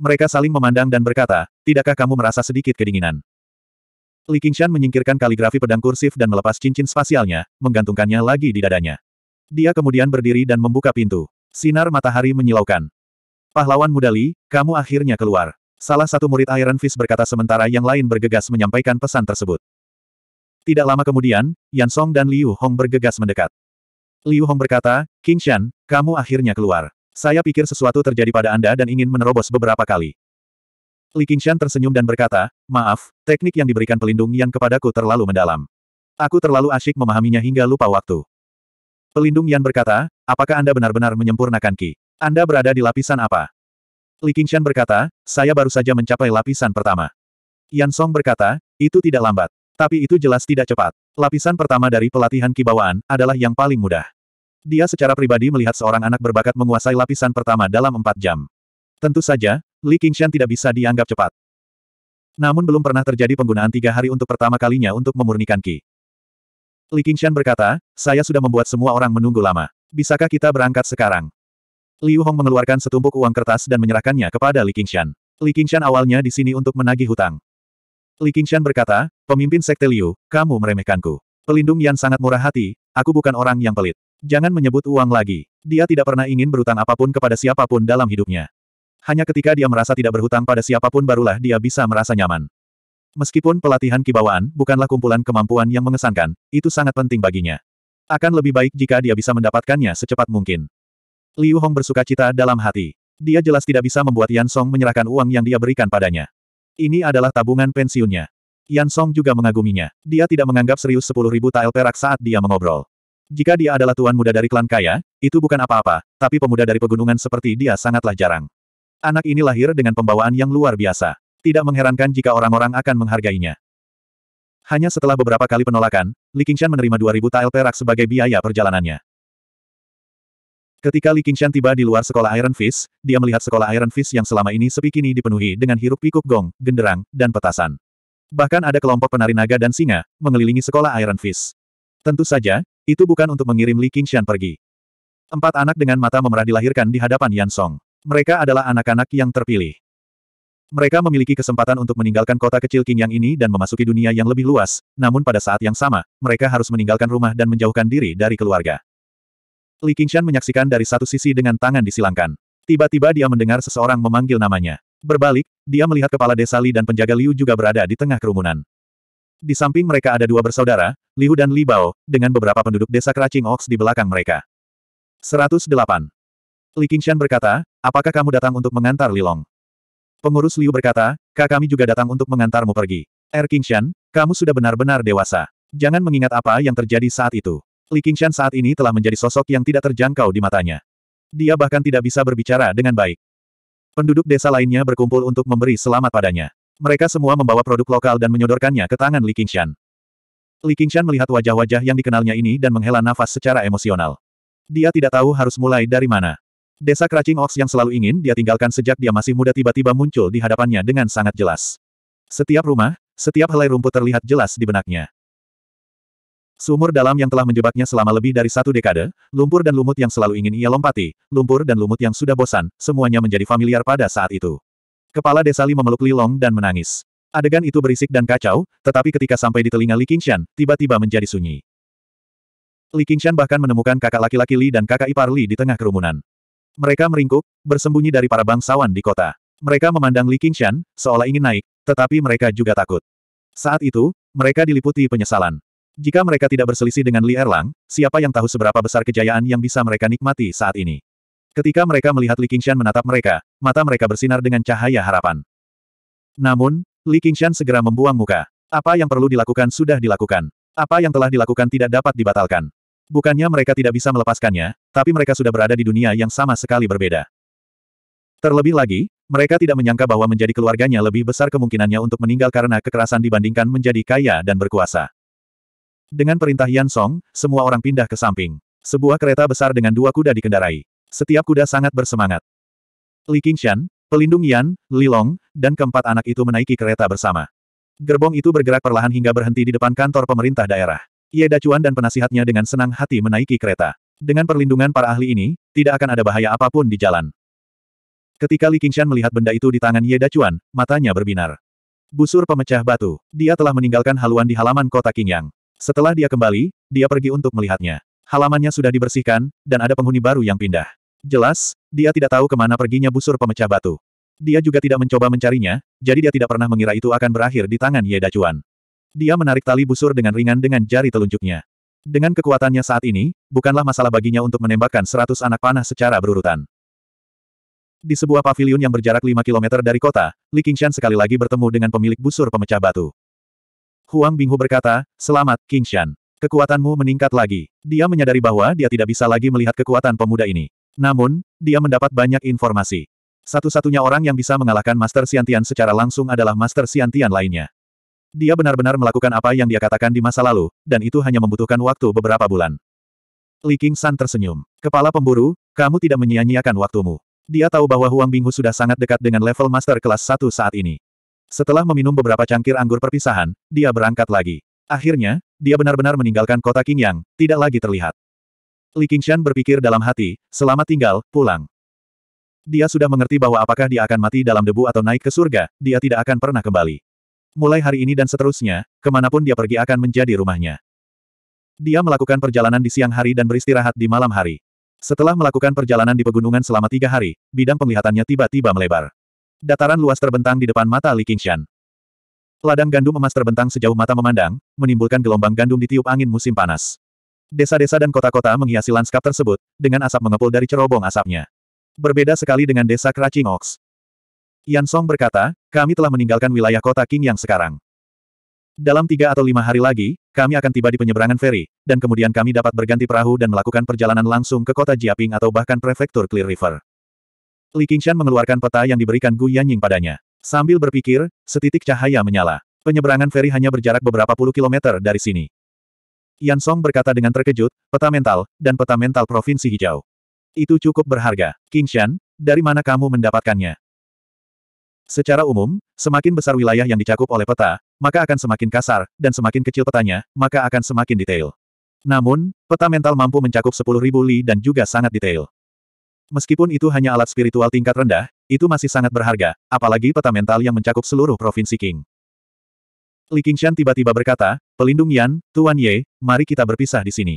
Mereka saling memandang dan berkata, tidakkah kamu merasa sedikit kedinginan? Li Qingshan menyingkirkan kaligrafi pedang kursif dan melepas cincin spasialnya, menggantungkannya lagi di dadanya. Dia kemudian berdiri dan membuka pintu. Sinar matahari menyilaukan. Pahlawan muda Li, kamu akhirnya keluar. Salah satu murid Iron Fist berkata sementara yang lain bergegas menyampaikan pesan tersebut. Tidak lama kemudian, Yan Song dan Liu Hong bergegas mendekat. Liu Hong berkata, Qingshan, kamu akhirnya keluar. Saya pikir sesuatu terjadi pada Anda dan ingin menerobos beberapa kali. Li Qingshan tersenyum dan berkata, maaf, teknik yang diberikan pelindung Yan kepadaku terlalu mendalam. Aku terlalu asyik memahaminya hingga lupa waktu. Pelindung Yan berkata, apakah Anda benar-benar menyempurnakan Ki? Anda berada di lapisan apa? Li Qingshan berkata, saya baru saja mencapai lapisan pertama. Yan Song berkata, itu tidak lambat. Tapi itu jelas tidak cepat. Lapisan pertama dari pelatihan kibawaan adalah yang paling mudah. Dia secara pribadi melihat seorang anak berbakat menguasai lapisan pertama dalam empat jam. Tentu saja, Li Qingshan tidak bisa dianggap cepat. Namun belum pernah terjadi penggunaan tiga hari untuk pertama kalinya untuk memurnikan Qi. Li Qingshan berkata, saya sudah membuat semua orang menunggu lama. Bisakah kita berangkat sekarang? Liu Hong mengeluarkan setumpuk uang kertas dan menyerahkannya kepada Li Qingshan. Li Qingshan awalnya di sini untuk menagih hutang. Li Qingshan berkata, pemimpin sekte Liu, kamu meremehkanku. Pelindung yang sangat murah hati, aku bukan orang yang pelit. Jangan menyebut uang lagi. Dia tidak pernah ingin berhutang apapun kepada siapapun dalam hidupnya. Hanya ketika dia merasa tidak berhutang pada siapapun barulah dia bisa merasa nyaman. Meskipun pelatihan kibawaan bukanlah kumpulan kemampuan yang mengesankan, itu sangat penting baginya. Akan lebih baik jika dia bisa mendapatkannya secepat mungkin. Liu Hong bersuka cita dalam hati. Dia jelas tidak bisa membuat Yan Song menyerahkan uang yang dia berikan padanya. Ini adalah tabungan pensiunnya. Yan Song juga mengaguminya. Dia tidak menganggap serius 10.000 tael perak saat dia mengobrol. Jika dia adalah tuan muda dari klan kaya, itu bukan apa-apa, tapi pemuda dari pegunungan seperti dia sangatlah jarang. Anak ini lahir dengan pembawaan yang luar biasa. Tidak mengherankan jika orang-orang akan menghargainya. Hanya setelah beberapa kali penolakan, Li Qingshan menerima 2000 tael perak sebagai biaya perjalanannya. Ketika Li Qingshan tiba di luar sekolah Iron Fist, dia melihat sekolah Iron Fist yang selama ini sepi kini dipenuhi dengan hiruk-pikuk gong, genderang, dan petasan. Bahkan ada kelompok penari naga dan singa, mengelilingi sekolah Iron Fist. Tentu saja, itu bukan untuk mengirim Li Qingshan pergi. Empat anak dengan mata memerah dilahirkan di hadapan Yan Song. Mereka adalah anak-anak yang terpilih. Mereka memiliki kesempatan untuk meninggalkan kota kecil Qingyang ini dan memasuki dunia yang lebih luas, namun pada saat yang sama, mereka harus meninggalkan rumah dan menjauhkan diri dari keluarga. Li Qingshan menyaksikan dari satu sisi dengan tangan disilangkan. Tiba-tiba dia mendengar seseorang memanggil namanya. Berbalik, dia melihat kepala desa Li dan penjaga Liu juga berada di tengah kerumunan. Di samping mereka ada dua bersaudara, Liu dan Li Bao, dengan beberapa penduduk desa Keracing Ox di belakang mereka. 108. Li Qingshan berkata, apakah kamu datang untuk mengantar Li Long?" Pengurus Liu berkata, kak kami juga datang untuk mengantarmu pergi. Er Qingshan, kamu sudah benar-benar dewasa. Jangan mengingat apa yang terjadi saat itu. Li Qingshan saat ini telah menjadi sosok yang tidak terjangkau di matanya. Dia bahkan tidak bisa berbicara dengan baik. Penduduk desa lainnya berkumpul untuk memberi selamat padanya. Mereka semua membawa produk lokal dan menyodorkannya ke tangan Li Qingshan. Li Qingshan melihat wajah-wajah yang dikenalnya ini dan menghela nafas secara emosional. Dia tidak tahu harus mulai dari mana. Desa Kracing Ox yang selalu ingin dia tinggalkan sejak dia masih muda tiba-tiba muncul di hadapannya dengan sangat jelas. Setiap rumah, setiap helai rumput terlihat jelas di benaknya. Sumur dalam yang telah menjebaknya selama lebih dari satu dekade, lumpur dan lumut yang selalu ingin ia lompati, lumpur dan lumut yang sudah bosan, semuanya menjadi familiar pada saat itu. Kepala desa Li memeluk Li Long dan menangis. Adegan itu berisik dan kacau, tetapi ketika sampai di telinga Li Qingshan, tiba-tiba menjadi sunyi. Li Qingshan bahkan menemukan kakak laki-laki Li dan kakak ipar Li di tengah kerumunan. Mereka meringkuk, bersembunyi dari para bangsawan di kota. Mereka memandang Li Qingshan, seolah ingin naik, tetapi mereka juga takut. Saat itu, mereka diliputi penyesalan. Jika mereka tidak berselisih dengan Li Erlang, siapa yang tahu seberapa besar kejayaan yang bisa mereka nikmati saat ini. Ketika mereka melihat Li Qingshan menatap mereka, mata mereka bersinar dengan cahaya harapan. Namun, Li Qingshan segera membuang muka. Apa yang perlu dilakukan sudah dilakukan. Apa yang telah dilakukan tidak dapat dibatalkan. Bukannya mereka tidak bisa melepaskannya, tapi mereka sudah berada di dunia yang sama sekali berbeda. Terlebih lagi, mereka tidak menyangka bahwa menjadi keluarganya lebih besar kemungkinannya untuk meninggal karena kekerasan dibandingkan menjadi kaya dan berkuasa. Dengan perintah Yan Song, semua orang pindah ke samping. Sebuah kereta besar dengan dua kuda dikendarai. Setiap kuda sangat bersemangat. Li Qingshan, pelindung Yan, Li Long, dan keempat anak itu menaiki kereta bersama. Gerbong itu bergerak perlahan hingga berhenti di depan kantor pemerintah daerah. Ye Dacuan dan penasihatnya dengan senang hati menaiki kereta. Dengan perlindungan para ahli ini, tidak akan ada bahaya apapun di jalan. Ketika Li Qingshan melihat benda itu di tangan Ye Dacuan, matanya berbinar. Busur pemecah batu, dia telah meninggalkan haluan di halaman kota Qingyang. Setelah dia kembali, dia pergi untuk melihatnya. Halamannya sudah dibersihkan, dan ada penghuni baru yang pindah. Jelas, dia tidak tahu kemana perginya busur pemecah batu. Dia juga tidak mencoba mencarinya, jadi dia tidak pernah mengira itu akan berakhir di tangan Ye Dacuan. Dia menarik tali busur dengan ringan dengan jari telunjuknya. Dengan kekuatannya saat ini, bukanlah masalah baginya untuk menembakkan seratus anak panah secara berurutan. Di sebuah pavilion yang berjarak 5 km dari kota, Li Qingshan sekali lagi bertemu dengan pemilik busur pemecah batu. Huang Binghu berkata, Selamat, Qingshan. Kekuatanmu meningkat lagi. Dia menyadari bahwa dia tidak bisa lagi melihat kekuatan pemuda ini. Namun, dia mendapat banyak informasi. Satu-satunya orang yang bisa mengalahkan Master Siantian secara langsung adalah Master Siantian lainnya. Dia benar-benar melakukan apa yang dia katakan di masa lalu, dan itu hanya membutuhkan waktu beberapa bulan. Li King San tersenyum. Kepala pemburu, kamu tidak menyia-nyiakan waktumu. Dia tahu bahwa Huang Binghu sudah sangat dekat dengan level Master kelas 1 saat ini. Setelah meminum beberapa cangkir anggur perpisahan, dia berangkat lagi. Akhirnya, dia benar-benar meninggalkan kota Qingyang, tidak lagi terlihat. Li Qingshan berpikir dalam hati, selamat tinggal, pulang. Dia sudah mengerti bahwa apakah dia akan mati dalam debu atau naik ke surga, dia tidak akan pernah kembali. Mulai hari ini dan seterusnya, kemanapun dia pergi akan menjadi rumahnya. Dia melakukan perjalanan di siang hari dan beristirahat di malam hari. Setelah melakukan perjalanan di pegunungan selama tiga hari, bidang penglihatannya tiba-tiba melebar. Dataran luas terbentang di depan mata Li Qingshan. Ladang gandum emas terbentang sejauh mata memandang, menimbulkan gelombang gandum di tiup angin musim panas. Desa-desa dan kota-kota menghiasi lanskap tersebut, dengan asap mengepul dari cerobong asapnya. Berbeda sekali dengan desa Cracing ox. Yan Song berkata, kami telah meninggalkan wilayah kota King yang sekarang. Dalam tiga atau lima hari lagi, kami akan tiba di penyeberangan feri, dan kemudian kami dapat berganti perahu dan melakukan perjalanan langsung ke kota Jiaping atau bahkan prefektur Clear River. Li Qingshan mengeluarkan peta yang diberikan Gu Yanying padanya. Sambil berpikir, setitik cahaya menyala. Penyeberangan feri hanya berjarak beberapa puluh kilometer dari sini. Yan Song berkata dengan terkejut, peta mental, dan peta mental Provinsi Hijau. Itu cukup berharga. King Shan, dari mana kamu mendapatkannya? Secara umum, semakin besar wilayah yang dicakup oleh peta, maka akan semakin kasar, dan semakin kecil petanya, maka akan semakin detail. Namun, peta mental mampu mencakup 10.000 li dan juga sangat detail. Meskipun itu hanya alat spiritual tingkat rendah, itu masih sangat berharga, apalagi peta mental yang mencakup seluruh provinsi King. Li Qingshan tiba-tiba berkata, Pelindung Yan, Tuan Ye, mari kita berpisah di sini.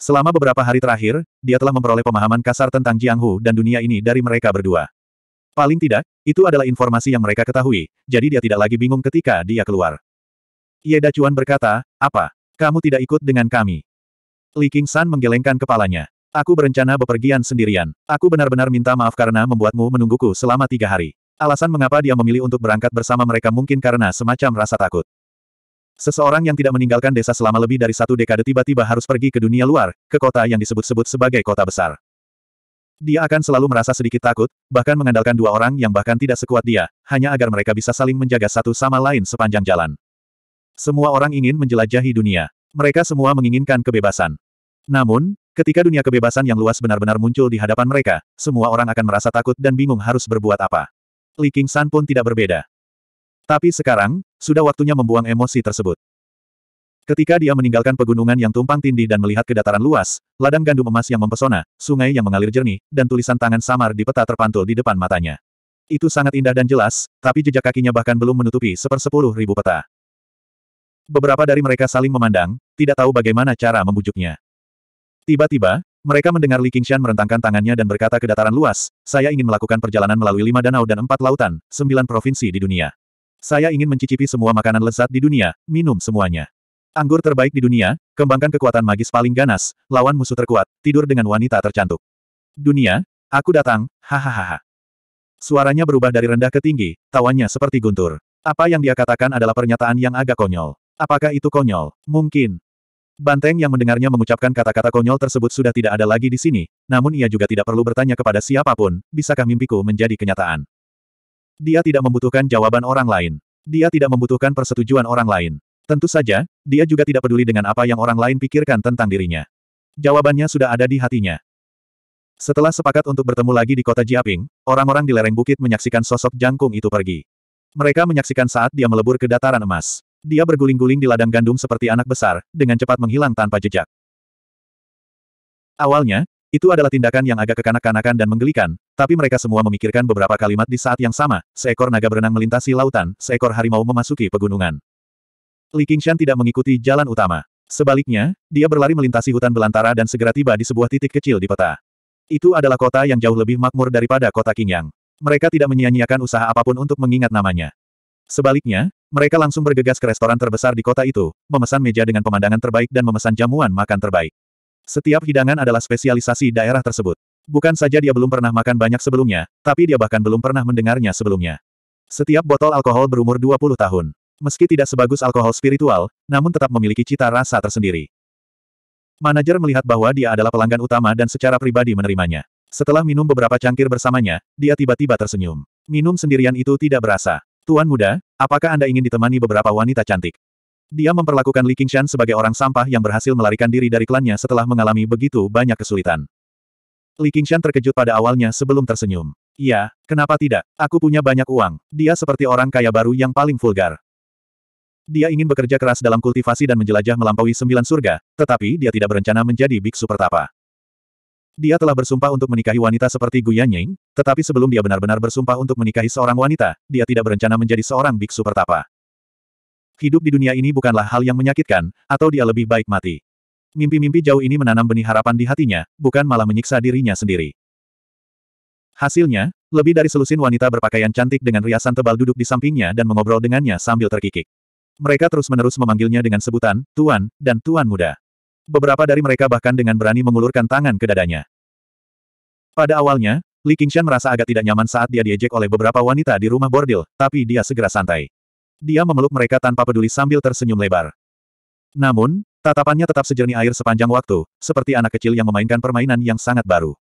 Selama beberapa hari terakhir, dia telah memperoleh pemahaman kasar tentang Jiang Hu dan dunia ini dari mereka berdua. Paling tidak, itu adalah informasi yang mereka ketahui, jadi dia tidak lagi bingung ketika dia keluar. Ye Dacuan berkata, apa? Kamu tidak ikut dengan kami? Li Qingshan menggelengkan kepalanya. Aku berencana bepergian sendirian. Aku benar-benar minta maaf karena membuatmu menungguku selama tiga hari. Alasan mengapa dia memilih untuk berangkat bersama mereka mungkin karena semacam rasa takut. Seseorang yang tidak meninggalkan desa selama lebih dari satu dekade tiba-tiba harus pergi ke dunia luar, ke kota yang disebut-sebut sebagai kota besar. Dia akan selalu merasa sedikit takut, bahkan mengandalkan dua orang yang bahkan tidak sekuat dia, hanya agar mereka bisa saling menjaga satu sama lain sepanjang jalan. Semua orang ingin menjelajahi dunia. Mereka semua menginginkan kebebasan. Namun, ketika dunia kebebasan yang luas benar-benar muncul di hadapan mereka, semua orang akan merasa takut dan bingung harus berbuat apa. Li King San pun tidak berbeda. Tapi sekarang, sudah waktunya membuang emosi tersebut. Ketika dia meninggalkan pegunungan yang tumpang tindih dan melihat ke dataran luas, ladang gandum emas yang mempesona, sungai yang mengalir jernih, dan tulisan tangan samar di peta terpantul di depan matanya. Itu sangat indah dan jelas, tapi jejak kakinya bahkan belum menutupi sepersepuluh ribu peta. Beberapa dari mereka saling memandang, tidak tahu bagaimana cara membujuknya. Tiba-tiba, mereka mendengar Li Qingshan merentangkan tangannya dan berkata ke dataran luas, saya ingin melakukan perjalanan melalui lima danau dan empat lautan, sembilan provinsi di dunia. Saya ingin mencicipi semua makanan lezat di dunia, minum semuanya. Anggur terbaik di dunia, kembangkan kekuatan magis paling ganas, lawan musuh terkuat, tidur dengan wanita tercantik. Dunia, aku datang, hahaha. Suaranya berubah dari rendah ke tinggi, tawanya seperti guntur. Apa yang dia katakan adalah pernyataan yang agak konyol. Apakah itu konyol? Mungkin, Banteng yang mendengarnya mengucapkan kata-kata konyol tersebut sudah tidak ada lagi di sini, namun ia juga tidak perlu bertanya kepada siapapun, bisakah mimpiku menjadi kenyataan. Dia tidak membutuhkan jawaban orang lain. Dia tidak membutuhkan persetujuan orang lain. Tentu saja, dia juga tidak peduli dengan apa yang orang lain pikirkan tentang dirinya. Jawabannya sudah ada di hatinya. Setelah sepakat untuk bertemu lagi di kota Jiaping, orang-orang di lereng bukit menyaksikan sosok jangkung itu pergi. Mereka menyaksikan saat dia melebur ke dataran emas. Dia berguling-guling di ladang gandum seperti anak besar, dengan cepat menghilang tanpa jejak. Awalnya, itu adalah tindakan yang agak kekanak-kanakan dan menggelikan, tapi mereka semua memikirkan beberapa kalimat di saat yang sama, seekor naga berenang melintasi lautan, seekor harimau memasuki pegunungan. Li Qingshan tidak mengikuti jalan utama. Sebaliknya, dia berlari melintasi hutan belantara dan segera tiba di sebuah titik kecil di peta. Itu adalah kota yang jauh lebih makmur daripada kota Qingyang. Mereka tidak menyia-nyiakan usaha apapun untuk mengingat namanya. Sebaliknya, mereka langsung bergegas ke restoran terbesar di kota itu, memesan meja dengan pemandangan terbaik dan memesan jamuan makan terbaik. Setiap hidangan adalah spesialisasi daerah tersebut. Bukan saja dia belum pernah makan banyak sebelumnya, tapi dia bahkan belum pernah mendengarnya sebelumnya. Setiap botol alkohol berumur 20 tahun. Meski tidak sebagus alkohol spiritual, namun tetap memiliki cita rasa tersendiri. Manajer melihat bahwa dia adalah pelanggan utama dan secara pribadi menerimanya. Setelah minum beberapa cangkir bersamanya, dia tiba-tiba tersenyum. Minum sendirian itu tidak berasa. Tuan muda, apakah Anda ingin ditemani beberapa wanita cantik? Dia memperlakukan Li Qingshan sebagai orang sampah yang berhasil melarikan diri dari klannya setelah mengalami begitu banyak kesulitan. Li Qingshan terkejut pada awalnya sebelum tersenyum. Ya, kenapa tidak? Aku punya banyak uang. Dia seperti orang kaya baru yang paling vulgar. Dia ingin bekerja keras dalam kultivasi dan menjelajah melampaui sembilan surga, tetapi dia tidak berencana menjadi biksu pertapa. Dia telah bersumpah untuk menikahi wanita seperti Gu Ying, tetapi sebelum dia benar-benar bersumpah untuk menikahi seorang wanita, dia tidak berencana menjadi seorang biksu pertapa. Hidup di dunia ini bukanlah hal yang menyakitkan, atau dia lebih baik mati. Mimpi-mimpi jauh ini menanam benih harapan di hatinya, bukan malah menyiksa dirinya sendiri. Hasilnya, lebih dari selusin wanita berpakaian cantik dengan riasan tebal duduk di sampingnya dan mengobrol dengannya sambil terkikik. Mereka terus-menerus memanggilnya dengan sebutan, Tuan, dan Tuan Muda. Beberapa dari mereka bahkan dengan berani mengulurkan tangan ke dadanya. Pada awalnya, Li Qingshan merasa agak tidak nyaman saat dia diejek oleh beberapa wanita di rumah bordil, tapi dia segera santai. Dia memeluk mereka tanpa peduli sambil tersenyum lebar. Namun, tatapannya tetap sejernih air sepanjang waktu, seperti anak kecil yang memainkan permainan yang sangat baru.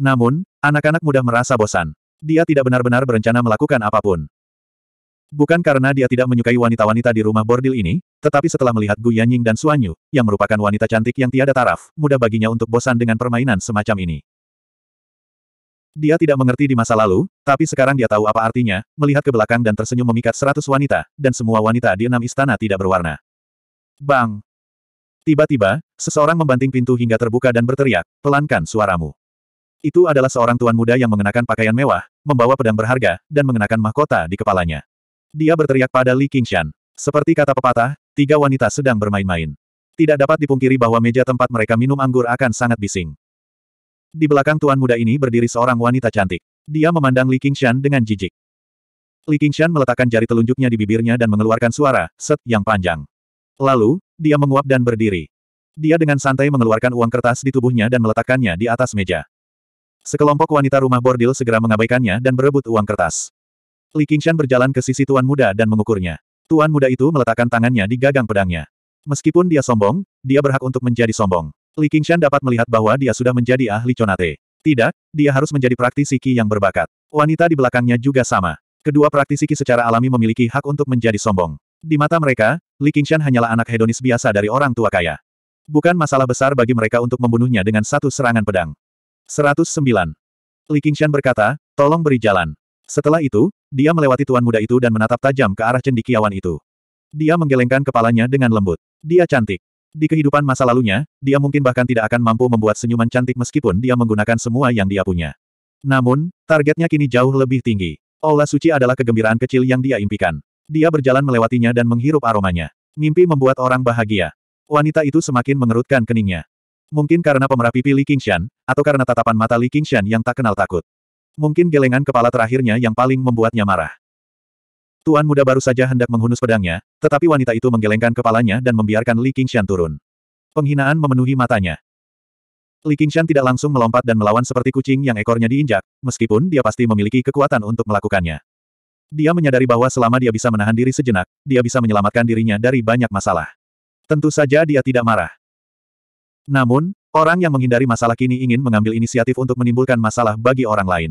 Namun, anak-anak mudah merasa bosan. Dia tidak benar-benar berencana melakukan apapun. Bukan karena dia tidak menyukai wanita-wanita di rumah bordil ini, tetapi setelah melihat Gu Yanying dan Suanyu, yang merupakan wanita cantik yang tiada taraf, mudah baginya untuk bosan dengan permainan semacam ini. Dia tidak mengerti di masa lalu, tapi sekarang dia tahu apa artinya, melihat ke belakang dan tersenyum memikat seratus wanita, dan semua wanita di enam istana tidak berwarna. Bang! Tiba-tiba, seseorang membanting pintu hingga terbuka dan berteriak, pelankan suaramu. Itu adalah seorang tuan muda yang mengenakan pakaian mewah, membawa pedang berharga, dan mengenakan mahkota di kepalanya. Dia berteriak pada Li Qingshan. Seperti kata pepatah, tiga wanita sedang bermain-main. Tidak dapat dipungkiri bahwa meja tempat mereka minum anggur akan sangat bising. Di belakang tuan muda ini berdiri seorang wanita cantik. Dia memandang Li Qingshan dengan jijik. Li Qingshan meletakkan jari telunjuknya di bibirnya dan mengeluarkan suara, set, yang panjang. Lalu, dia menguap dan berdiri. Dia dengan santai mengeluarkan uang kertas di tubuhnya dan meletakkannya di atas meja. Sekelompok wanita rumah bordil segera mengabaikannya dan berebut uang kertas. Li Qingshan berjalan ke sisi tuan muda dan mengukurnya. Tuan muda itu meletakkan tangannya di gagang pedangnya. Meskipun dia sombong, dia berhak untuk menjadi sombong. Li Qingshan dapat melihat bahwa dia sudah menjadi ahli conate. Tidak, dia harus menjadi praktisi Qi yang berbakat. Wanita di belakangnya juga sama. Kedua praktisi Qi secara alami memiliki hak untuk menjadi sombong. Di mata mereka, Li Qingshan hanyalah anak hedonis biasa dari orang tua kaya. Bukan masalah besar bagi mereka untuk membunuhnya dengan satu serangan pedang. 109. Li Qingshan berkata, tolong beri jalan. Setelah itu, dia melewati tuan muda itu dan menatap tajam ke arah cendikiawan itu. Dia menggelengkan kepalanya dengan lembut. Dia cantik. Di kehidupan masa lalunya, dia mungkin bahkan tidak akan mampu membuat senyuman cantik meskipun dia menggunakan semua yang dia punya. Namun, targetnya kini jauh lebih tinggi. Ola suci adalah kegembiraan kecil yang dia impikan. Dia berjalan melewatinya dan menghirup aromanya. Mimpi membuat orang bahagia. Wanita itu semakin mengerutkan keningnya. Mungkin karena pemerah pipi Li Qingshan, atau karena tatapan mata Li Qingshan yang tak kenal takut. Mungkin gelengan kepala terakhirnya yang paling membuatnya marah. Tuan muda baru saja hendak menghunus pedangnya, tetapi wanita itu menggelengkan kepalanya dan membiarkan Li Qingshan turun. Penghinaan memenuhi matanya. Li Qingshan tidak langsung melompat dan melawan seperti kucing yang ekornya diinjak, meskipun dia pasti memiliki kekuatan untuk melakukannya. Dia menyadari bahwa selama dia bisa menahan diri sejenak, dia bisa menyelamatkan dirinya dari banyak masalah. Tentu saja dia tidak marah. Namun, Orang yang menghindari masalah kini ingin mengambil inisiatif untuk menimbulkan masalah bagi orang lain.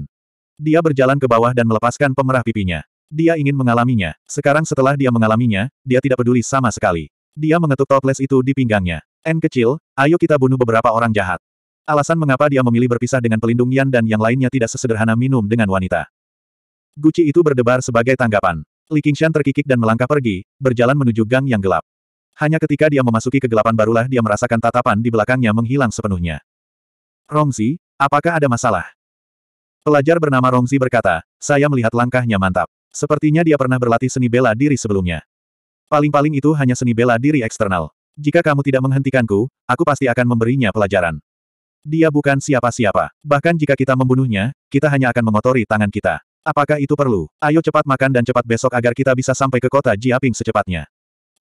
Dia berjalan ke bawah dan melepaskan pemerah pipinya. Dia ingin mengalaminya. Sekarang setelah dia mengalaminya, dia tidak peduli sama sekali. Dia mengetuk toples itu di pinggangnya. N kecil, ayo kita bunuh beberapa orang jahat. Alasan mengapa dia memilih berpisah dengan pelindung Yan dan yang lainnya tidak sesederhana minum dengan wanita. Guci itu berdebar sebagai tanggapan. Li Qingshan terkikik dan melangkah pergi, berjalan menuju gang yang gelap. Hanya ketika dia memasuki kegelapan barulah dia merasakan tatapan di belakangnya menghilang sepenuhnya. Rongzi, apakah ada masalah? Pelajar bernama Rongzi berkata, saya melihat langkahnya mantap. Sepertinya dia pernah berlatih seni bela diri sebelumnya. Paling-paling itu hanya seni bela diri eksternal. Jika kamu tidak menghentikanku, aku pasti akan memberinya pelajaran. Dia bukan siapa-siapa. Bahkan jika kita membunuhnya, kita hanya akan mengotori tangan kita. Apakah itu perlu? Ayo cepat makan dan cepat besok agar kita bisa sampai ke kota Jiaping secepatnya.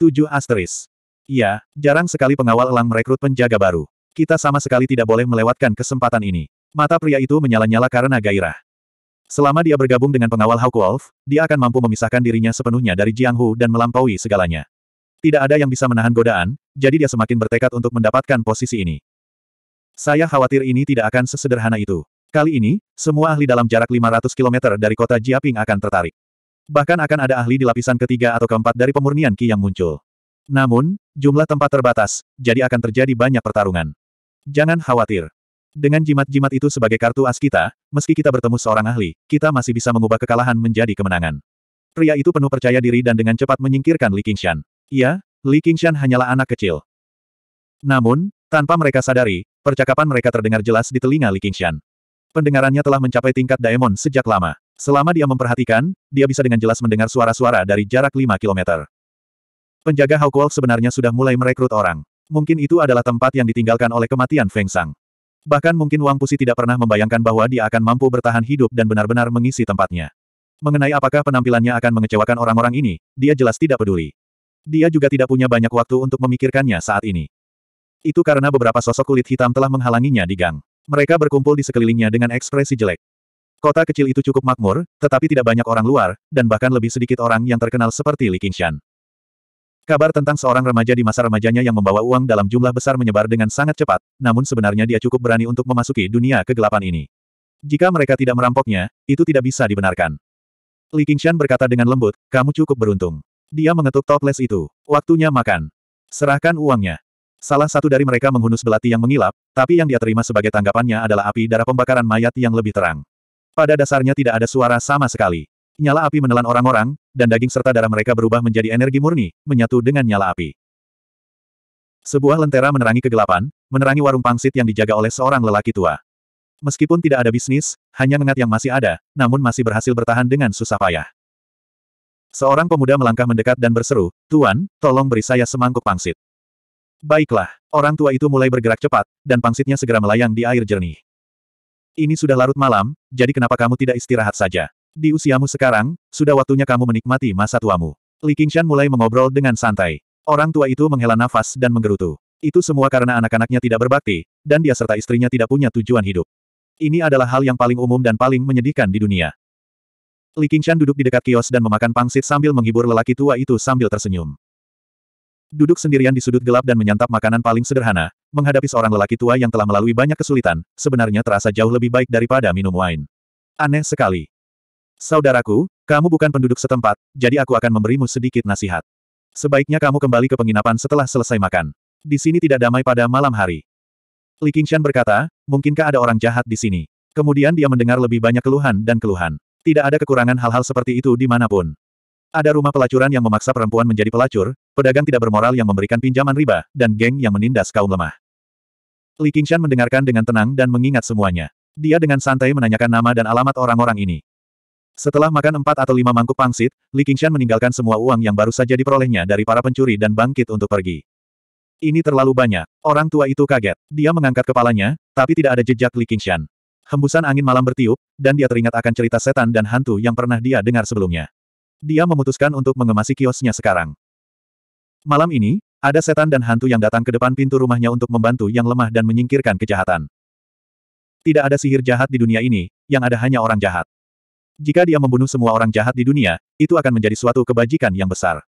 7 asteris. Iya, jarang sekali pengawal elang merekrut penjaga baru. Kita sama sekali tidak boleh melewatkan kesempatan ini. Mata pria itu menyala-nyala karena gairah. Selama dia bergabung dengan pengawal Hawk Wolf, dia akan mampu memisahkan dirinya sepenuhnya dari Jiang Hu dan melampaui segalanya. Tidak ada yang bisa menahan godaan, jadi dia semakin bertekad untuk mendapatkan posisi ini. Saya khawatir ini tidak akan sesederhana itu. Kali ini, semua ahli dalam jarak 500 km dari kota Jiaping akan tertarik. Bahkan akan ada ahli di lapisan ketiga atau keempat dari pemurnian Ki yang muncul. Namun, jumlah tempat terbatas, jadi akan terjadi banyak pertarungan. Jangan khawatir. Dengan jimat-jimat itu sebagai kartu as kita, meski kita bertemu seorang ahli, kita masih bisa mengubah kekalahan menjadi kemenangan. Pria itu penuh percaya diri dan dengan cepat menyingkirkan Li Qingshan. Iya, Li Qingshan hanyalah anak kecil. Namun, tanpa mereka sadari, percakapan mereka terdengar jelas di telinga Li Qingshan. Pendengarannya telah mencapai tingkat daemon sejak lama. Selama dia memperhatikan, dia bisa dengan jelas mendengar suara-suara dari jarak 5 kilometer. Penjaga Hawkwolf sebenarnya sudah mulai merekrut orang. Mungkin itu adalah tempat yang ditinggalkan oleh kematian Feng Sang. Bahkan mungkin Wang Pusi tidak pernah membayangkan bahwa dia akan mampu bertahan hidup dan benar-benar mengisi tempatnya. Mengenai apakah penampilannya akan mengecewakan orang-orang ini, dia jelas tidak peduli. Dia juga tidak punya banyak waktu untuk memikirkannya saat ini. Itu karena beberapa sosok kulit hitam telah menghalanginya di gang. Mereka berkumpul di sekelilingnya dengan ekspresi jelek. Kota kecil itu cukup makmur, tetapi tidak banyak orang luar, dan bahkan lebih sedikit orang yang terkenal seperti Li Qingshan. Kabar tentang seorang remaja di masa remajanya yang membawa uang dalam jumlah besar menyebar dengan sangat cepat, namun sebenarnya dia cukup berani untuk memasuki dunia kegelapan ini. Jika mereka tidak merampoknya, itu tidak bisa dibenarkan. Li Qingshan berkata dengan lembut, kamu cukup beruntung. Dia mengetuk toples itu. Waktunya makan. Serahkan uangnya. Salah satu dari mereka menghunus belati yang mengilap, tapi yang dia terima sebagai tanggapannya adalah api darah pembakaran mayat yang lebih terang. Pada dasarnya tidak ada suara sama sekali. Nyala api menelan orang-orang, dan daging serta darah mereka berubah menjadi energi murni, menyatu dengan nyala api. Sebuah lentera menerangi kegelapan, menerangi warung pangsit yang dijaga oleh seorang lelaki tua. Meskipun tidak ada bisnis, hanya ngengat yang masih ada, namun masih berhasil bertahan dengan susah payah. Seorang pemuda melangkah mendekat dan berseru, Tuan, tolong beri saya semangkuk pangsit. Baiklah, orang tua itu mulai bergerak cepat, dan pangsitnya segera melayang di air jernih. Ini sudah larut malam, jadi kenapa kamu tidak istirahat saja? Di usiamu sekarang, sudah waktunya kamu menikmati masa tuamu. Li Qingshan mulai mengobrol dengan santai. Orang tua itu menghela nafas dan menggerutu. Itu semua karena anak-anaknya tidak berbakti, dan dia serta istrinya tidak punya tujuan hidup. Ini adalah hal yang paling umum dan paling menyedihkan di dunia. Li Qingshan duduk di dekat kios dan memakan pangsit sambil menghibur lelaki tua itu sambil tersenyum duduk sendirian di sudut gelap dan menyantap makanan paling sederhana, menghadapi seorang lelaki tua yang telah melalui banyak kesulitan, sebenarnya terasa jauh lebih baik daripada minum wine. Aneh sekali. Saudaraku, kamu bukan penduduk setempat, jadi aku akan memberimu sedikit nasihat. Sebaiknya kamu kembali ke penginapan setelah selesai makan. Di sini tidak damai pada malam hari. Li Qingshan berkata, mungkinkah ada orang jahat di sini? Kemudian dia mendengar lebih banyak keluhan dan keluhan. Tidak ada kekurangan hal-hal seperti itu dimanapun. Ada rumah pelacuran yang memaksa perempuan menjadi pelacur, pedagang tidak bermoral yang memberikan pinjaman riba, dan geng yang menindas kaum lemah. Li Qingshan mendengarkan dengan tenang dan mengingat semuanya. Dia dengan santai menanyakan nama dan alamat orang-orang ini. Setelah makan empat atau lima mangkuk pangsit, Li Qingshan meninggalkan semua uang yang baru saja diperolehnya dari para pencuri dan bangkit untuk pergi. Ini terlalu banyak. Orang tua itu kaget. Dia mengangkat kepalanya, tapi tidak ada jejak Li Qingshan. Hembusan angin malam bertiup, dan dia teringat akan cerita setan dan hantu yang pernah dia dengar sebelumnya. Dia memutuskan untuk mengemasi kiosnya sekarang. Malam ini, ada setan dan hantu yang datang ke depan pintu rumahnya untuk membantu yang lemah dan menyingkirkan kejahatan. Tidak ada sihir jahat di dunia ini, yang ada hanya orang jahat. Jika dia membunuh semua orang jahat di dunia, itu akan menjadi suatu kebajikan yang besar.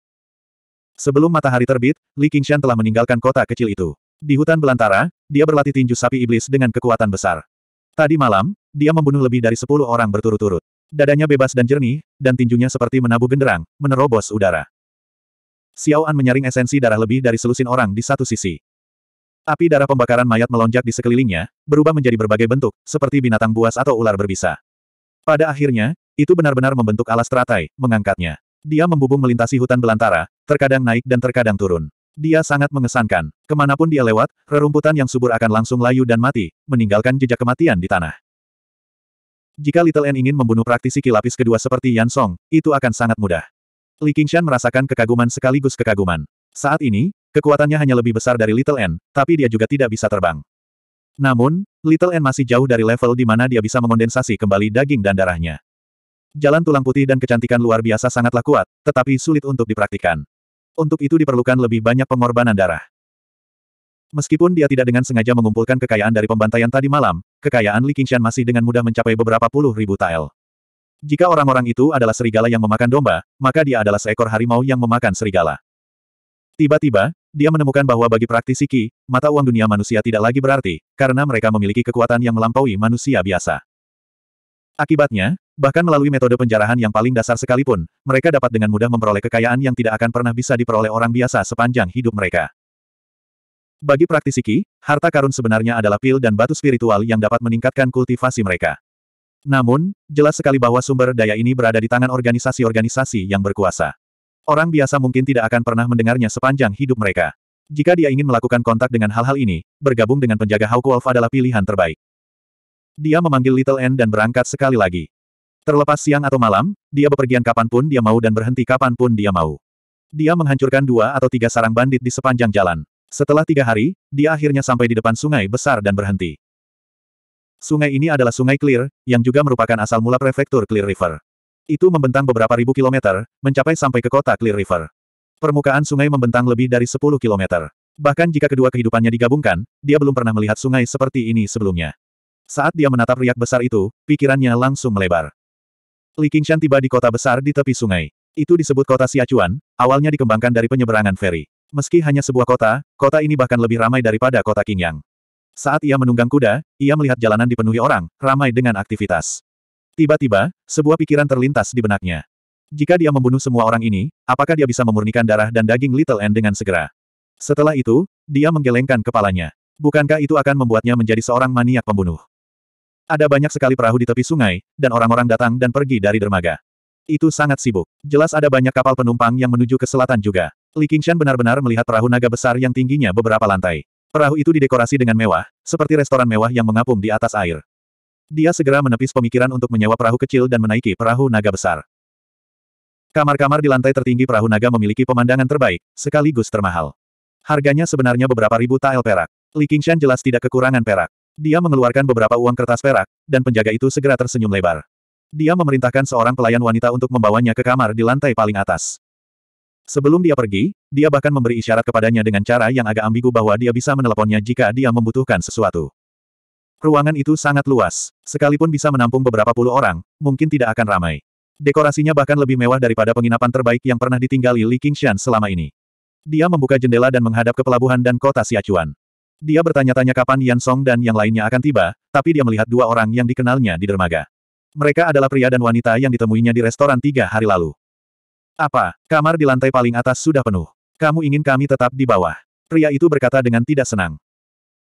Sebelum matahari terbit, Li Qingshan telah meninggalkan kota kecil itu. Di hutan belantara, dia berlatih tinju sapi iblis dengan kekuatan besar. Tadi malam, dia membunuh lebih dari sepuluh orang berturut-turut. Dadanya bebas dan jernih, dan tinjunya seperti menabu genderang, menerobos udara. Xiao An menyaring esensi darah lebih dari selusin orang di satu sisi. Api darah pembakaran mayat melonjak di sekelilingnya, berubah menjadi berbagai bentuk, seperti binatang buas atau ular berbisa. Pada akhirnya, itu benar-benar membentuk alas teratai, mengangkatnya. Dia membubung melintasi hutan belantara, terkadang naik dan terkadang turun. Dia sangat mengesankan. Kemanapun dia lewat, rerumputan yang subur akan langsung layu dan mati, meninggalkan jejak kematian di tanah. Jika Little N ingin membunuh praktisi kilapis kedua seperti Yan Song, itu akan sangat mudah. Li Qingshan merasakan kekaguman sekaligus kekaguman. Saat ini, kekuatannya hanya lebih besar dari Little N, tapi dia juga tidak bisa terbang. Namun, Little N masih jauh dari level di mana dia bisa mengondensasi kembali daging dan darahnya. Jalan tulang putih dan kecantikan luar biasa sangatlah kuat, tetapi sulit untuk dipraktikkan. Untuk itu diperlukan lebih banyak pengorbanan darah. Meskipun dia tidak dengan sengaja mengumpulkan kekayaan dari pembantaian tadi malam, Kekayaan Li Qingshan masih dengan mudah mencapai beberapa puluh ribu tael. Jika orang-orang itu adalah serigala yang memakan domba, maka dia adalah seekor harimau yang memakan serigala. Tiba-tiba, dia menemukan bahwa bagi praktisi Qi, mata uang dunia manusia tidak lagi berarti, karena mereka memiliki kekuatan yang melampaui manusia biasa. Akibatnya, bahkan melalui metode penjarahan yang paling dasar sekalipun, mereka dapat dengan mudah memperoleh kekayaan yang tidak akan pernah bisa diperoleh orang biasa sepanjang hidup mereka. Bagi praktisi Qi, harta karun sebenarnya adalah pil dan batu spiritual yang dapat meningkatkan kultivasi mereka. Namun, jelas sekali bahwa sumber daya ini berada di tangan organisasi-organisasi yang berkuasa. Orang biasa mungkin tidak akan pernah mendengarnya sepanjang hidup mereka. Jika dia ingin melakukan kontak dengan hal-hal ini, bergabung dengan penjaga Hawk Wolf adalah pilihan terbaik. Dia memanggil Little N dan berangkat sekali lagi. Terlepas siang atau malam, dia bepergian kapanpun dia mau dan berhenti kapanpun dia mau. Dia menghancurkan dua atau tiga sarang bandit di sepanjang jalan. Setelah tiga hari, dia akhirnya sampai di depan sungai besar dan berhenti. Sungai ini adalah sungai Clear, yang juga merupakan asal mula prefektur Clear River. Itu membentang beberapa ribu kilometer, mencapai sampai ke kota Clear River. Permukaan sungai membentang lebih dari 10 kilometer. Bahkan jika kedua kehidupannya digabungkan, dia belum pernah melihat sungai seperti ini sebelumnya. Saat dia menatap riak besar itu, pikirannya langsung melebar. Li Qingshan tiba di kota besar di tepi sungai. Itu disebut kota Siacuan. awalnya dikembangkan dari penyeberangan feri. Meski hanya sebuah kota, kota ini bahkan lebih ramai daripada kota Qingyang. Saat ia menunggang kuda, ia melihat jalanan dipenuhi orang, ramai dengan aktivitas. Tiba-tiba, sebuah pikiran terlintas di benaknya. Jika dia membunuh semua orang ini, apakah dia bisa memurnikan darah dan daging Little N dengan segera? Setelah itu, dia menggelengkan kepalanya. Bukankah itu akan membuatnya menjadi seorang maniak pembunuh? Ada banyak sekali perahu di tepi sungai, dan orang-orang datang dan pergi dari dermaga. Itu sangat sibuk. Jelas ada banyak kapal penumpang yang menuju ke selatan juga. Li Qingshan benar-benar melihat perahu naga besar yang tingginya beberapa lantai. Perahu itu didekorasi dengan mewah, seperti restoran mewah yang mengapung di atas air. Dia segera menepis pemikiran untuk menyewa perahu kecil dan menaiki perahu naga besar. Kamar-kamar di lantai tertinggi perahu naga memiliki pemandangan terbaik, sekaligus termahal. Harganya sebenarnya beberapa ribu tael perak. Li Qingshan jelas tidak kekurangan perak. Dia mengeluarkan beberapa uang kertas perak, dan penjaga itu segera tersenyum lebar. Dia memerintahkan seorang pelayan wanita untuk membawanya ke kamar di lantai paling atas. Sebelum dia pergi, dia bahkan memberi isyarat kepadanya dengan cara yang agak ambigu bahwa dia bisa meneleponnya jika dia membutuhkan sesuatu. Ruangan itu sangat luas. Sekalipun bisa menampung beberapa puluh orang, mungkin tidak akan ramai. Dekorasinya bahkan lebih mewah daripada penginapan terbaik yang pernah ditinggali Li Qingshan selama ini. Dia membuka jendela dan menghadap ke pelabuhan dan kota Siacuan. Dia bertanya-tanya kapan Yan Song dan yang lainnya akan tiba, tapi dia melihat dua orang yang dikenalnya di dermaga. Mereka adalah pria dan wanita yang ditemuinya di restoran tiga hari lalu. Apa? Kamar di lantai paling atas sudah penuh. Kamu ingin kami tetap di bawah. Pria itu berkata dengan tidak senang.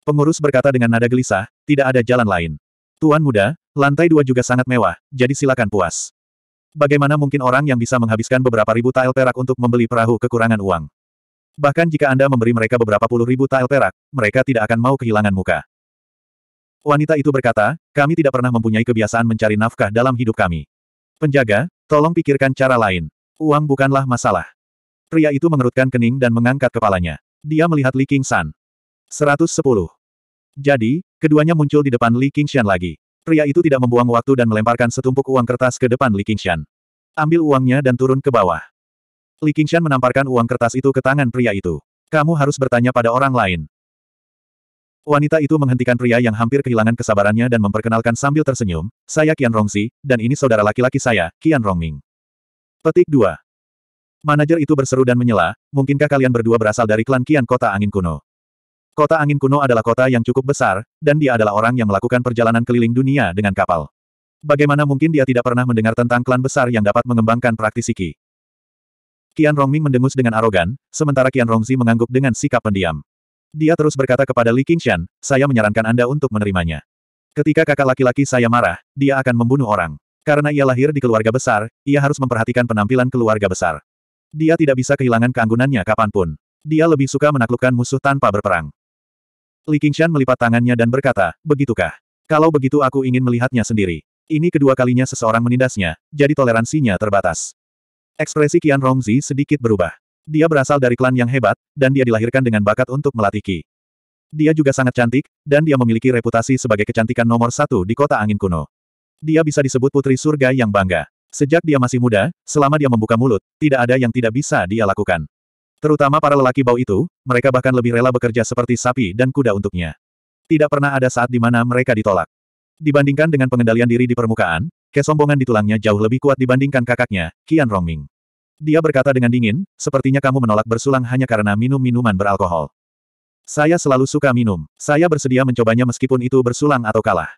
Pengurus berkata dengan nada gelisah, tidak ada jalan lain. Tuan muda, lantai dua juga sangat mewah, jadi silakan puas. Bagaimana mungkin orang yang bisa menghabiskan beberapa ribu tael perak untuk membeli perahu kekurangan uang? Bahkan jika Anda memberi mereka beberapa puluh ribu tael perak, mereka tidak akan mau kehilangan muka. Wanita itu berkata, kami tidak pernah mempunyai kebiasaan mencari nafkah dalam hidup kami. Penjaga, tolong pikirkan cara lain. Uang bukanlah masalah. Pria itu mengerutkan kening dan mengangkat kepalanya. Dia melihat Li King San. 110. Jadi, keduanya muncul di depan Li Qingshan lagi. Pria itu tidak membuang waktu dan melemparkan setumpuk uang kertas ke depan Li Qingshan. Ambil uangnya dan turun ke bawah. Li Qingshan menamparkan uang kertas itu ke tangan pria itu. Kamu harus bertanya pada orang lain. Wanita itu menghentikan pria yang hampir kehilangan kesabarannya dan memperkenalkan sambil tersenyum, saya Qian Rongzi, dan ini saudara laki-laki saya, Qian Rongming. Petik 2. Manajer itu berseru dan menyela, mungkinkah kalian berdua berasal dari klan Kian Kota Angin Kuno? Kota Angin Kuno adalah kota yang cukup besar, dan dia adalah orang yang melakukan perjalanan keliling dunia dengan kapal. Bagaimana mungkin dia tidak pernah mendengar tentang klan besar yang dapat mengembangkan praktisi Qi? Qian Rongming mendengus dengan arogan, sementara Qian Rongzi mengangguk dengan sikap pendiam. Dia terus berkata kepada Li Qingshan, saya menyarankan Anda untuk menerimanya. Ketika kakak laki-laki saya marah, dia akan membunuh orang. Karena ia lahir di keluarga besar, ia harus memperhatikan penampilan keluarga besar. Dia tidak bisa kehilangan keanggunannya kapanpun. Dia lebih suka menaklukkan musuh tanpa berperang. Li Qingshan melipat tangannya dan berkata, Begitukah? Kalau begitu aku ingin melihatnya sendiri. Ini kedua kalinya seseorang menindasnya, jadi toleransinya terbatas. Ekspresi Qian Rongzi sedikit berubah. Dia berasal dari klan yang hebat, dan dia dilahirkan dengan bakat untuk melatih Qi. Dia juga sangat cantik, dan dia memiliki reputasi sebagai kecantikan nomor satu di kota angin kuno. Dia bisa disebut putri surga yang bangga. Sejak dia masih muda, selama dia membuka mulut, tidak ada yang tidak bisa dia lakukan. Terutama para lelaki bau itu, mereka bahkan lebih rela bekerja seperti sapi dan kuda untuknya. Tidak pernah ada saat di mana mereka ditolak. Dibandingkan dengan pengendalian diri di permukaan, kesombongan di tulangnya jauh lebih kuat dibandingkan kakaknya, Qian Rongming. Dia berkata dengan dingin, sepertinya kamu menolak bersulang hanya karena minum minuman beralkohol. Saya selalu suka minum. Saya bersedia mencobanya meskipun itu bersulang atau kalah.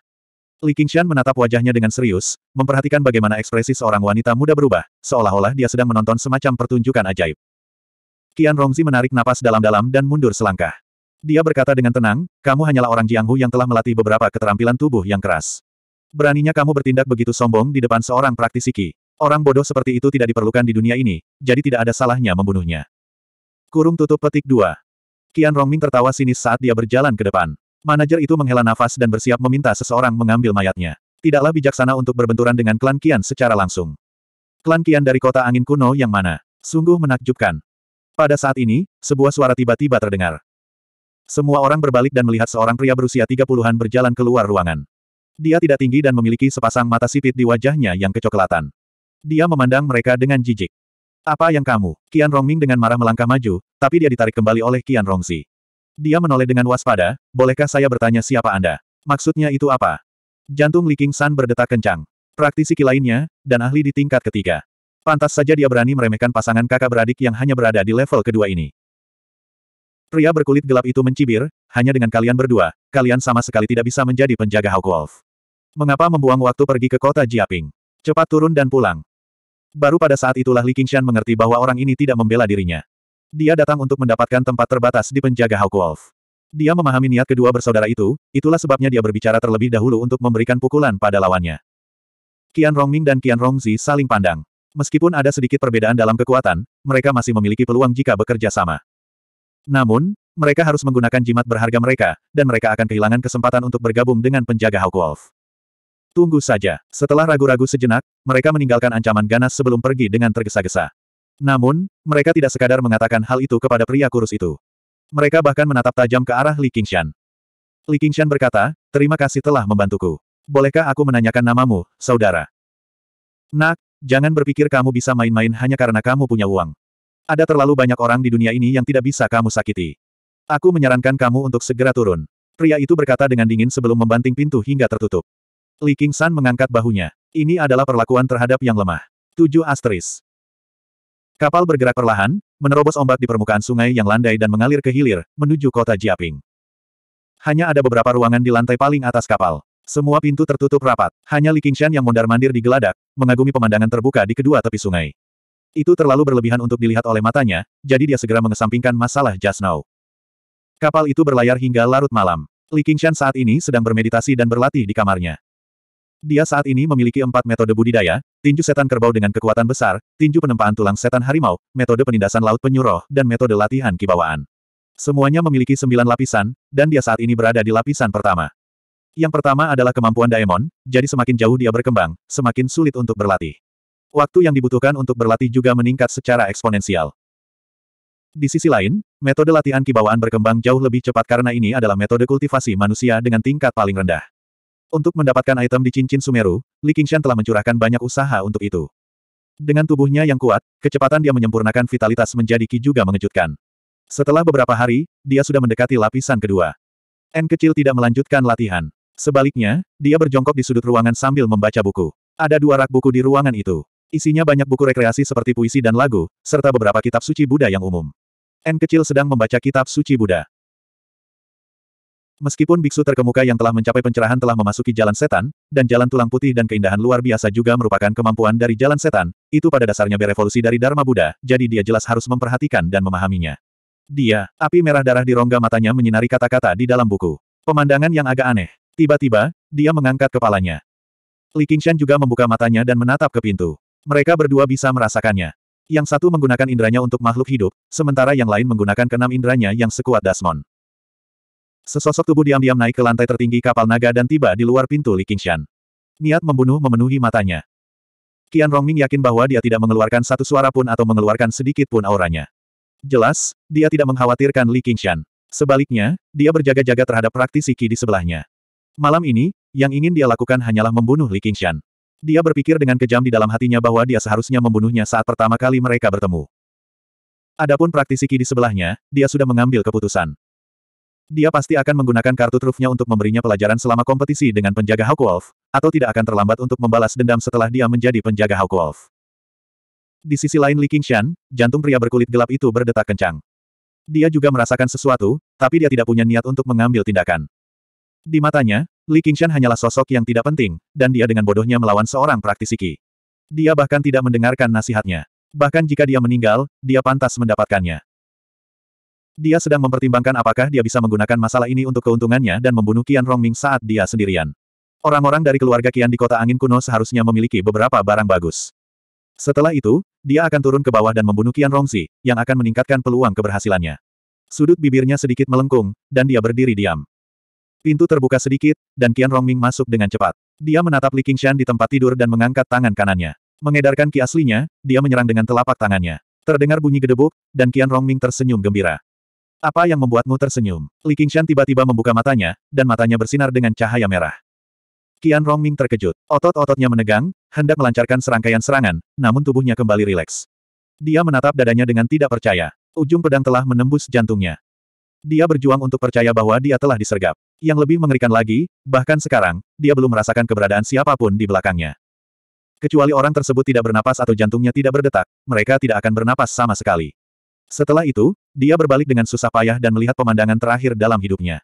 Li Qingshan menatap wajahnya dengan serius, memperhatikan bagaimana ekspresi seorang wanita muda berubah, seolah-olah dia sedang menonton semacam pertunjukan ajaib. Qian Rongzi menarik napas dalam-dalam dan mundur selangkah. Dia berkata dengan tenang, kamu hanyalah orang Jianghu yang telah melatih beberapa keterampilan tubuh yang keras. Beraninya kamu bertindak begitu sombong di depan seorang praktisi Qi. Orang bodoh seperti itu tidak diperlukan di dunia ini, jadi tidak ada salahnya membunuhnya. Kurung tutup petik 2. Qian Rongming tertawa sinis saat dia berjalan ke depan. Manajer itu menghela nafas dan bersiap meminta seseorang mengambil mayatnya. Tidaklah bijaksana untuk berbenturan dengan klan Kian secara langsung. Klan Kian dari kota angin kuno yang mana? Sungguh menakjubkan. Pada saat ini, sebuah suara tiba-tiba terdengar. Semua orang berbalik dan melihat seorang pria berusia 30-an berjalan keluar ruangan. Dia tidak tinggi dan memiliki sepasang mata sipit di wajahnya yang kecoklatan. Dia memandang mereka dengan jijik. Apa yang kamu? Kian Rongming dengan marah melangkah maju, tapi dia ditarik kembali oleh Kian Rongzi. Dia menoleh dengan waspada, bolehkah saya bertanya siapa Anda? Maksudnya itu apa? Jantung Li King San berdetak kencang. Praktisi lainnya, dan ahli di tingkat ketiga. Pantas saja dia berani meremehkan pasangan kakak beradik yang hanya berada di level kedua ini. Pria berkulit gelap itu mencibir, hanya dengan kalian berdua, kalian sama sekali tidak bisa menjadi penjaga Hawk Wolf. Mengapa membuang waktu pergi ke kota Jiaping? Cepat turun dan pulang. Baru pada saat itulah Li Qingshan mengerti bahwa orang ini tidak membela dirinya. Dia datang untuk mendapatkan tempat terbatas di penjaga Hawk Wolf. Dia memahami niat kedua bersaudara itu, itulah sebabnya dia berbicara terlebih dahulu untuk memberikan pukulan pada lawannya. Qian Rongming dan Qian Rongzi saling pandang. Meskipun ada sedikit perbedaan dalam kekuatan, mereka masih memiliki peluang jika bekerja sama. Namun, mereka harus menggunakan jimat berharga mereka, dan mereka akan kehilangan kesempatan untuk bergabung dengan penjaga Hawk Wolf. Tunggu saja. Setelah ragu-ragu sejenak, mereka meninggalkan ancaman ganas sebelum pergi dengan tergesa-gesa. Namun, mereka tidak sekadar mengatakan hal itu kepada pria kurus itu. Mereka bahkan menatap tajam ke arah Li Qingshan. Li Qingshan berkata, terima kasih telah membantuku. Bolehkah aku menanyakan namamu, saudara? Nak, jangan berpikir kamu bisa main-main hanya karena kamu punya uang. Ada terlalu banyak orang di dunia ini yang tidak bisa kamu sakiti. Aku menyarankan kamu untuk segera turun. Pria itu berkata dengan dingin sebelum membanting pintu hingga tertutup. Li Qingshan mengangkat bahunya. Ini adalah perlakuan terhadap yang lemah. Tujuh asteris. Kapal bergerak perlahan, menerobos ombak di permukaan sungai yang landai dan mengalir ke hilir, menuju kota Jiaping. Hanya ada beberapa ruangan di lantai paling atas kapal. Semua pintu tertutup rapat. Hanya Li Qingshan yang mondar-mandir di geladak, mengagumi pemandangan terbuka di kedua tepi sungai. Itu terlalu berlebihan untuk dilihat oleh matanya, jadi dia segera mengesampingkan masalah Just Now. Kapal itu berlayar hingga larut malam. Li Qingshan saat ini sedang bermeditasi dan berlatih di kamarnya. Dia saat ini memiliki empat metode budidaya, tinju setan kerbau dengan kekuatan besar, tinju penempaan tulang setan harimau, metode penindasan laut penyuruh, dan metode latihan kibawaan. Semuanya memiliki sembilan lapisan, dan dia saat ini berada di lapisan pertama. Yang pertama adalah kemampuan Daemon, jadi semakin jauh dia berkembang, semakin sulit untuk berlatih. Waktu yang dibutuhkan untuk berlatih juga meningkat secara eksponensial. Di sisi lain, metode latihan kibawaan berkembang jauh lebih cepat karena ini adalah metode kultivasi manusia dengan tingkat paling rendah. Untuk mendapatkan item di cincin Sumeru, Li Qingshan telah mencurahkan banyak usaha untuk itu. Dengan tubuhnya yang kuat, kecepatan dia menyempurnakan vitalitas menjadi Ki juga mengejutkan. Setelah beberapa hari, dia sudah mendekati lapisan kedua. N kecil tidak melanjutkan latihan. Sebaliknya, dia berjongkok di sudut ruangan sambil membaca buku. Ada dua rak buku di ruangan itu. Isinya banyak buku rekreasi seperti puisi dan lagu, serta beberapa kitab suci Buddha yang umum. N kecil sedang membaca kitab suci Buddha. Meskipun biksu terkemuka yang telah mencapai pencerahan telah memasuki jalan setan, dan jalan tulang putih dan keindahan luar biasa juga merupakan kemampuan dari jalan setan, itu pada dasarnya berevolusi dari Dharma Buddha, jadi dia jelas harus memperhatikan dan memahaminya. Dia, api merah darah di rongga matanya menyinari kata-kata di dalam buku. Pemandangan yang agak aneh. Tiba-tiba, dia mengangkat kepalanya. Li Qingshan juga membuka matanya dan menatap ke pintu. Mereka berdua bisa merasakannya. Yang satu menggunakan indranya untuk makhluk hidup, sementara yang lain menggunakan keenam indranya yang sekuat Dasmon. Sesosok tubuh diam-diam naik ke lantai tertinggi kapal naga dan tiba di luar pintu Li Qingshan. Niat membunuh memenuhi matanya. Qian Rongming yakin bahwa dia tidak mengeluarkan satu suara pun atau mengeluarkan sedikit pun auranya. Jelas, dia tidak mengkhawatirkan Li Qingshan. Sebaliknya, dia berjaga-jaga terhadap praktisi Qi di sebelahnya. Malam ini, yang ingin dia lakukan hanyalah membunuh Li Qingshan. Dia berpikir dengan kejam di dalam hatinya bahwa dia seharusnya membunuhnya saat pertama kali mereka bertemu. Adapun praktisi Qi di sebelahnya, dia sudah mengambil keputusan. Dia pasti akan menggunakan kartu trufnya untuk memberinya pelajaran selama kompetisi dengan penjaga Wolf, atau tidak akan terlambat untuk membalas dendam setelah dia menjadi penjaga Wolf. Di sisi lain Li Qingshan, jantung pria berkulit gelap itu berdetak kencang. Dia juga merasakan sesuatu, tapi dia tidak punya niat untuk mengambil tindakan. Di matanya, Li Qingshan hanyalah sosok yang tidak penting, dan dia dengan bodohnya melawan seorang praktisi Qi. Dia bahkan tidak mendengarkan nasihatnya. Bahkan jika dia meninggal, dia pantas mendapatkannya. Dia sedang mempertimbangkan apakah dia bisa menggunakan masalah ini untuk keuntungannya dan membunuh Qian Rongming saat dia sendirian. Orang-orang dari keluarga Qian di kota angin kuno seharusnya memiliki beberapa barang bagus. Setelah itu, dia akan turun ke bawah dan membunuh Qian Rongzi, yang akan meningkatkan peluang keberhasilannya. Sudut bibirnya sedikit melengkung, dan dia berdiri diam. Pintu terbuka sedikit, dan Qian Rongming masuk dengan cepat. Dia menatap Li Qingshan di tempat tidur dan mengangkat tangan kanannya. Mengedarkan ki aslinya, dia menyerang dengan telapak tangannya. Terdengar bunyi gedebuk, dan Qian Rongming tersenyum gembira. Apa yang membuatmu tersenyum? Li Qingshan tiba-tiba membuka matanya, dan matanya bersinar dengan cahaya merah. Qian Rongming terkejut. Otot-ototnya menegang, hendak melancarkan serangkaian serangan, namun tubuhnya kembali rileks. Dia menatap dadanya dengan tidak percaya. Ujung pedang telah menembus jantungnya. Dia berjuang untuk percaya bahwa dia telah disergap. Yang lebih mengerikan lagi, bahkan sekarang, dia belum merasakan keberadaan siapapun di belakangnya. Kecuali orang tersebut tidak bernapas atau jantungnya tidak berdetak, mereka tidak akan bernapas sama sekali. Setelah itu, dia berbalik dengan susah payah dan melihat pemandangan terakhir dalam hidupnya.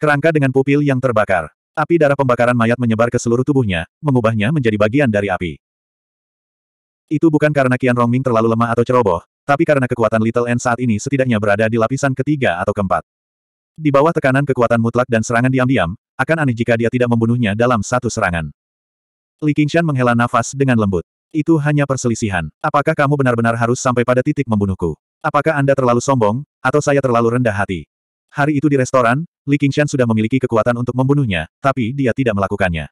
Kerangka dengan pupil yang terbakar. Api darah pembakaran mayat menyebar ke seluruh tubuhnya, mengubahnya menjadi bagian dari api. Itu bukan karena Qian Rongming terlalu lemah atau ceroboh, tapi karena kekuatan Little N saat ini setidaknya berada di lapisan ketiga atau keempat. Di bawah tekanan kekuatan mutlak dan serangan diam-diam, akan aneh jika dia tidak membunuhnya dalam satu serangan. Li Qingshan menghela nafas dengan lembut. Itu hanya perselisihan. Apakah kamu benar-benar harus sampai pada titik membunuhku? Apakah Anda terlalu sombong, atau saya terlalu rendah hati? Hari itu di restoran, Li Qingshan sudah memiliki kekuatan untuk membunuhnya, tapi dia tidak melakukannya.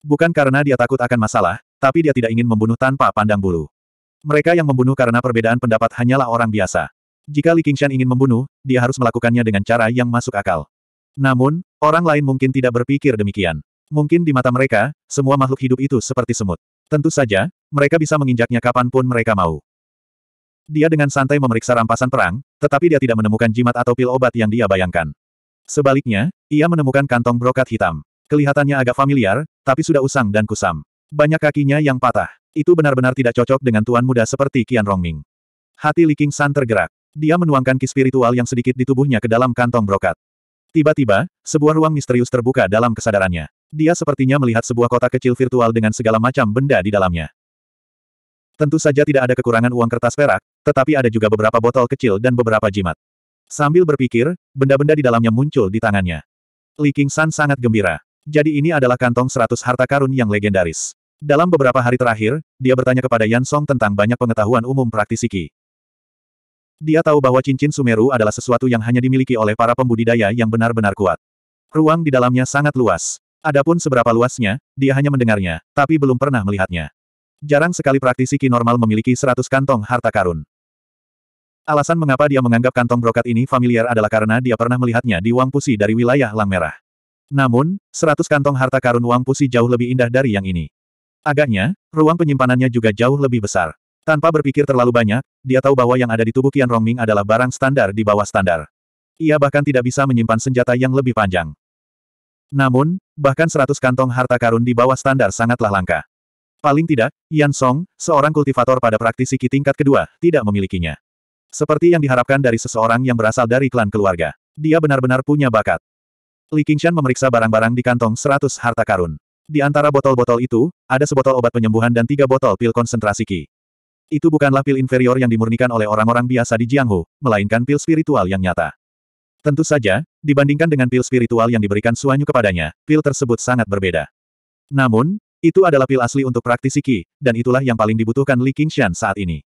Bukan karena dia takut akan masalah, tapi dia tidak ingin membunuh tanpa pandang bulu. Mereka yang membunuh karena perbedaan pendapat hanyalah orang biasa. Jika Li Qingshan ingin membunuh, dia harus melakukannya dengan cara yang masuk akal. Namun, orang lain mungkin tidak berpikir demikian. Mungkin di mata mereka, semua makhluk hidup itu seperti semut. Tentu saja, mereka bisa menginjaknya kapanpun mereka mau. Dia dengan santai memeriksa rampasan perang, tetapi dia tidak menemukan jimat atau pil obat yang dia bayangkan. Sebaliknya, ia menemukan kantong brokat hitam. Kelihatannya agak familiar, tapi sudah usang dan kusam. Banyak kakinya yang patah. Itu benar-benar tidak cocok dengan tuan muda seperti Qian Rongming. Hati Li King San tergerak. Dia menuangkan ki spiritual yang sedikit di tubuhnya ke dalam kantong brokat. Tiba-tiba, sebuah ruang misterius terbuka dalam kesadarannya. Dia sepertinya melihat sebuah kota kecil virtual dengan segala macam benda di dalamnya. Tentu saja tidak ada kekurangan uang kertas perak, tetapi ada juga beberapa botol kecil dan beberapa jimat. Sambil berpikir, benda-benda di dalamnya muncul di tangannya. Li San sangat gembira. Jadi ini adalah kantong seratus harta karun yang legendaris. Dalam beberapa hari terakhir, dia bertanya kepada Yan Song tentang banyak pengetahuan umum praktisi Qi. Dia tahu bahwa cincin Sumeru adalah sesuatu yang hanya dimiliki oleh para pembudidaya yang benar-benar kuat. Ruang di dalamnya sangat luas. Adapun seberapa luasnya, dia hanya mendengarnya, tapi belum pernah melihatnya. Jarang sekali praktisi Ki normal memiliki 100 kantong harta karun. Alasan mengapa dia menganggap kantong brokat ini familiar adalah karena dia pernah melihatnya di pusi dari wilayah Lang Merah. Namun, 100 kantong harta karun pusi jauh lebih indah dari yang ini. Agaknya, ruang penyimpanannya juga jauh lebih besar. Tanpa berpikir terlalu banyak, dia tahu bahwa yang ada di tubuh Qian Rongming adalah barang standar di bawah standar. Ia bahkan tidak bisa menyimpan senjata yang lebih panjang. Namun, bahkan seratus kantong harta karun di bawah standar sangatlah langka. Paling tidak, Yan Song, seorang kultivator pada praktisi ki tingkat kedua, tidak memilikinya. Seperti yang diharapkan dari seseorang yang berasal dari klan keluarga. Dia benar-benar punya bakat. Li Qingshan memeriksa barang-barang di kantong 100 harta karun. Di antara botol-botol itu, ada sebotol obat penyembuhan dan tiga botol pil konsentrasi Qi. Itu bukanlah pil inferior yang dimurnikan oleh orang-orang biasa di Jianghu, melainkan pil spiritual yang nyata. Tentu saja, dibandingkan dengan pil spiritual yang diberikan Suanyu kepadanya, pil tersebut sangat berbeda. Namun, itu adalah pil asli untuk praktisi Qi, dan itulah yang paling dibutuhkan Li Qingshan saat ini.